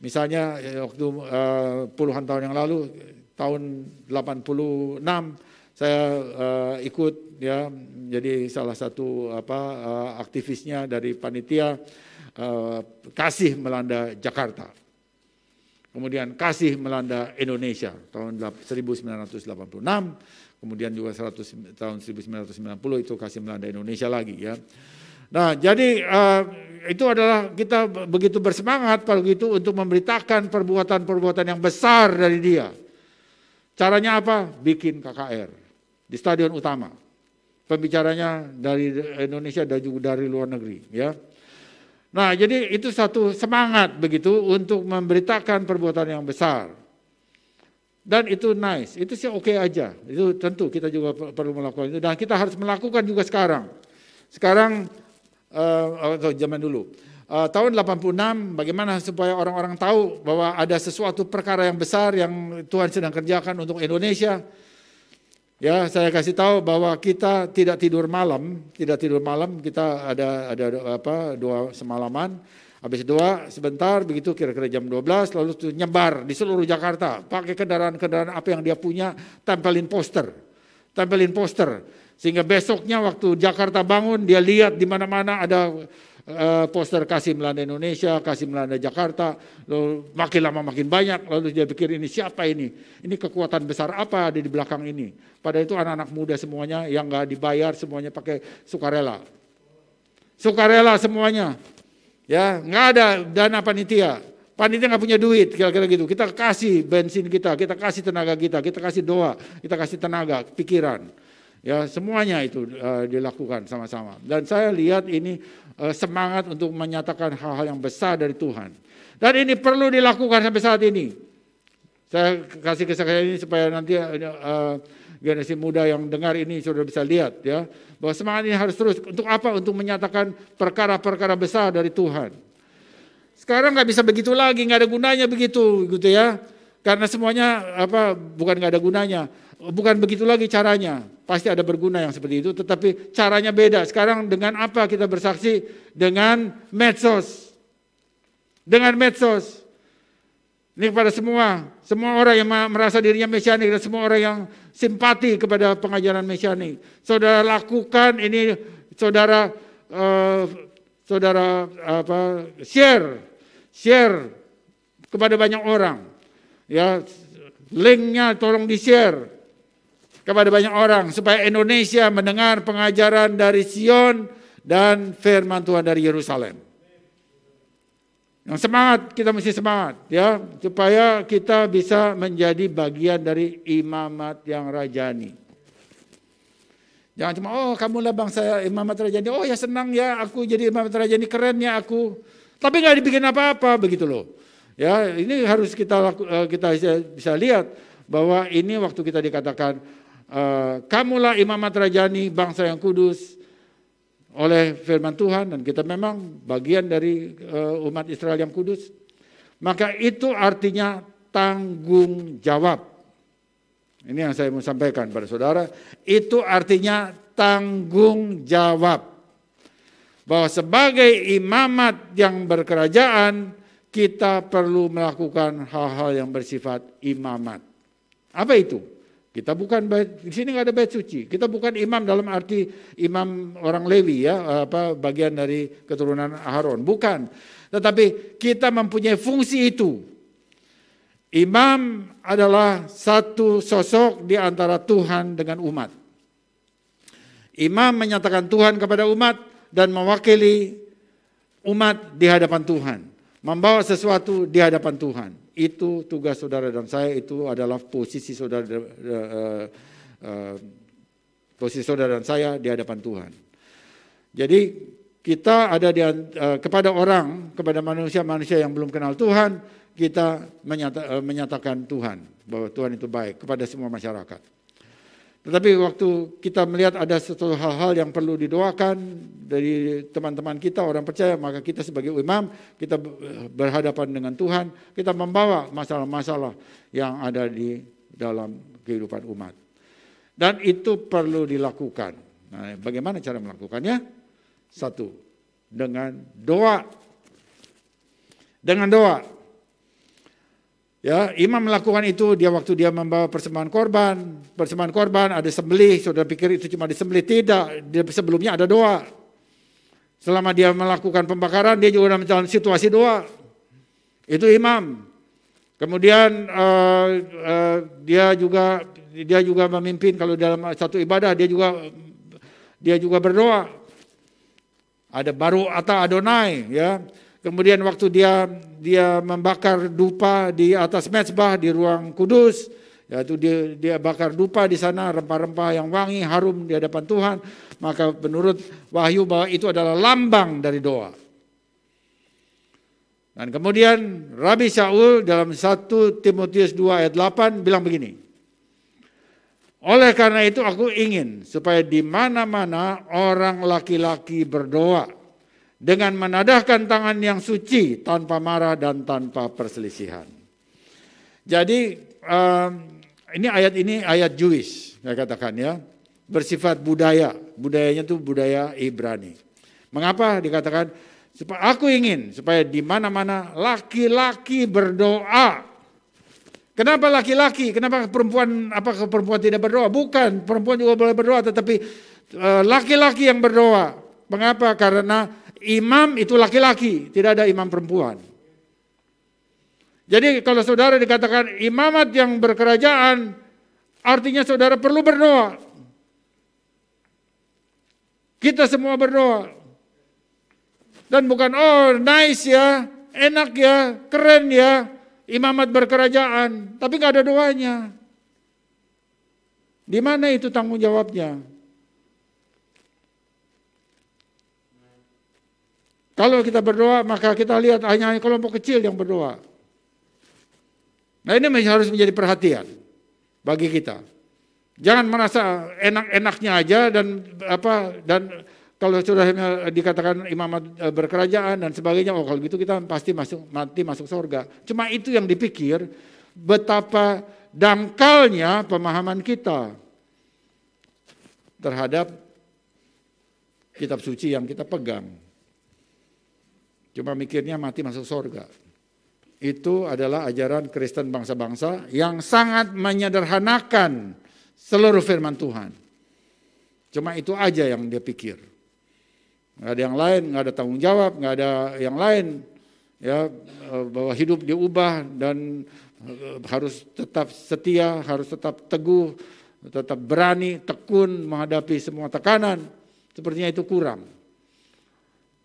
Misalnya eh, waktu uh, puluhan tahun yang lalu, tahun 86 saya uh, ikut ya jadi salah satu apa uh, aktivisnya dari panitia uh, kasih melanda Jakarta. Kemudian kasih melanda Indonesia tahun 1986, kemudian juga 100 tahun 1990 itu kasih melanda Indonesia lagi ya. Nah, jadi uh, itu adalah kita begitu bersemangat kalau gitu untuk memberitakan perbuatan-perbuatan yang besar dari dia. Caranya apa? Bikin KKR di stadion utama. Pembicaranya dari Indonesia dan juga dari luar negeri, ya. Nah, jadi itu satu semangat begitu untuk memberitakan perbuatan yang besar. Dan itu nice, itu sih oke okay aja. Itu tentu kita juga perlu melakukan itu. Dan kita harus melakukan juga sekarang. Sekarang Eh, uh, atau zaman dulu. Uh, tahun 86 bagaimana supaya orang-orang tahu bahwa ada sesuatu perkara yang besar yang Tuhan sedang kerjakan untuk Indonesia. Ya, saya kasih tahu bahwa kita tidak tidur malam, tidak tidur malam, kita ada ada apa dua semalaman. Habis dua sebentar begitu kira-kira jam 12 lalu nyebar di seluruh Jakarta pakai kendaraan-kendaraan apa yang dia punya tempelin poster. Tempelin poster sehingga besoknya waktu Jakarta bangun, dia lihat di mana-mana ada eh, poster Kasih Melanda Indonesia, Kasih Melanda Jakarta, lalu makin lama makin banyak, lalu dia pikir ini siapa ini? Ini kekuatan besar apa ada di belakang ini? Pada itu anak-anak muda semuanya yang nggak dibayar, semuanya pakai sukarela. Sukarela semuanya. Ya, nggak ada dana panitia, panitia nggak punya duit kira-kira gitu kita kasih bensin kita kita kasih tenaga kita kita kasih doa kita kasih tenaga pikiran Ya semuanya itu uh, dilakukan sama-sama. Dan saya lihat ini uh, semangat untuk menyatakan hal-hal yang besar dari Tuhan. Dan ini perlu dilakukan sampai saat ini. Saya kasih kesaksian ini supaya nanti uh, generasi muda yang dengar ini sudah bisa lihat ya bahwa semangat ini harus terus untuk apa untuk menyatakan perkara-perkara besar dari Tuhan. Sekarang nggak bisa begitu lagi, nggak ada gunanya begitu, gitu ya. Karena semuanya apa bukan nggak ada gunanya, bukan begitu lagi caranya pasti ada berguna yang seperti itu, tetapi caranya beda. Sekarang dengan apa kita bersaksi? Dengan medsos. Dengan medsos. Ini kepada semua, semua orang yang merasa dirinya mesianik dan semua orang yang simpati kepada pengajaran mesianik. Saudara lakukan ini, saudara uh, saudara apa share share kepada banyak orang. Ya, linknya tolong di share kepada banyak orang supaya Indonesia mendengar pengajaran dari Sion dan firman Tuhan dari Yerusalem. Yang semangat, kita mesti semangat ya, supaya kita bisa menjadi bagian dari imamat yang rajani. Jangan cuma oh kamu kamulah bangsa imamat rajani. Oh ya senang ya aku jadi imamat rajani keren ya aku. Tapi nggak dibikin apa-apa begitu loh. Ya, ini harus kita eh, kita bisa lihat bahwa ini waktu kita dikatakan Eh, kamulah imamat rajani bangsa yang kudus oleh firman Tuhan dan kita memang bagian dari uh, umat Israel yang kudus. Maka itu artinya tanggung jawab. Ini yang saya mau sampaikan pada saudara, itu artinya tanggung jawab. Bahwa sebagai imamat yang berkerajaan, kita perlu melakukan hal-hal yang bersifat imamat. Apa itu? Kita bukan di sini nggak ada bait suci. Kita bukan imam dalam arti imam orang Lewi ya, apa bagian dari keturunan Aharon, bukan. Tetapi kita mempunyai fungsi itu. Imam adalah satu sosok di antara Tuhan dengan umat. Imam menyatakan Tuhan kepada umat dan mewakili umat di hadapan Tuhan membawa sesuatu di hadapan Tuhan. Itu tugas saudara dan saya, itu adalah posisi saudara uh, uh, posisi saudara dan saya di hadapan Tuhan. Jadi kita ada di uh, kepada orang, kepada manusia-manusia yang belum kenal Tuhan, kita menyata, uh, menyatakan Tuhan bahwa Tuhan itu baik kepada semua masyarakat. Tetapi waktu kita melihat ada satu hal-hal yang perlu didoakan dari teman-teman kita, orang percaya, maka kita sebagai imam, kita berhadapan dengan Tuhan, kita membawa masalah-masalah yang ada di dalam kehidupan umat. Dan itu perlu dilakukan. Nah, bagaimana cara melakukannya? Satu, dengan doa. Dengan doa. Ya, imam melakukan itu dia waktu dia membawa persembahan korban, persembahan korban ada sembelih, saudara pikir itu cuma disembelih tidak, dia sebelumnya ada doa. Selama dia melakukan pembakaran dia juga dalam situasi doa. Itu imam. Kemudian uh, uh, dia juga dia juga memimpin kalau dalam satu ibadah dia juga dia juga berdoa. Ada baru atau Adonai ya. Kemudian waktu dia dia membakar dupa di atas mezbah di ruang kudus, yaitu dia, dia bakar dupa di sana rempah-rempah yang wangi harum di hadapan Tuhan, maka menurut wahyu bahwa itu adalah lambang dari doa. Dan kemudian Rabi Saul dalam 1 Timotius 2 ayat 8 bilang begini. Oleh karena itu aku ingin supaya di mana-mana orang laki-laki berdoa dengan menadahkan tangan yang suci tanpa marah dan tanpa perselisihan. Jadi ini ayat ini ayat Jewish saya katakan ya bersifat budaya budayanya itu budaya Ibrani. Mengapa dikatakan supaya aku ingin supaya di mana-mana laki-laki berdoa. Kenapa laki-laki? Kenapa perempuan apa perempuan tidak berdoa? Bukan, perempuan juga boleh berdoa tetapi eh, laki-laki yang berdoa. Mengapa? Karena imam itu laki-laki, tidak ada imam perempuan. Jadi kalau saudara dikatakan imamat yang berkerajaan, artinya saudara perlu berdoa. Kita semua berdoa. Dan bukan, oh nice ya, enak ya, keren ya, imamat berkerajaan. Tapi gak ada doanya. Di mana itu tanggung jawabnya? Kalau kita berdoa, maka kita lihat hanya kelompok kecil yang berdoa. Nah ini harus menjadi perhatian bagi kita. Jangan merasa enak-enaknya aja dan apa dan kalau sudah dikatakan imamat eh, berkerajaan dan sebagainya, oh kalau gitu kita pasti masuk mati masuk surga. Cuma itu yang dipikir betapa dangkalnya pemahaman kita terhadap kitab suci yang kita pegang. Cuma mikirnya mati masuk surga. Itu adalah ajaran Kristen bangsa-bangsa yang sangat menyederhanakan seluruh firman Tuhan. Cuma itu aja yang dia pikir. Gak ada yang lain, gak ada tanggung jawab, gak ada yang lain. Ya, eh, bahwa hidup diubah dan eh, harus tetap setia, harus tetap teguh, tetap berani, tekun menghadapi semua tekanan. Sepertinya itu kurang.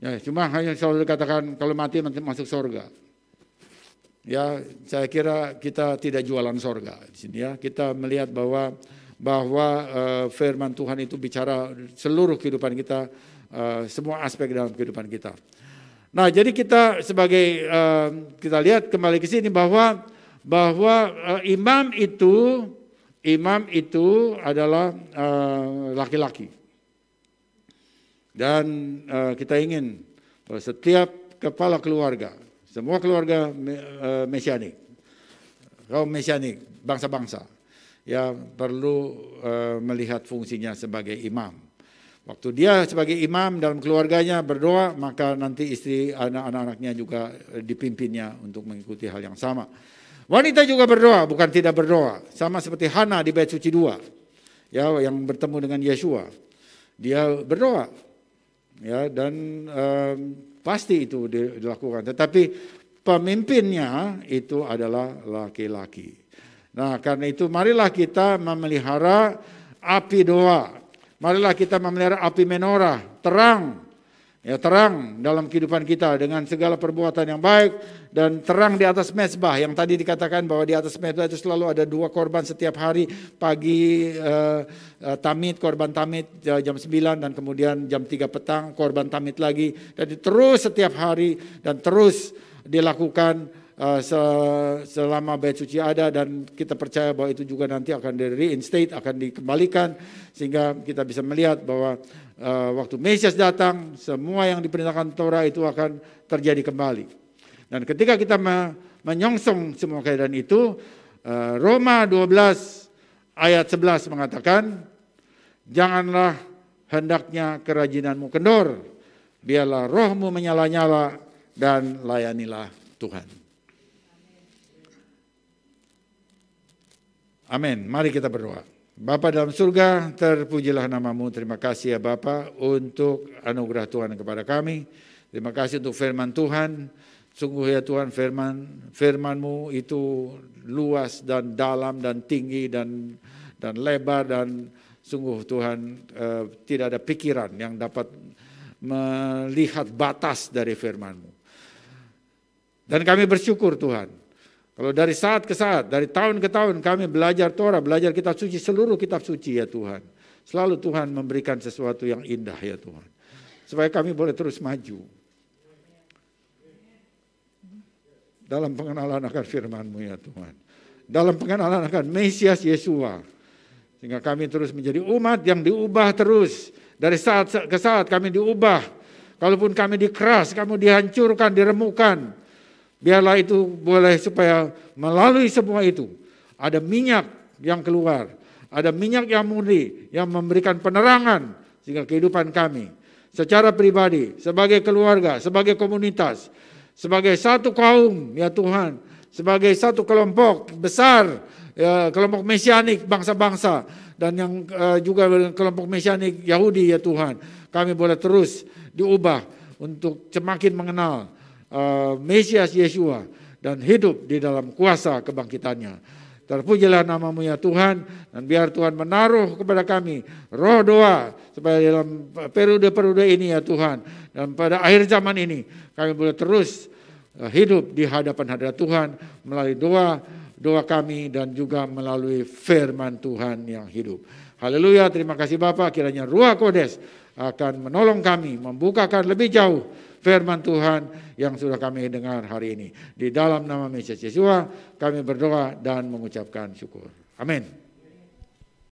Ya, cuma hanya selalu dikatakan kalau mati nanti masuk surga. Ya, saya kira kita tidak jualan surga di sini ya. Kita melihat bahwa bahwa uh, firman Tuhan itu bicara seluruh kehidupan kita, uh, semua aspek dalam kehidupan kita. Nah, jadi kita sebagai uh, kita lihat kembali ke sini bahwa bahwa uh, imam itu imam itu adalah laki-laki. Uh, laki -laki. Dan uh, kita ingin bahwa setiap kepala keluarga, semua keluarga uh, mesianik, kaum mesianik, bangsa-bangsa, ya perlu uh, melihat fungsinya sebagai imam. Waktu dia sebagai imam dalam keluarganya berdoa, maka nanti istri anak-anaknya juga dipimpinnya untuk mengikuti hal yang sama. Wanita juga berdoa, bukan tidak berdoa. Sama seperti Hana di bait suci 2. Ya, yang bertemu dengan Yeshua. Dia berdoa, ya dan um, pasti itu dilakukan. Tetapi pemimpinnya itu adalah laki-laki. Nah, karena itu marilah kita memelihara api doa. Marilah kita memelihara api menorah, terang ya terang dalam kehidupan kita dengan segala perbuatan yang baik dan terang di atas mesbah yang tadi dikatakan bahwa di atas mesbah itu selalu ada dua korban setiap hari pagi eh, eh tamit korban tamit eh, jam 9 dan kemudian jam 3 petang korban tamit lagi jadi terus setiap hari dan terus dilakukan eh, selama bait suci ada dan kita percaya bahwa itu juga nanti akan di reinstate akan dikembalikan sehingga kita bisa melihat bahwa Eh, waktu Mesias datang, semua yang diperintahkan Torah itu akan terjadi kembali. Dan ketika kita menyongsong semua keadaan itu, eh, Roma 12 ayat 11 mengatakan, janganlah hendaknya kerajinanmu kendor, biarlah rohmu menyala-nyala dan layanilah Tuhan. Amin. Mari kita berdoa. Bapa dalam surga, terpujilah namamu. Terima kasih ya Bapa untuk anugerah Tuhan kepada kami. Terima kasih untuk firman Tuhan. Sungguh ya Tuhan firman firmanmu itu luas dan dalam dan tinggi dan dan lebar dan sungguh Tuhan eh, tidak ada pikiran yang dapat melihat batas dari firmanmu. Dan kami bersyukur Tuhan kalau dari saat ke saat, dari tahun ke tahun kami belajar Torah, belajar kitab suci, seluruh kitab suci ya Tuhan. Selalu Tuhan memberikan sesuatu yang indah ya Tuhan. Supaya kami boleh terus maju. Dalam pengenalan akan firman-Mu ya Tuhan. Dalam pengenalan akan Mesias Yesua. Sehingga kami terus menjadi umat yang diubah terus. Dari saat ke saat kami diubah. Kalaupun kami dikeras, kamu dihancurkan, diremukan Biarlah itu boleh supaya melalui semua itu ada minyak yang keluar, ada minyak yang murni yang memberikan penerangan sehingga kehidupan kami secara pribadi, sebagai keluarga, sebagai komunitas, sebagai satu kaum ya Tuhan, sebagai satu kelompok besar ya, kelompok mesianik bangsa-bangsa dan yang uh, juga kelompok mesianik Yahudi ya Tuhan. Kami boleh terus diubah untuk semakin mengenal Eh, Mesias Yeshua dan hidup di dalam kuasa kebangkitannya. Terpujilah namamu ya Tuhan dan biar Tuhan menaruh kepada kami roh doa supaya dalam periode-periode ini ya Tuhan dan pada akhir zaman ini kami boleh terus eh, hidup di hadapan hadirat Tuhan melalui doa doa kami dan juga melalui firman Tuhan yang hidup. Haleluya, terima kasih Bapak kiranya Ruah Kodes akan menolong kami membukakan lebih jauh firman Tuhan yang sudah kami dengar hari ini. Di dalam nama Mesias Yesus kami berdoa dan mengucapkan syukur. Amin.